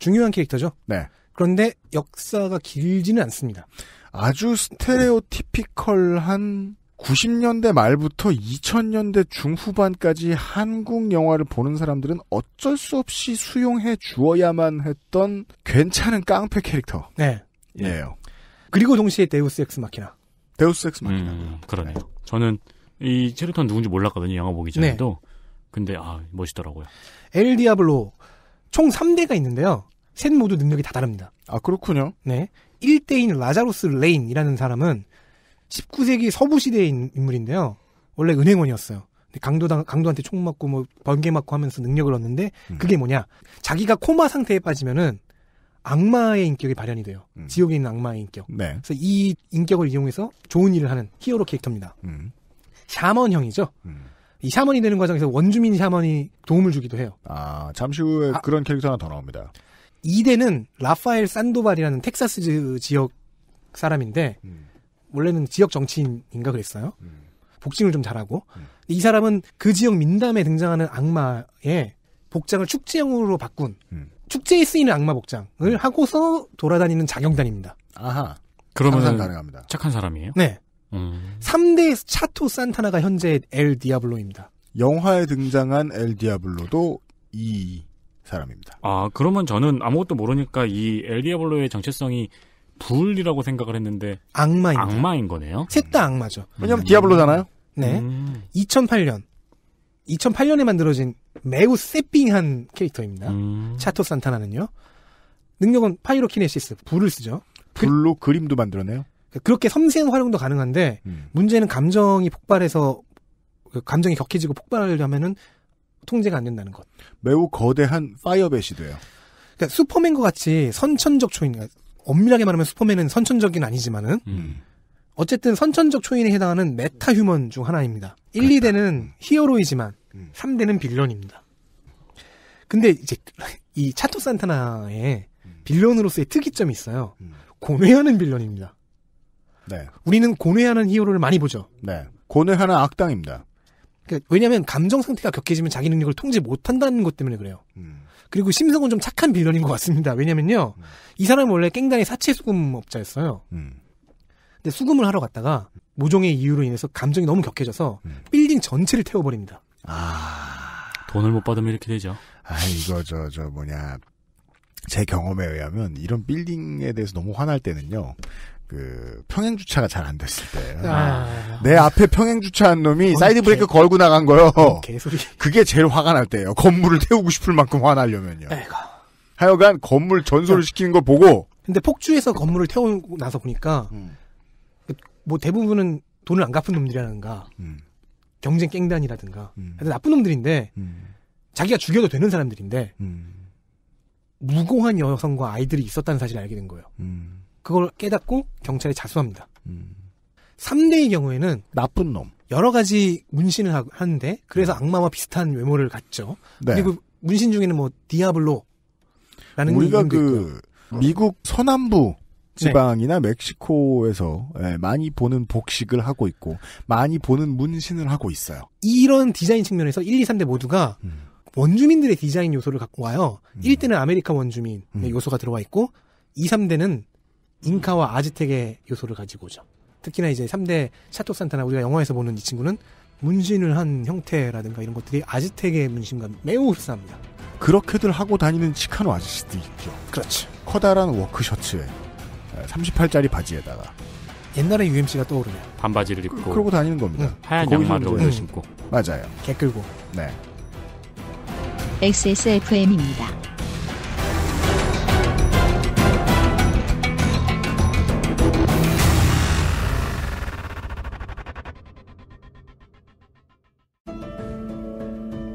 중요한 캐릭터죠. 네. 그런데 역사가 길지는 않습니다. 아주 스테레오티피컬한 90년대 말부터 2000년대 중후반까지 한국 영화를 보는 사람들은 어쩔 수 없이 수용해 주어야만 했던 괜찮은 깡패 캐릭터. 네. 예요. 네. 네. 그리고 동시에 데우스 엑스 마키나. 데우스 엑스 마키나. 음, 네. 그러네요. 저는 이 체르턴 누군지 몰랐거든요. 영화 보기 전에도. 네. 근데 아, 멋있더라고요. 엘 디아블로 총 3대가 있는데요. 셋 모두 능력이 다 다릅니다. 아, 그렇군요. 네. 1대인 라자로스 레인이라는 사람은 19세기 서부 시대의 인물인데요. 원래 은행원이었어요. 강도당 강도한테 총 맞고 뭐 번개 맞고 하면서 능력을 얻는데 음. 그게 뭐냐? 자기가 코마 상태에 빠지면은 악마의 인격이 발현이 돼요. 음. 지옥에 있는 악마의 인격. 네. 그래서 이 인격을 이용해서 좋은 일을 하는 히어로 캐릭터입니다. 음. 샤먼형이죠. 음. 이 샤먼이 되는 과정에서 원주민 샤먼이 도움을 주기도 해요. 아 잠시 후에 아, 그런 캐릭터 하나 더 나옵니다. 이대는 라파엘 산도발이라는 텍사스 지역 사람인데 음. 원래는 지역 정치인인가 그랬어요. 음. 복싱을 좀 잘하고 음. 이 사람은 그 지역 민담에 등장하는 악마의 복장을 축제형으로 바꾼 음. 축제에 쓰이는 악마 복장을 음. 하고서 돌아다니는 자경단입니다. 아하. 그러면 가능합니다. 착한 사람이에요? 네. 음. 3대 차토 산타나가 현재 엘 디아블로입니다. 영화에 등장한 엘 디아블로도 이 사람입니다. 아, 그러면 저는 아무것도 모르니까 이 엘 디아블로의 정체성이 불이라고 생각을 했는데 악마인 악마인 거네요. 셋 다 악마죠. 왜냐면 하 디아블로잖아요. 네. 음. 2008년 2008년에 만들어진 매우 세핑한 캐릭터입니다. 음. 차토 산타나는요. 능력은 파이로키네시스, 불을 쓰죠. 그 불로 그, 림도 만들었네요 그렇게 섬세한 활용도 가능한데 음. 문제는 감정이 폭발해서 그 감정이 격해지고 폭발하려면은 통제가 안 된다는 것. 매우 거대한 파이어벳이 돼요. 그러니까 슈퍼맨과 같이 선천적 초인, 엄밀하게 말하면 슈퍼맨은 선천적인 아니지만은 음. 어쨌든 선천적 초인에 해당하는 메타 휴먼 중 하나입니다. 1, 그렇다. 2대는 히어로이지만 음. 3대는 빌런입니다. 근데 이제 이 차토 산타나의 음. 빌런으로서의 특이점이 있어요. 음. 고뇌하는 빌런입니다. 네. 우리는 고뇌하는 히어로를 많이 보죠. 네. 고뇌하는 악당입니다. 그러니까 왜냐하면 감정 상태가 격해지면 자기 능력을 통제 못한다는 것 때문에 그래요. 음. 그리고 심성은 좀 착한 빌런인 것 같습니다. 왜냐면요. 음. 이 사람은 원래 깽단의 사채 수금업자였어요. 음. 근데 수금을 하러 갔다가 모종의 이유로 인해서 감정이 너무 격해져서 음. 빌딩 전체를 태워버립니다. 아. 돈을 못 받으면 이렇게 되죠. 아, 이거, 저, 저, 뭐냐. 제 경험에 의하면 이런 빌딩에 대해서 너무 화날 때는요. 그 평행 주차가 잘 안 됐을 때. 아... 내 앞에 평행 주차한 놈이 어, 사이드 브레이크 개... 걸고 나간 거요. 개소리. 그게 제일 화가 날 때예요. 건물을 태우고 싶을 만큼 화나려면요. 에이가. 하여간 건물 전소를 시키는 걸 보고. 근데 폭주에서 건물을 태우고 나서 보니까 음. 뭐 대부분은 돈을 안 갚은 놈들이라든가 음. 경쟁 깽단이라든가 음. 나쁜 놈들인데 음. 자기가 죽여도 되는 사람들인데 음. 무고한 여성과 아이들이 있었다는 사실을 알게 된 거예요. 음. 그걸 깨닫고 경찰에 자수합니다. 음. 3대의 경우에는 나쁜 놈. 여러 가지 문신을 하는데 그래서 음. 악마와 비슷한 외모를 갖죠. 네. 그리고 문신 중에는 뭐 디아블로라는 우리가 그 있고요. 미국 서남부 네. 지방이나 네. 멕시코에서 예, 많이 보는 복식을 하고 있고 많이 보는 문신을 하고 있어요. 이런 디자인 측면에서 1, 2, 3대 모두가 음. 원주민들의 디자인 요소를 갖고 와요. 음. 1대는 아메리카 원주민의 음. 요소가 들어와 있고 2, 3대는 잉카와 아즈텍의 요소를 가지고 오죠. 특히나 이제 3대 샤톡 산타나 우리가 영화에서 보는 이 친구는 문신을 한 형태라든가 이런 것들이 아즈텍의 문신과 매우 흡사합니다. 그렇게들 하고 다니는 치카노 아저씨도 있죠. 그렇죠. 커다란 워크셔츠에 38짜리 바지에다가 옛날에 UMC가 떠오르네요. 반바지를 입고 그, 러고 다니는 겁니다. 응. 하얀 양말도 신고. 맞아요. 개 끌고. 네. XSFM입니다.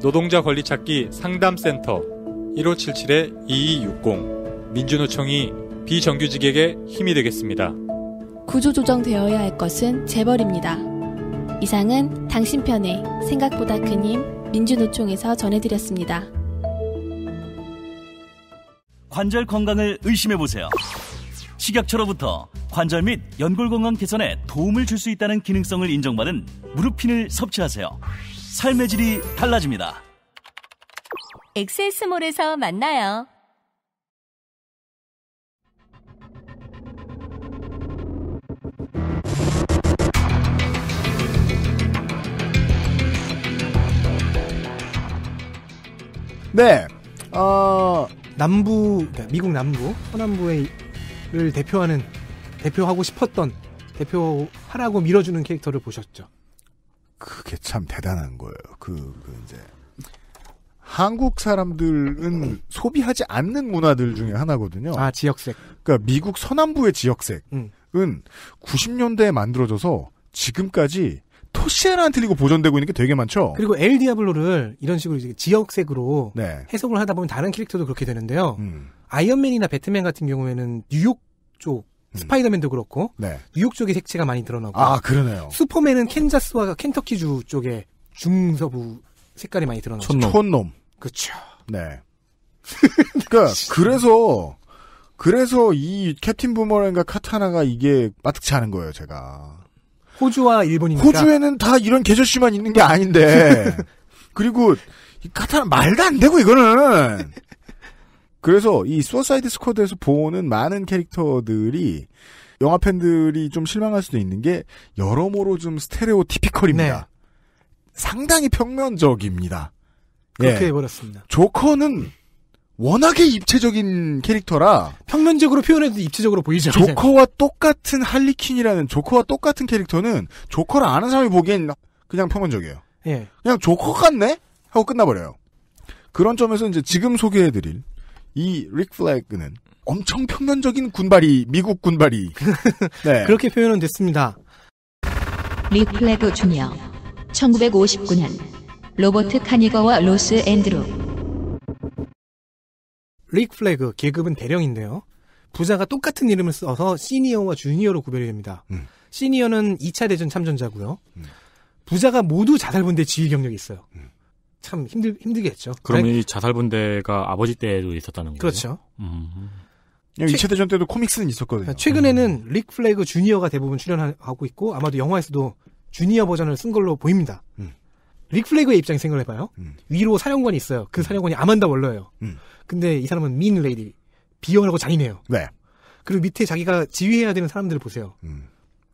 노동자 권리 찾기 상담센터 1577-2260 민주노총이 비정규직에게 힘이 되겠습니다. 구조조정되어야 할 것은 재벌입니다. 이상은 당신 편의 생각보다 큰 힘 민주노총에서 전해드렸습니다. 관절 건강을 의심해보세요. 식약처로부터 관절 및 연골 건강 개선에 도움을 줄 수 있다는 기능성을 인정받은 무릎핀을 섭취하세요. 삶의 질이 달라집니다. 엑세스몰에서 만나요. 네, 어, 남부, 그러니까 미국 남부, 서남부를 대표하는, 대표하고 싶었던, 대표하라고 밀어주는 캐릭터를 보셨죠. 그게 참 대단한 거예요. 그, 그 이제 한국 사람들은 소비하지 않는 문화들 중에 하나거든요. 아 지역색. 그러니까 미국 서남부의 지역색은 음. 90년대에 만들어져서 지금까지 토시 하나 안 틀리고 보존되고 있는 게 되게 많죠. 그리고 엘 디아블로를 이런 식으로 지역색으로 네. 해석을 하다 보면 다른 캐릭터도 그렇게 되는데요. 음. 아이언맨이나 배트맨 같은 경우에는 뉴욕 쪽 음. 스파이더맨도 그렇고 네. 뉴욕 쪽에 색채가 많이 드러나고 아 그러네요. 슈퍼맨은 캔자스와 켄터키주 쪽에 중서부 색깔이 많이 드러나고 촌놈. 촌놈. 그렇죠. 네. 그러니까 그래서 그래서 이 캡틴 부머랭과 카타나가 이게 마뜩치 않은 거예요, 제가. 호주와 일본이니까. 호주에는 다 이런 계절씨만 있는 게 아닌데. 그리고 이 카타나 말도 안 되고 이거는 그래서 이소사이드 스쿼드에서 보는 많은 캐릭터들이 영화 팬들이 좀 실망할 수도 있는 게 여러모로 좀 스테레오 티피컬입니다. 네. 상당히 평면적입니다. 그렇게 예. 해버렸습니다. 조커는 워낙에 입체적인 캐릭터라 평면적으로 표현해도 입체적으로 보이죠. 조커와 똑같은 할리퀸이라는 조커와 똑같은 캐릭터는 조커를 아는 사람이 보기엔 그냥 평면적이에요. 예. 그냥 조커 같네 하고 끝나버려요. 그런 점에서 이제 지금 소개해드릴 이릭 플래그는 엄청 평면적인 군발이 미국 군발이 네. 그렇게 표현은 됐습니다. 릭 플래그 주니어 1959년 로버트 카니거와 로스 앤드루 릭 플래그 계급은 대령인데요. 부자가 똑같은 이름을 써서 시니어와 주니어로 구별이 됩니다. 음. 시니어는 2차 대전 참전자고요. 음. 부자가 모두 자살본대 지휘 경력이 있어요. 음. 참 힘들 힘들게 했죠. 그러면 그래? 이 자살분대가 아버지 때에도 있었다는 거예요? 그렇죠. 음. 2차 대전 때도 코믹스는 있었거든요. 네, 최근에는 음. 릭 플래그 주니어가 대부분 출연하고 있고 아마도 영화에서도 주니어 버전을 쓴 걸로 보입니다. 음. 릭 플래그의 입장에 생각을 해봐요. 음. 위로 사령관이 있어요. 그 음. 사령관이 아만다 월러예요. 음. 근데 이 사람은 민 레이디 비열하고 잔인해요. 네. 그리고 밑에 자기가 지휘해야 되는 사람들을 보세요. 음.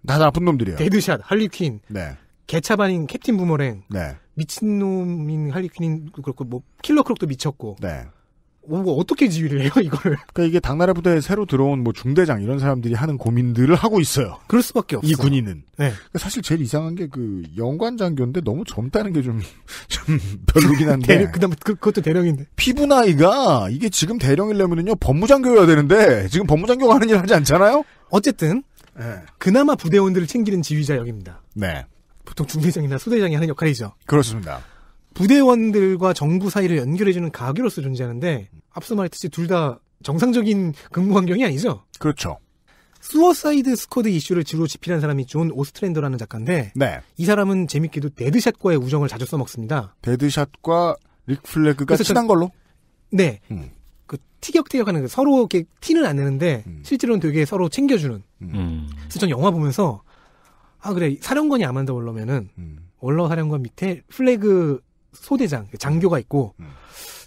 다 나쁜 놈들이야요 데드샷, 할리퀸, 네. 개차반인 캡틴 부모랭, 네. 미친놈인 할리퀸인 그렇고 뭐 킬러 크록도 미쳤고. 네. 뭐 어떻게 지휘를 해요 이거를? 그러니까 이게 당나라 부대에 새로 들어온 뭐 중대장 이런 사람들이 하는 고민들을 하고 있어요. 그럴 수밖에 없어. 이 군인은. 네. 그러니까 사실 제일 이상한 게그 영관 장교인데 너무 젊다는 게 좀 좀 별로긴 한데. 대령, 그다음 그, 그것도 대령인데. 피부 나이가 이게 지금 대령이려면요 법무장교여야 되는데 지금 법무장교가 하는 일 하지 않잖아요. 어쨌든 네. 그나마 부대원들을 챙기는 지휘자 역입니다. 네. 보통 중대장이나 소대장이 하는 역할이죠. 그렇습니다. 부대원들과 정부 사이를 연결해주는 가교로서 존재하는데 앞서 말했듯이 둘 다 정상적인 근무 환경이 아니죠. 그렇죠. 수어사이드 스쿼드 이슈를 주로 집필한 사람이 존 오스트랜더라는 작가인데 네. 이 사람은 재밌게도 데드샷과의 우정을 자주 써먹습니다. 데드샷과 릭플래그가 친한 걸로? 네. 음. 그 티격태격하는 그 서로 이렇게 티는 안 내는데 음. 실제로는 되게 서로 챙겨주는. 음. 음. 그래서 전 영화 보면서 아 그래 사령관이 아만다 월러면은 음. 월러 사령관 밑에 플래그 소대장 그 장교가 있고 음. 음.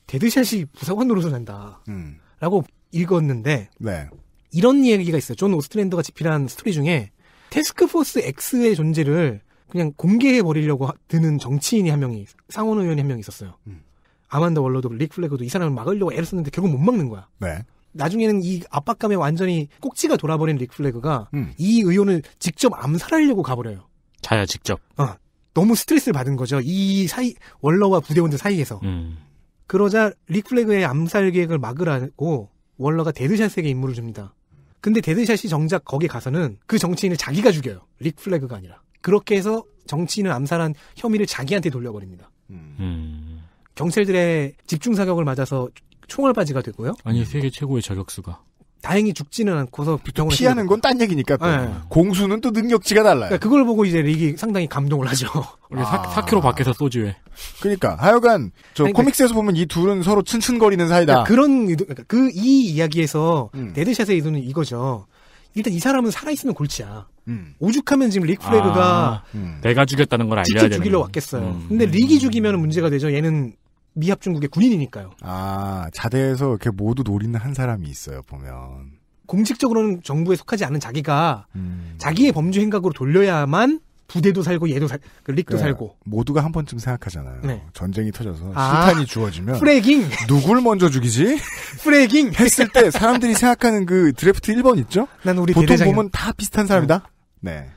데드샷이 부사관 노릇을 한다라고 음. 읽었는데 네. 이런 얘기가 있어요. 존오스트랜드가 집필한 스토리 중에 테스크포스 X의 존재를 그냥 공개해 버리려고 드는 정치인이 한 명이 상원 의원이 한 명이 있었어요. 음. 아만다 월러도 릭 플래그도 이 사람을 막으려고 애를 썼는데 결국 못 막는 거야. 네. 나중에는 이 압박감에 완전히 꼭지가 돌아버린 릭 플래그가 음. 이 의원을 직접 암살하려고 가버려요. 자야 직접. 어, 너무 스트레스를 받은 거죠. 이 사이 월러와 부대원들 사이에서. 음. 그러자 릭 플래그의 암살 계획을 막으라고 월러가 데드샷에게 임무를 줍니다. 근데 데드샷이 정작 거기 가서는 그 정치인을 자기가 죽여요. 릭 플래그가 아니라. 그렇게 해서 정치인을 암살한 혐의를 자기한테 돌려버립니다. 음. 경찰들의 집중 사격을 맞아서 총알바지가 되고요. 아니 세계 최고의 저격수가. 다행히 죽지는 않고서 병원에 그 피하는 건 딴 얘기니까 또. 네. 공수는 또 능력치가 달라요. 그러니까 그걸 보고 이제 리기 상당히 감동을 하죠. 원래 아. 4, 4km 밖에서 쏘지 왜? 그러니까 하여간 저 그러니까, 코믹스에서 보면 이 둘은 서로 츤츤거리는 사이다. 그러니까 그런 그러니까 그이 이야기에서 음. 데드샷의 의도는 이거죠. 일단 이 사람은 살아있으면 골치야. 음. 오죽하면 지금 릭 플래그가 아, 음. 내가 죽였다는 걸 알려야 되는. 죽이러 왔겠어요. 음. 근데 릭이 죽이면 문제가 되죠. 얘는 미합 중국의 군인이니까요. 아 자대에서 이렇게 모두 노리는 한 사람이 있어요 보면. 공식적으로는 정부에 속하지 않은 자기가 음. 자기의 범죄 행각으로 돌려야만 부대도 살고 얘도 살, 그 릭도 그래, 그러니까 살고 모두가 한 번쯤 생각하잖아요. 네. 전쟁이 터져서 아, 실탄이 주어지면 프레깅 누굴 먼저 죽이지? 프레깅 했을 때 사람들이 생각하는 그 드래프트 1번 있죠? 난 우리 보통 대대장이... 보면 다 비슷한 사람이다. 네. 네.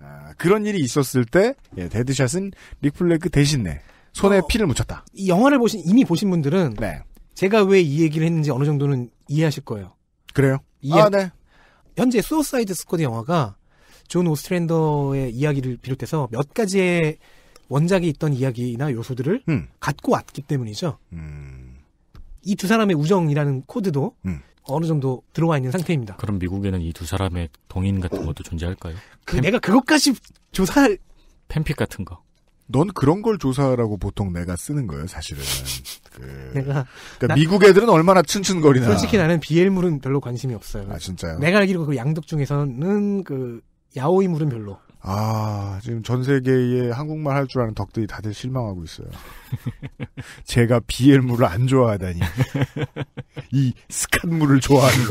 아, 그런 일이 있었을 때 예, 데드샷은 리플레그 대신에 손에 어, 피를 묻혔다. 이 영화를 보신 이미 보신 분들은 네. 제가 왜 이 얘기를 했는지 어느 정도는 이해하실 거예요. 그래요? 이해... 아, 네. 현재 수어사이드 스쿼드 영화가 존 오스트랜더의 이야기를 비롯해서 몇 가지의 원작이 있던 이야기나 요소들을 음. 갖고 왔기 때문이죠. 음. 이 두 사람의 우정이라는 코드도 음. 어느 정도 들어와 있는 상태입니다. 그럼 미국에는 이 두 사람의 동인 같은 것도 존재할까요? 그 팬... 내가 그것까지 조사할 팬픽 같은 거. 넌 그런 걸 조사라고 보통 내가 쓰는 거예요, 사실은. 그... 내가 그러니까 나... 미국 애들은 얼마나 츤츤거리나. 솔직히 나는 비엘물은 별로 관심이 없어요. 아 진짜요? 내가 알기로 그 양덕 중에서는 그 야오이물은 별로. 아 지금 전 세계에 한국말 할 줄 아는 덕들이 다들 실망하고 있어요. 제가 비엘물을 안 좋아하다니 이 스캇물을 좋아하는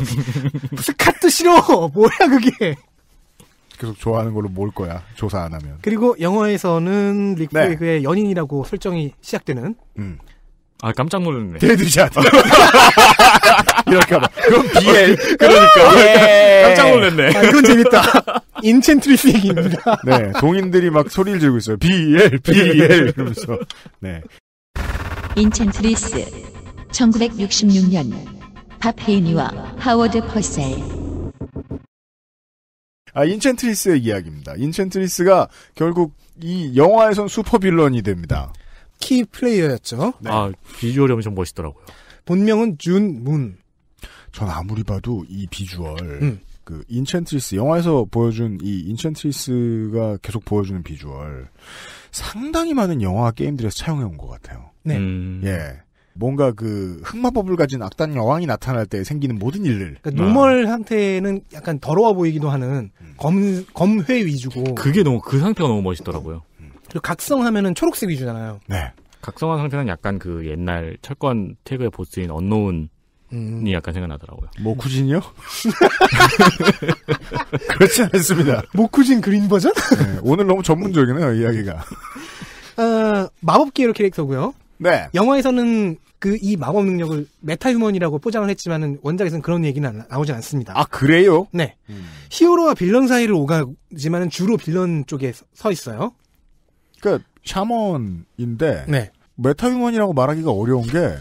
스캇도 싫어 뭐야 그게. 계속 좋아하는 걸로 모을 거야. 조사 안 하면. 그리고 영어에서는 리크웨이의 네. 연인이라고 설정이 시작되는. 음. 아 깜짝 놀랐네. 데드샷. 이렇게 하다. 그럼 BL. 그러니까. 어, 예. 깜짝 놀랐네. 아, 이건 재밌다. 인첸트리스 얘기입니다. 네. 동인들이 막 소리를 지르고 있어요. BL, BL 이러면서. 네. 인첸트리스. 1966년 밥 헤이니와 하워드 퍼셀. 아, 인첸트리스의 이야기입니다. 인첸트리스가 결국 이 영화에선 슈퍼빌런이 됩니다. 키 플레이어였죠. 네. 아, 비주얼이 엄청 멋있더라고요. 본명은 준문. 전 아무리 봐도 이 비주얼, 음. 그 인첸트리스 영화에서 보여준 이 인첸트리스가 계속 보여주는 비주얼 상당히 많은 영화 게임들에서 차용해 온것 같아요. 네. 음. 예. 뭔가 그 흑마법을 가진 악단 여왕이 나타날 때 생기는 모든 일들. 그러니까 노멀 아. 상태는 약간 더러워 보이기도 하는 음. 검 검회 위주고. 그게 너무 그 상태가 너무 멋있더라고요. 음. 그리고 각성하면은 초록색 위주잖아요. 네. 각성한 상태는 약간 그 옛날 철권 태그의 보스인 언노운 이 음. 약간 생각나더라고요. 모쿠진이요? 그렇지 않습니다. 모쿠진 그린 버전? 네, 오늘 너무 전문적이네요, 이야기가. 어, 마법기회로 캐릭터고요. 네. 영화에서는 그 이 마법 능력을 메타 휴먼이라고 포장을 했지만은 원작에서는 그런 얘기는 나오지 않습니다. 아 그래요? 네. 음. 히어로와 빌런 사이를 오가지만은 주로 빌런 쪽에 서 있어요. 그러니까 샤먼인데 네. 메타 휴먼이라고 말하기가 어려운 게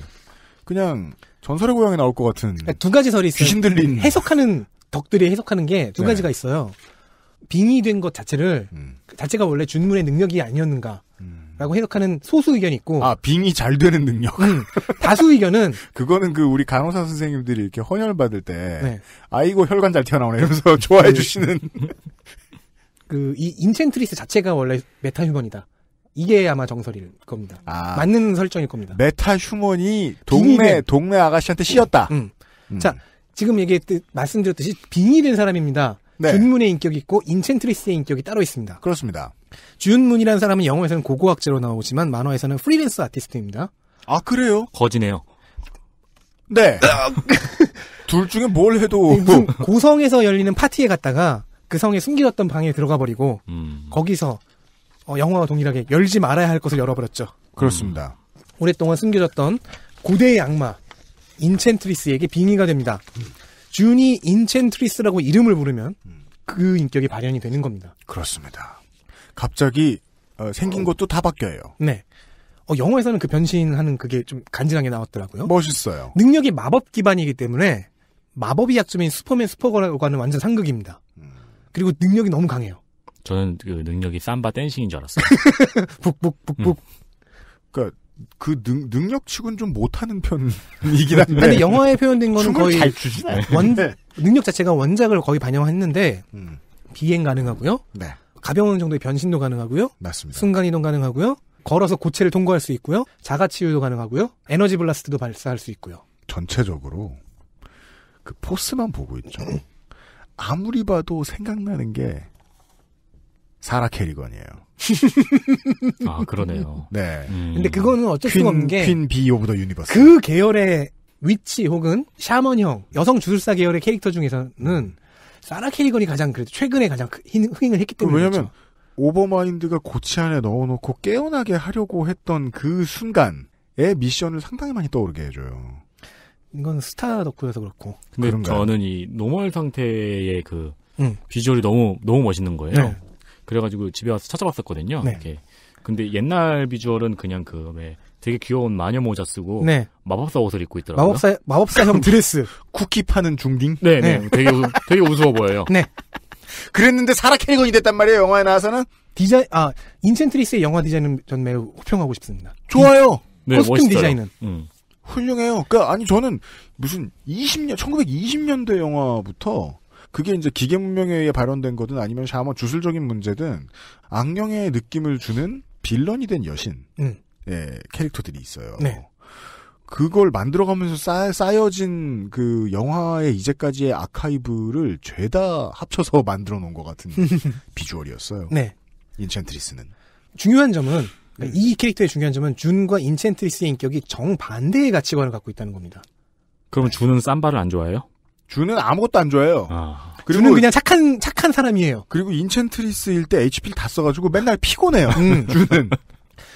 그냥 전설의 고향에 나올 것 같은 그러니까 두 가지 설이 있어요. 귀신 들린 그 해석하는 덕들이 해석하는 게두 네. 가지가 있어요. 빙의된 것 자체를 음. 그 자체가 원래 준문의 능력이 아니었는가 라고 해석하는 소수 의견이 있고. 아, 빙이 잘 되는 능력. 음, 다수 의견은. 그거는 그 우리 간호사 선생님들이 이렇게 헌혈받을 때. 네. 아이고, 혈관 잘 튀어나오네. 이러면서 좋아해 그, 주시는. 그, 이 인첸트리스 자체가 원래 메타 휴먼이다. 이게 아마 정설일 겁니다. 아, 맞는 설정일 겁니다. 메타 휴먼이 동네, 동네 아가씨한테 씌었다. 음. 음. 자, 지금 얘기했듯, 말씀드렸듯이 빙이 된 사람입니다. 네. 준문의 인격이 있고 인첸트리스의 인격이 따로 있습니다. 그렇습니다. 주윤문이라는 사람은 영어에서는 고고학자로 나오지만 만화에서는 프리랜서 아티스트입니다. 아 그래요? 거지네요. 네. 아. 둘 중에 뭘 해도 네, 고성에서 열리는 파티에 갔다가 그 성에 숨겨졌던 방에 들어가 버리고 음. 거기서 어, 영화와 동일하게 열지 말아야 할 것을 열어버렸죠. 그렇습니다. 음. 오랫동안 숨겨졌던 고대의 악마 인첸트리스에게 빙의가 됩니다. 준이 인첸트리스라고 이름을 부르면 음. 그 인격이 발현이 되는 겁니다. 그렇습니다. 갑자기 어, 생긴 어. 것도 다 바뀌어요. 네. 어, 영어에서는 그 변신하는 그게 좀 간지나게 나왔더라고요. 멋있어요. 능력이 마법 기반이기 때문에 마법이 약점인 슈퍼맨 슈퍼걸과는 완전 상극입니다. 음. 그리고 능력이 너무 강해요. 저는 그 능력이 삼바 댄싱인 줄 알았어요. 북북북북. 음. 그러니까 그 능, 능력치곤 좀 못하는 편이긴 아, 한데. 근데 영화에 표현된 거는 거의 잘 주진 원, 네. 능력 자체가 원작을 거의 반영했는데 음. 비행 가능하고요. 네. 가벼운 정도의 변신도 가능하고요. 맞습니다. 순간이동 가능하고요. 걸어서 고체를 통과할 수 있고요. 자가치유도 가능하고요. 에너지 블라스트도 발사할 수 있고요. 전체적으로 그 포스만 보고 있죠. 아무리 봐도 생각나는 게 사라 캐리건이에요. 아 그러네요. 네. 음. 근데 그거는 어쩔 퀸, 수 없는 게 퀸 비오브 더 유니버스 그 계열의 위치 혹은 샤먼형 여성 주술사 계열의 캐릭터 중에서는 사라 캐리건이 가장 그래도 최근에 가장 흥행을 했기 때문에 왜냐하면 그렇죠. 오버마인드가 고치 안에 넣어놓고 깨어나게 하려고 했던 그 순간의 미션을 상당히 많이 떠오르게 해줘요. 이건 스타 덕후여서 그렇고. 근데 그런가요? 저는 이 노멀 상태의 그 음. 비주얼이 너무 너무 멋있는 거예요. 네. 그래가지고 집에 와서 찾아봤었거든요. 네. 이렇게. 근데 옛날 비주얼은 그냥 그왜 되게 귀여운 마녀 모자 쓰고 네. 마법사 옷을 입고 있더라고요. 마법사 마법사형 드레스. 쿠키 파는 중딩? 네, 네, 네. 되게 우, 되게 우스워 보여요. 네. 그랬는데 사라 캐리건이 됐단 말이에요. 영화에 나와서는 디자인 아 인센트리스의 영화 디자인은 전 매우 호평하고 싶습니다. 좋아요. 네, 코스튬 디자인은 음. 훌륭해요. 그러니까 아니 저는 무슨 20년 1920년대 영화부터 그게 이제 기계 문명에 의해 발현된 거든 아니면 샤먼 주술적인 문제든 악령의 느낌을 주는 빌런이 된 여신. 음. 예, 캐릭터들이 있어요. 네. 그걸 만들어가면서 쌓, 쌓여진 그 영화의 이제까지의 아카이브를 죄다 합쳐서 만들어 놓은 것 같은 비주얼이었어요. 네. 인첸트리스는. 중요한 점은, 네. 그러니까 음. 이 캐릭터의 중요한 점은 준과 인첸트리스의 인격이 정반대의 가치관을 갖고 있다는 겁니다. 그럼 네. 준은 쌈바를 안 좋아해요? 준은 아무것도 안 좋아해요. 아. 그리고 준은 그냥 착한 착한 사람이에요. 그리고 인첸트리스일 때 HP를 다 써가지고 맨날 피곤해요. 음. 준은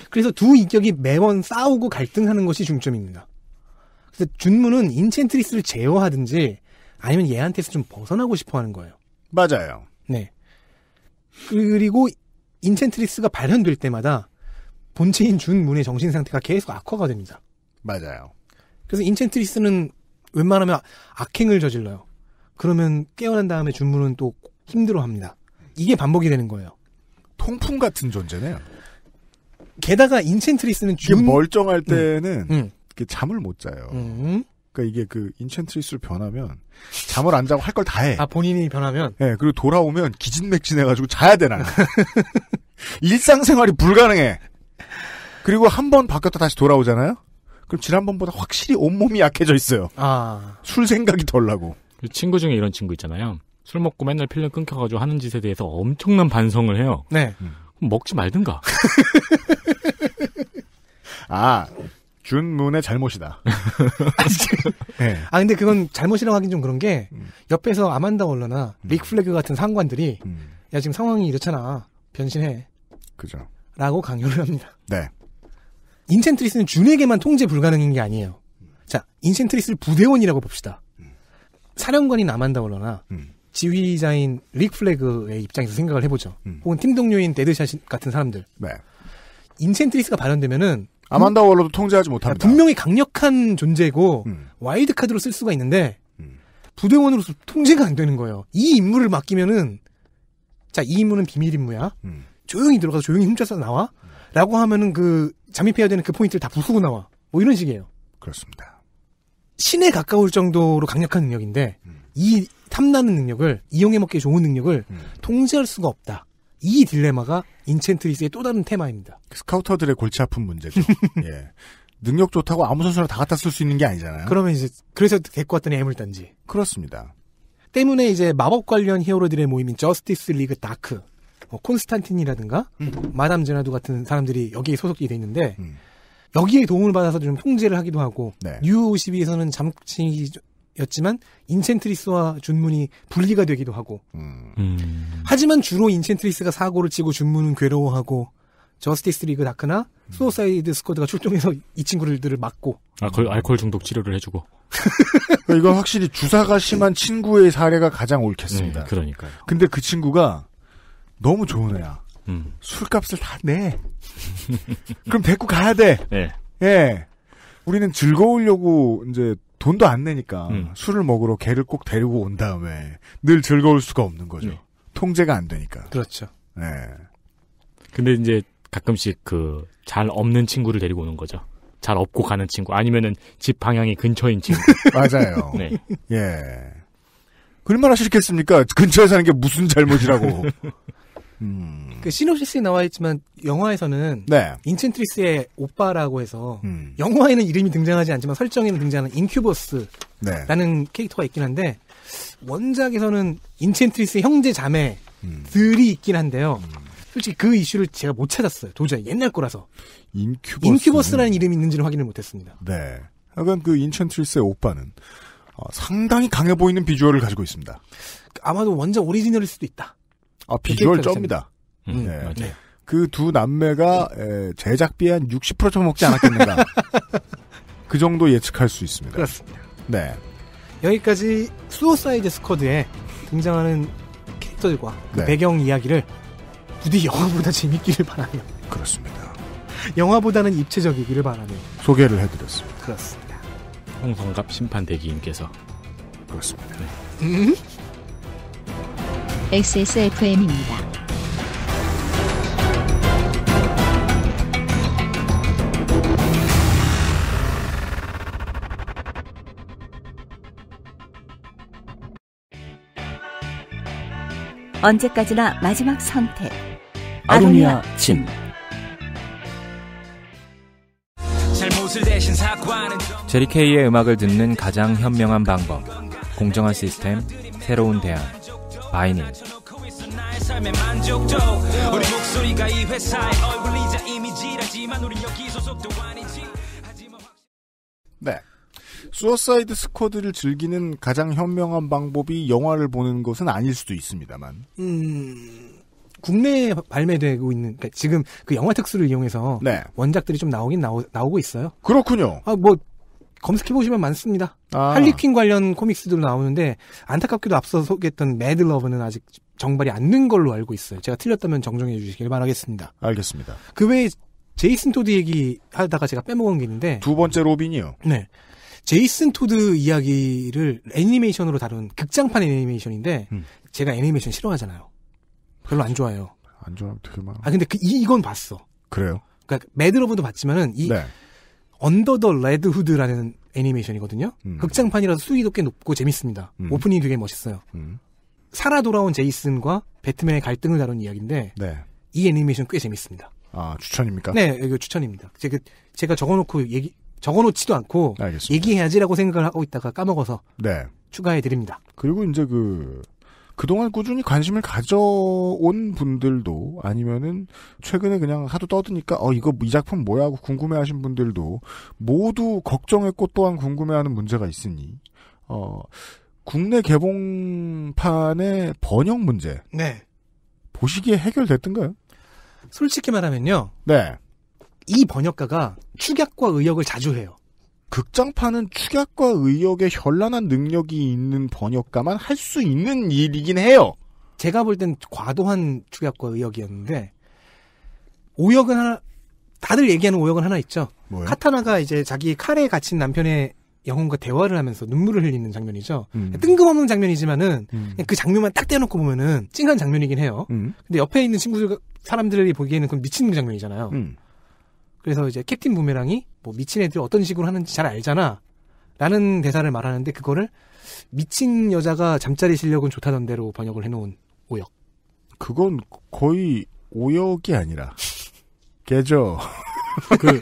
그래서 두 인격이 매번 싸우고 갈등하는 것이 중점입니다. 그래서 준무는 인첸트리스를 제어하든지 아니면 얘한테서 좀 벗어나고 싶어 하는 거예요. 맞아요. 네. 그리고 인첸트리스가 발현될 때마다 본체인 준문의 정신 상태가 계속 악화가 됩니다. 맞아요. 그래서 인첸트리스는 웬만하면 악행을 저질러요. 그러면 깨어난 다음에 준문은 또 힘들어 합니다. 이게 반복이 되는 거예요. 통풍 같은 존재네요. 게다가 인첸트리스는 준... 멀쩡할 음. 때는 음. 잠을 못 자요. 음. 그러니까 이게 그 인첸트리스로 변하면 잠을 안 자고 할 걸 다 해. 아 본인이 변하면. 네 그리고 돌아오면 기진맥진해가지고 자야 되나. 일상생활이 불가능해. 그리고 한 번 바뀌었다 다시 돌아오잖아요. 그럼 지난번보다 확실히 온몸이 약해져 있어요. 아. 술 생각이 덜 나고. 그 친구 중에 이런 친구 있잖아요. 술 먹고 맨날 필름 끊겨가지고 하는 짓에 대해서 엄청난 반성을 해요. 네. 음. 먹지 말든가. 아, 준문의 잘못이다. 네. 아 근데 그건 잘못이라고 하긴 좀 그런 게 음. 옆에서 아만다 월러나 음. 릭 플래그 같은 상관들이 음. 야 지금 상황이 이렇잖아 변신해. 그죠. 라고 강요를 합니다. 네. 인센트리스는 준에게만 통제 불가능인 게 아니에요. 자 인센트리스를 부대원이라고 봅시다. 음. 사령관이 아만다 월러나 음. 지휘자인 릭 플래그의 입장에서 생각을 해보죠. 음. 혹은 팀 동료인 데드샷 같은 사람들. 네. 인센트리스가 발현되면은 아만다 월로도 통제하지 못합니다. 아, 분명히 강력한 존재고 음. 와일드 카드로 쓸 수가 있는데 음. 부대원으로서 통제가 안 되는 거예요. 이 임무를 맡기면은 자이 임무는 비밀 임무야. 음. 조용히 들어가서 조용히 훔쳐서 나와. 라고 하면은 그 잠입해야 되는 그 포인트를 다 부수고 나와. 뭐 이런 식이에요. 그렇습니다. 신에 가까울 정도로 강력한 능력인데 음. 이 탐나는 능력을 이용해 먹기 좋은 능력을 음. 통제할 수가 없다. 이 딜레마가 인첸트리스의 또 다른 테마입니다. 그 스카우터들의 골치 아픈 문제죠. 예. 능력 좋다고 아무 선수나 다 갖다 쓸 수 있는 게 아니잖아요. 그러면 이제 그래서 데리고 왔더니 애물단지. 그렇습니다. 때문에 이제 마법 관련 히어로들의 모임인 저스티스 리그 다크, 뭐 콘스탄틴이라든가 음. 마담 제나두 같은 사람들이 여기에 소속이 돼 있는데 음. 여기에 도움을 받아서 좀 통제를 하기도 하고 네. 뉴52에서는 잠시 였지만 인첸트리스와 준문이 분리가 되기도 하고 음. 하지만 주로 인첸트리스가 사고를 치고 준문은 괴로워하고 저스티스 리그 다크나 소사이드 음. 스쿼드가 출동해서 이 친구들을 막고 아, 거의 알코올 중독 치료를 해주고 이건 확실히 주사가 심한 친구의 사례가 가장 옳겠습니다. 네, 그러니까요. 근데 그 친구가 너무 좋은 애야. 음. 술값을 다 내. 그럼 데리고 가야 돼. 네. 예. 우리는 즐거우려고 이제 돈도 안 내니까 음. 술을 먹으러 개를 꼭 데리고 온 다음에 늘 즐거울 수가 없는 거죠. 네. 통제가 안 되니까. 그렇죠. 네. 근데 이제 가끔씩 그 잘 없는 친구를 데리고 오는 거죠. 잘 없고 가는 친구 아니면은 집 방향이 근처인 친구. 맞아요. 네. 예. 얼마나 싫겠습니까? 근처에 사는 게 무슨 잘못이라고. 음. 그 시놉시스에 나와 있지만 영화에서는 네. 인첸트리스의 오빠라고 해서 음. 영화에는 이름이 등장하지 않지만 설정에는 등장하는 네. 인큐버스라는 네. 캐릭터가 있긴 한데 원작에서는 인첸트리스 형제 자매들이 음. 있긴 한데요. 음. 솔직히 그 이슈를 제가 못 찾았어요. 도저히 옛날 거라서 인큐버스. 라는 이름이 있는지는 확인을 못했습니다. 네. 여간그 인첸트리스의 오빠는 어, 상당히 강해 보이는 비주얼을 가지고 있습니다. 아마도 원작 오리지널일 수도 있다. 아, 비주얼 쩝니다. 음, 네. 네. 그 두 남매가 에, 제작비의 한 60% 처먹지 않았겠는가. 그 정도 예측할 수 있습니다. 그렇습니다. 네. 여기까지 수호사이드 스쿼드에 등장하는 캐릭터들과 그 네. 배경 이야기를 부디 영화보다 재밌기를 바라며. 그렇습니다. 영화보다는 입체적이기를 바라며. 소개를 해드렸습니다. 그렇습니다. 홍성갑 심판대기인께서 그렇습니다. 네. 음? XSFM입니다. 언제까지나 마지막 선택. 아로니아 침. 제리케이의 음악을 듣는 가장 현명한 방법. 공정한 시스템, 새로운 대안. 마이닝 네. 수어사이드 스쿼드를 즐기는 가장 현명한 방법이 영화를 보는 것은 아닐 수도 있습니다만. 음. 국내에 발매되고 있는 그러니까 지금 그 영화 특수를 이용해서 네. 원작들이 좀 나오긴 나오, 나오고 있어요. 그렇군요. 아뭐 검색해 보시면 많습니다. 아. 할리퀸 관련 코믹스들도 나오는데 안타깝게도 앞서 소개했던 매드러브는 아직 정발이 안 된 걸로 알고 있어요. 제가 틀렸다면 정정해 주시길 바라겠습니다. 알겠습니다. 그 외에 제이슨 토드 얘기 하다가 제가 빼먹은 게 있는데 두 번째 로빈이요. 네. 제이슨 토드 이야기를 애니메이션으로 다룬 극장판 애니메이션인데 음. 제가 애니메이션 싫어하잖아요. 별로 안 좋아해요. 안 좋아 하면 되게 많아. 아 근데 그 이, 이건 봤어. 그래요? 그러니까 매드러브도 봤지만은 이 네. 언더 더 레드 후드라는 애니메이션이거든요. 음. 극장판이라서 수위도 꽤 높고 재밌습니다. 음. 오프닝이 되게 멋있어요. 음. 살아 돌아온 제이슨과 배트맨의 갈등을 다룬 이야기인데 네. 이 애니메이션 꽤 재밌습니다. 아 추천입니까? 네, 이거 추천입니다. 제가, 그 제가 적어놓고 얘기 적어놓지도 않고 알겠습니다. 얘기해야지라고 생각을 하고 있다가 까먹어서 네. 추가해 드립니다. 그리고 이제 그 그동안 꾸준히 관심을 가져온 분들도 아니면은 최근에 그냥 하도 떠드니까 어 이거 이 작품 뭐야 하고 궁금해하신 분들도 모두 걱정했고 또한 궁금해하는 문제가 있으니 어 국내 개봉판의 번역 문제 네 보시기에 해결됐던가요? 솔직히 말하면요. 네. 이 번역가가 축약과 의역을 자주 해요. 극장판은 축약과 의역의 현란한 능력이 있는 번역가만 할 수 있는 일이긴 해요. 제가 볼 땐 과도한 축약과 의역이었는데 오역은 하나 다들 얘기하는 오역은 하나 있죠. 뭐요? 카타나가 이제 자기 칼에 갇힌 남편의 영혼과 대화를 하면서 눈물을 흘리는 장면이죠. 음. 뜬금없는 장면이지만은 음. 그 장면만 딱 떼놓고 어 보면은 찡한 장면이긴 해요. 음. 근데 옆에 있는 친구들 사람들이 보기에는 그건 미친 장면이잖아요. 음. 그래서 이제 캡틴 부메랑이 뭐 미친 애들 이 어떤 식으로 하는지 잘 알잖아. 라는 대사를 말하는데 그거를 미친 여자가 잠자리 실력은 좋다던대로 번역을 해놓은 오역. 그건 거의 오역이 아니라 개죠. 그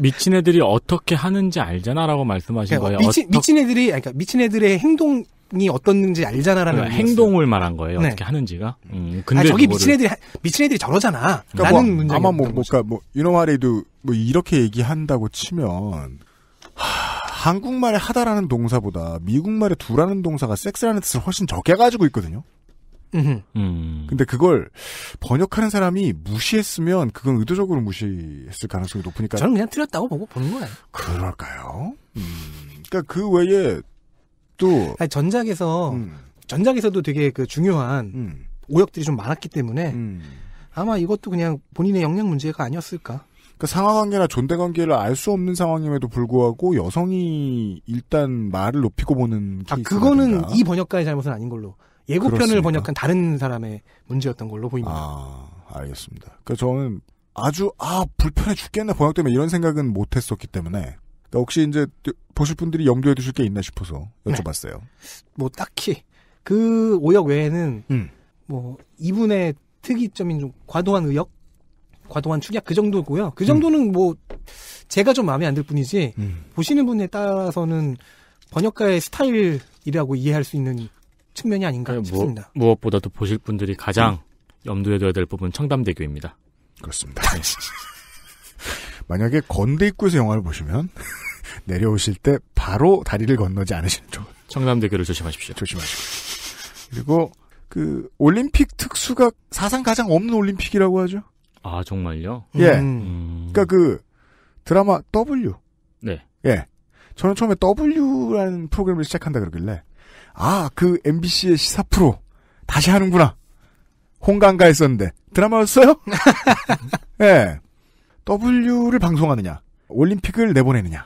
미친 애들이 어떻게 하는지 알잖아라고 말씀하신 그러니까 거예요. 미친, 미친 애들이 그러니까 미친 애들의 행동 이 어떤지 알잖아라는 그 행동을 말한 거예요. 네. 어떻게 하는지가. 음, 근데 아, 저기 그거를... 미친 애들이 미친 애들이 저러잖아. 그러니까 라는 뭐, 문제. 아마 뭐 뭐까 그러니까 뭐이런말에도뭐 이렇게 얘기한다고 치면 하, 한국말에 하다라는 동사보다 미국말에 두라는 동사가 섹스라는 뜻을 훨씬 적게 가지고 있거든요. 음. 근데 그걸 번역하는 사람이 무시했으면 그건 의도적으로 무시했을 가능성이 높으니까. 저는 그냥 틀렸다고 보고 보는 거예요. 그럴까요? 음. 그러니까 그 외에 그것도 아니, 전작에서 음. 전작에서도 되게 그 중요한 음. 오역들이 좀 많았기 때문에 음. 아마 이것도 그냥 본인의 역량 문제가 아니었을까. 그 그러니까 상하관계나 존대관계를 알 수 없는 상황임에도 불구하고 여성이 일단 말을 높이고 보는 아 그거는 이 번역가의 잘못은 아닌 걸로 예고편을 그렇습니까? 번역한 다른 사람의 문제였던 걸로 보입니다. 아 알겠습니다. 그 저는 아주 아 불편해 죽겠네 번역 때문에 이런 생각은 못했었기 때문에 그러니까 혹시 이제 보실 분들이 염두에 두실 게 있나 싶어서 네. 여쭤봤어요. 네. 뭐 딱히 그 오역 외에는 음. 뭐 이분의 특이점인 좀 과도한 의역, 과도한 축약 그 정도고요. 그 정도는 음. 뭐 제가 좀 마음에 안 들 뿐이지 음. 보시는 분에 따라서는 번역가의 스타일이라고 이해할 수 있는 측면이 아닌가 아니, 네, 싶습니다. 뭐, 무엇보다도 보실 분들이 가장 음. 염두에 둬야 될 부분 청담대교입니다. 그렇습니다. 만약에 건대 입구에서 영화를 보시면 내려오실 때 바로 다리를 건너지 않으시는 쪽. 청남대교를 조심하십시오. 조심하십시오 그리고 그 올림픽 특수가 사상 가장 없는 올림픽이라고 하죠. 아 정말요? 예. 음. 그러니까 그 드라마 W. 네. 예. 저는 처음에 W라는 프로그램을 시작한다 그러길래 아 그 MBC의 시사 프로 다시 하는구나. 홍강가 했었는데 드라마였어요? 예. W를 방송하느냐, 올림픽을 내보내느냐를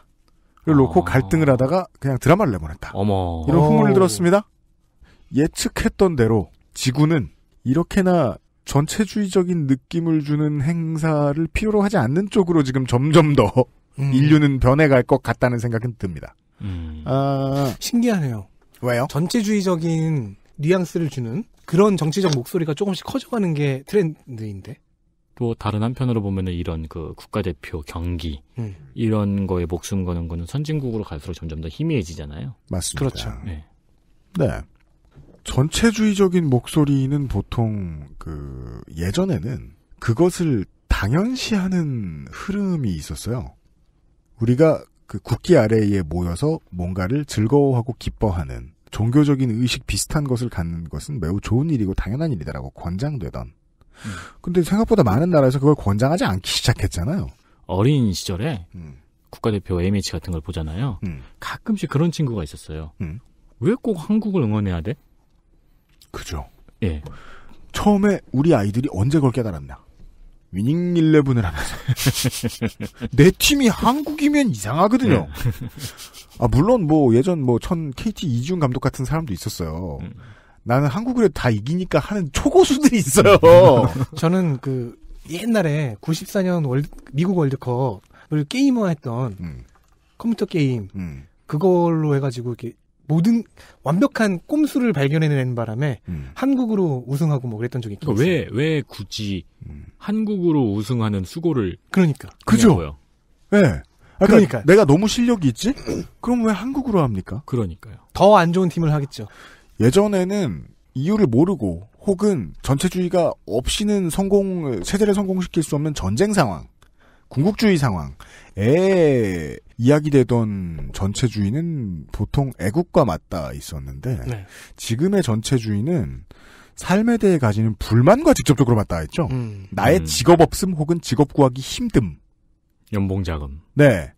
놓고 아. 갈등을 하다가 그냥 드라마를 내보냈다. 어머. 이런 흥을 들었습니다. 예측했던 대로 지구는 이렇게나 전체주의적인 느낌을 주는 행사를 필요로 하지 않는 쪽으로 지금 점점 더 음. 인류는 변해갈 것 같다는 생각은 듭니다. 음. 아... 신기하네요. 왜요? 전체주의적인 뉘앙스를 주는 그런 정치적 목소리가 조금씩 커져가는 게 트렌드인데. 또 다른 한편으로 보면은 이런 그 국가대표 경기 음. 이런 거에 목숨 거는 거는 선진국으로 갈수록 점점 더 희미해지잖아요. 맞습니다. 그렇죠. 네. 네. 전체주의적인 목소리는 보통 그 예전에는 그것을 당연시하는 흐름이 있었어요. 우리가 그 국기 아래에 모여서 뭔가를 즐거워하고 기뻐하는 종교적인 의식 비슷한 것을 갖는 것은 매우 좋은 일이고 당연한 일이다라고 권장되던 근데 생각보다 많은 나라에서 그걸 권장하지 않기 시작했잖아요. 어린 시절에 음. 국가대표 AMH 같은 걸 보잖아요. 음. 가끔씩 그런 친구가 있었어요. 음. 왜꼭 한국을 응원해야 돼? 그죠. 예. 처음에 우리 아이들이 언제 그걸 깨달았나? 위닝 11을 하면서. 내 팀이 한국이면 이상하거든요. 네. 아, 물론 뭐 예전 뭐 천 KT 이준 감독 같은 사람도 있었어요. 음. 나는 한국을 다 이기니까 하는 초고수들이 있어요. 저는 그 옛날에 94년 월드, 미국 월드컵을 게임화했던 음. 컴퓨터 게임 음. 그걸로 해가지고 이렇게 모든 완벽한 꼼수를 발견해낸 바람에 음. 한국으로 우승하고 뭐 그랬던 적이 있긴 왜왜 그러니까 왜 굳이 한국으로 우승하는 수고를 그러니까 그죠? 예. 그러니까, 그러니까 내가 너무 실력이 있지? 그럼 왜 한국으로 합니까? 그러니까요. 더 안 좋은 팀을 하겠죠. 예전에는 이유를 모르고 혹은 전체주의가 없이는 성공 세대를 성공시킬 수 없는 전쟁 상황, 궁극주의 상황에 이야기되던 전체주의는 보통 애국과 맞닿아 있었는데 네. 지금의 전체주의는 삶에 대해 가지는 불만과 직접적으로 맞닿아 있죠. 음. 나의 음. 직업 없음 혹은 직업 구하기 힘듦. 연봉 자금. 네.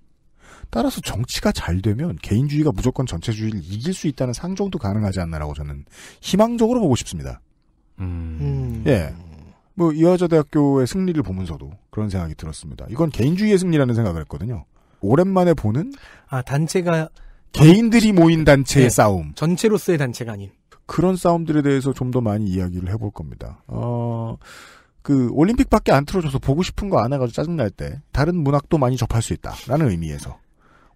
따라서 정치가 잘 되면 개인주의가 무조건 전체주의를 이길 수 있다는 상정도 가능하지 않나라고 저는 희망적으로 보고 싶습니다. 음. 예. 뭐, 이화여자대학교의 승리를 보면서도 그런 생각이 들었습니다. 이건 개인주의의 승리라는 생각을 했거든요. 오랜만에 보는. 아, 단체가. 개인들이 모인 단체의 네. 싸움. 전체로서의 단체가 아닌. 그런 싸움들에 대해서 좀 더 많이 이야기를 해볼 겁니다. 어, 그, 올림픽밖에 안 틀어줘서 보고 싶은 거 안 해가지고 짜증날 때, 다른 문학도 많이 접할 수 있다. 라는 의미에서.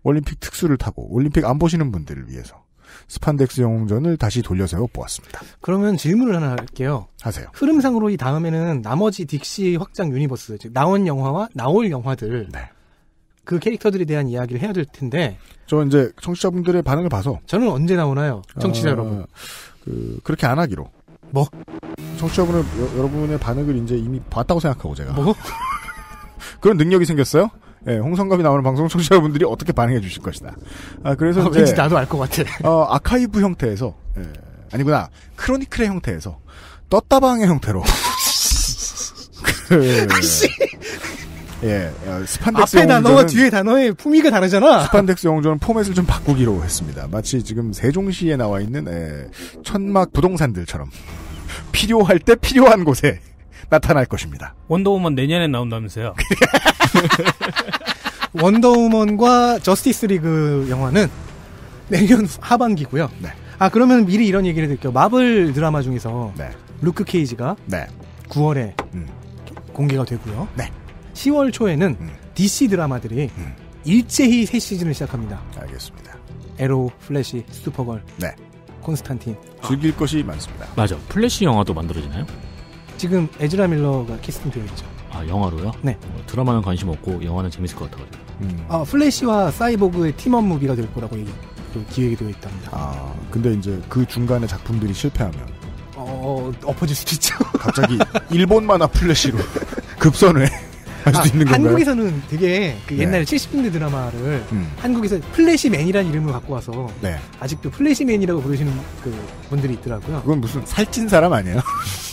올림픽 특수를 타고 올림픽 안 보시는 분들을 위해서 스판덱스 영웅전을 다시 돌려세워 보았습니다. 그러면 질문을 하나 할게요. 하세요. 흐름상으로 이 다음에는 나머지 딕시 확장 유니버스, 즉 나온 영화와 나올 영화들 네. 그 캐릭터들에 대한 이야기를 해야 될 텐데 저 이제 청취자분들의 반응을 봐서 저는 언제 나오나요? 청취자 아, 여러분. 그 그렇게 안 하기로. 뭐? 청취자분을 여, 러분의 반응을 이제 이미 봤다고 생각하고 제가. 뭐? 그런 능력이 생겼어요? 예, 홍성갑이 나오는 방송 청취자분들이 어떻게 반응해 주실 것이다. 아, 그래서 어, 아, 왠지 예. 나도 알 것 같아. 어, 아카이브 형태에서 예, 아니구나 크로니클의 형태에서 떴다방의 형태로. 그, 예, 어, 스판덱스 앞에 단어와 뒤에 단어의 품위가 다르잖아. 스판덱스 영조는 포맷을 좀 바꾸기로 했습니다. 마치 지금 세종시에 나와 있는 예, 천막 부동산들처럼 필요할 때 필요한 곳에 나타날 것입니다. 원더우먼 내년에 나온다면서요? 원더우먼과 저스티스 리그 영화는 내년 하반기고요. 네. 아 그러면 미리 이런 얘기를 드릴게요. 마블 드라마 중에서 네. 루크 케이지가 네. 9월에 음. 공개가 되고요. 10월 초에는 음. DC 드라마들이 음. 일제히 새 시즌을 시작합니다. 알겠습니다. 에로, 플래시, 슈퍼걸, 네. 콘스탄틴. 즐길 것이 많습니다. 맞아. 플래시 영화도 만들어지나요? 지금 에즈라 밀러가 캐스팅 되어 있죠. 아 영화로요? 네. 어, 드라마는 관심 없고 영화는 재밌을 것 같아가지고. 음. 아 플래시와 사이보그의 팀업 무비가 될 거라고 얘기, 그 기획이 되어 있답니다. 아 근데 이제 그 중간에 작품들이 실패하면 어, 어 엎어질 수도 있죠. 갑자기 일본 만화 플래시로 급선회. 할 수도 아, 있는 건가요? 한국에서는 되게 그 옛날 네. 70년대 드라마를 음. 한국에서 플래시맨이라는 이름을 갖고 와서 네. 아직도 플래시맨이라고 부르시는 그 분들이 있더라고요. 그건 무슨 살찐 사람 아니에요?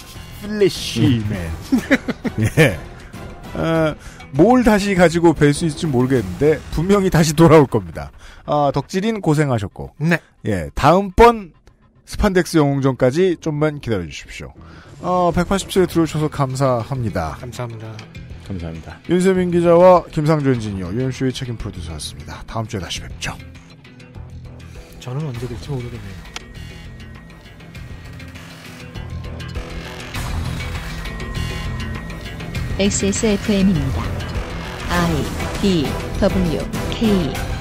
슬래시맨. 예. 어, 뭘 다시 가지고 뵐 수 있을지 모르겠는데 분명히 다시 돌아올 겁니다. 아, 덕질인 고생하셨고. 네. 예, 다음번 스판덱스 영웅전까지 좀만 기다려 주십시오. 어, 187에 들어주셔서 감사합니다. 감사합니다. 감사합니다. 윤세민 기자와 김상준 엔지니어, 유엠쇼의 책임 프로듀서였습니다. 다음 주에 다시 뵙죠. 저는 언제 될지 모르겠네요. XSFM입니다. I D W K